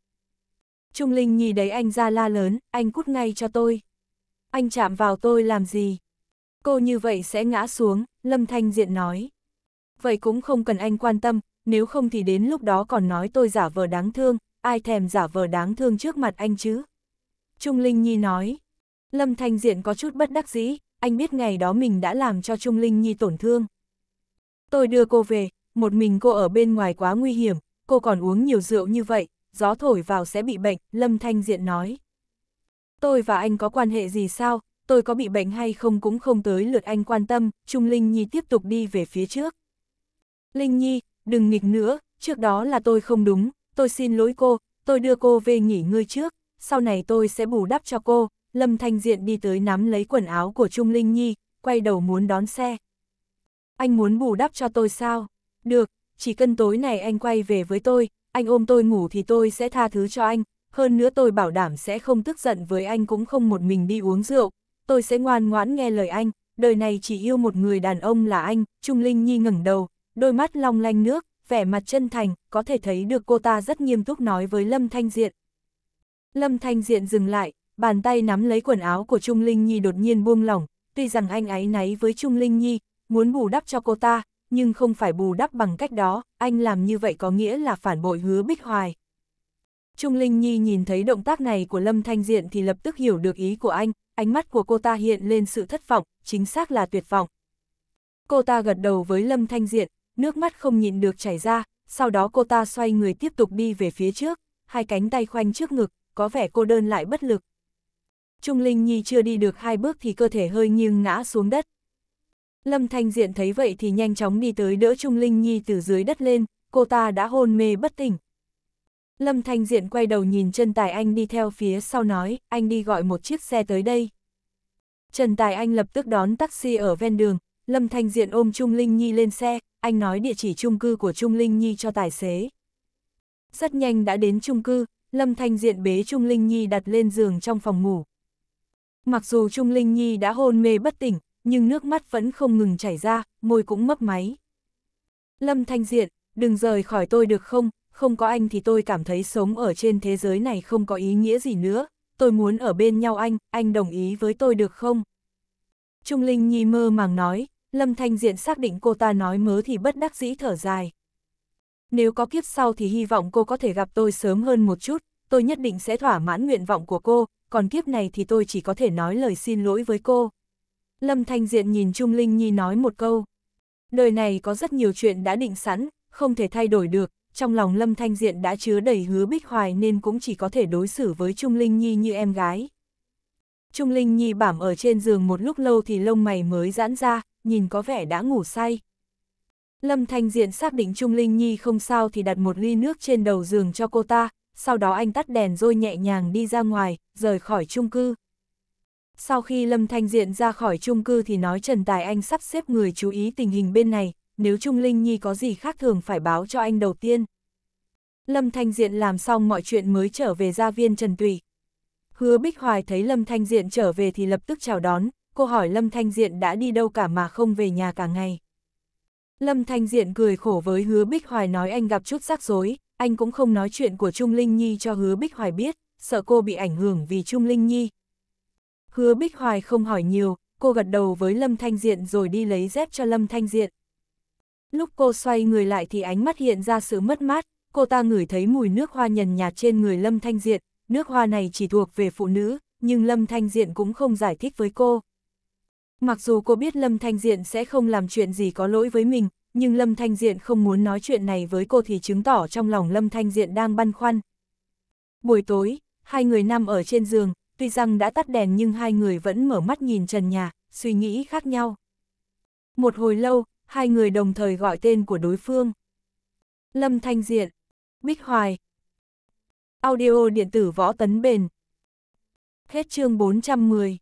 Trung Linh Nhi đấy anh ra la lớn, anh cút ngay cho tôi. Anh chạm vào tôi làm gì? Cô như vậy sẽ ngã xuống, Lâm Thanh Diện nói. Vậy cũng không cần anh quan tâm, nếu không thì đến lúc đó còn nói tôi giả vờ đáng thương, ai thèm giả vờ đáng thương trước mặt anh chứ? Trung Linh Nhi nói. Lâm Thanh Diện có chút bất đắc dĩ, anh biết ngày đó mình đã làm cho Trung Linh Nhi tổn thương. Tôi đưa cô về, một mình cô ở bên ngoài quá nguy hiểm, cô còn uống nhiều rượu như vậy, gió thổi vào sẽ bị bệnh, Lâm Thanh Diện nói. Tôi và anh có quan hệ gì sao, tôi có bị bệnh hay không cũng không tới lượt anh quan tâm, Trung Linh Nhi tiếp tục đi về phía trước. Linh Nhi, đừng nghịch nữa, trước đó là tôi không đúng, tôi xin lỗi cô, tôi đưa cô về nghỉ ngơi trước, sau này tôi sẽ bù đắp cho cô. Lâm Thanh Diện đi tới nắm lấy quần áo của Trung Linh Nhi, quay đầu muốn đón xe. Anh muốn bù đắp cho tôi sao? Được, chỉ cần tối này anh quay về với tôi, anh ôm tôi ngủ thì tôi sẽ tha thứ cho anh, hơn nữa tôi bảo đảm sẽ không tức giận với anh cũng không một mình đi uống rượu, tôi sẽ ngoan ngoãn nghe lời anh, đời này chỉ yêu một người đàn ông là anh, Trung Linh Nhi ngẩng đầu, đôi mắt long lanh nước, vẻ mặt chân thành, có thể thấy được cô ta rất nghiêm túc nói với Lâm Thanh Diện. Lâm Thanh Diện dừng lại, bàn tay nắm lấy quần áo của Trung Linh Nhi đột nhiên buông lỏng, tuy rằng anh ấy náy với Trung Linh Nhi, muốn bù đắp cho cô ta, nhưng không phải bù đắp bằng cách đó, anh làm như vậy có nghĩa là phản bội hứa Bích Hoài. Trung Linh Nhi nhìn thấy động tác này của Lâm Thanh Diện thì lập tức hiểu được ý của anh, ánh mắt của cô ta hiện lên sự thất vọng, chính xác là tuyệt vọng. Cô ta gật đầu với Lâm Thanh Diện, nước mắt không nhịn được chảy ra, sau đó cô ta xoay người tiếp tục đi về phía trước, hai cánh tay khoanh trước ngực, có vẻ cô đơn lại bất lực. Trung Linh Nhi chưa đi được hai bước thì cơ thể hơi nghiêng ngã xuống đất. Lâm Thanh Diện thấy vậy thì nhanh chóng đi tới đỡ Trung Linh Nhi từ dưới đất lên, cô ta đã hôn mê bất tỉnh. Lâm Thanh Diện quay đầu nhìn Trần Tài Anh đi theo phía sau nói, anh đi gọi một chiếc xe tới đây. Trần Tài Anh lập tức đón taxi ở ven đường, Lâm Thanh Diện ôm Trung Linh Nhi lên xe, anh nói địa chỉ chung cư của Trung Linh Nhi cho tài xế. Rất nhanh đã đến chung cư, Lâm Thanh Diện bế Trung Linh Nhi đặt lên giường trong phòng ngủ. Mặc dù Trung Linh Nhi đã hôn mê bất tỉnh, nhưng nước mắt vẫn không ngừng chảy ra, môi cũng mấp máy. Lâm Thanh Diện, đừng rời khỏi tôi được không, không có anh thì tôi cảm thấy sống ở trên thế giới này không có ý nghĩa gì nữa, tôi muốn ở bên nhau anh, anh đồng ý với tôi được không? Trung Linh Nhi mơ màng nói, Lâm Thanh Diện xác định cô ta nói mớ thì bất đắc dĩ thở dài. Nếu có kiếp sau thì hy vọng cô có thể gặp tôi sớm hơn một chút, tôi nhất định sẽ thỏa mãn nguyện vọng của cô, còn kiếp này thì tôi chỉ có thể nói lời xin lỗi với cô. Lâm Thanh Diện nhìn Trung Linh Nhi nói một câu. Đời này có rất nhiều chuyện đã định sẵn, không thể thay đổi được, trong lòng Lâm Thanh Diện đã chứa đầy hứa bích hoài nên cũng chỉ có thể đối xử với Trung Linh Nhi như em gái. Trung Linh Nhi bảm ở trên giường một lúc lâu thì lông mày mới giãn ra, nhìn có vẻ đã ngủ say. Lâm Thanh Diện xác định Trung Linh Nhi không sao thì đặt một ly nước trên đầu giường cho cô ta, sau đó anh tắt đèn rồi nhẹ nhàng đi ra ngoài, rời khỏi chung cư. Sau khi Lâm Thanh Diện ra khỏi chung cư thì nói Trần Tài Anh sắp xếp người chú ý tình hình bên này, nếu Trung Linh Nhi có gì khác thường phải báo cho anh đầu tiên. Lâm Thanh Diện làm xong mọi chuyện mới trở về gia viên Trần Tùy. Hứa Bích Hoài thấy Lâm Thanh Diện trở về thì lập tức chào đón, cô hỏi Lâm Thanh Diện đã đi đâu cả mà không về nhà cả ngày. Lâm Thanh Diện cười khổ với Hứa Bích Hoài nói anh gặp chút rắc rối, anh cũng không nói chuyện của Trung Linh Nhi cho Hứa Bích Hoài biết, sợ cô bị ảnh hưởng vì Trung Linh Nhi, Hứa Bích Hoài không hỏi nhiều, cô gật đầu với Lâm Thanh Diện rồi đi lấy dép cho Lâm Thanh Diện. Lúc cô xoay người lại thì ánh mắt hiện ra sự mất mát, cô ta ngửi thấy mùi nước hoa nhần nhạt trên người Lâm Thanh Diện, nước hoa này chỉ thuộc về phụ nữ, nhưng Lâm Thanh Diện cũng không giải thích với cô. Mặc dù cô biết Lâm Thanh Diện sẽ không làm chuyện gì có lỗi với mình, nhưng Lâm Thanh Diện không muốn nói chuyện này với cô thì chứng tỏ trong lòng Lâm Thanh Diện đang băn khoăn. Buổi tối, hai người nằm ở trên giường, tuy rằng đã tắt đèn nhưng hai người vẫn mở mắt nhìn trần nhà, suy nghĩ khác nhau. Một hồi lâu, hai người đồng thời gọi tên của đối phương. Lâm Thanh Diện, Bích Hoài, Audio điện tử võ tấn bền. Hết chương 410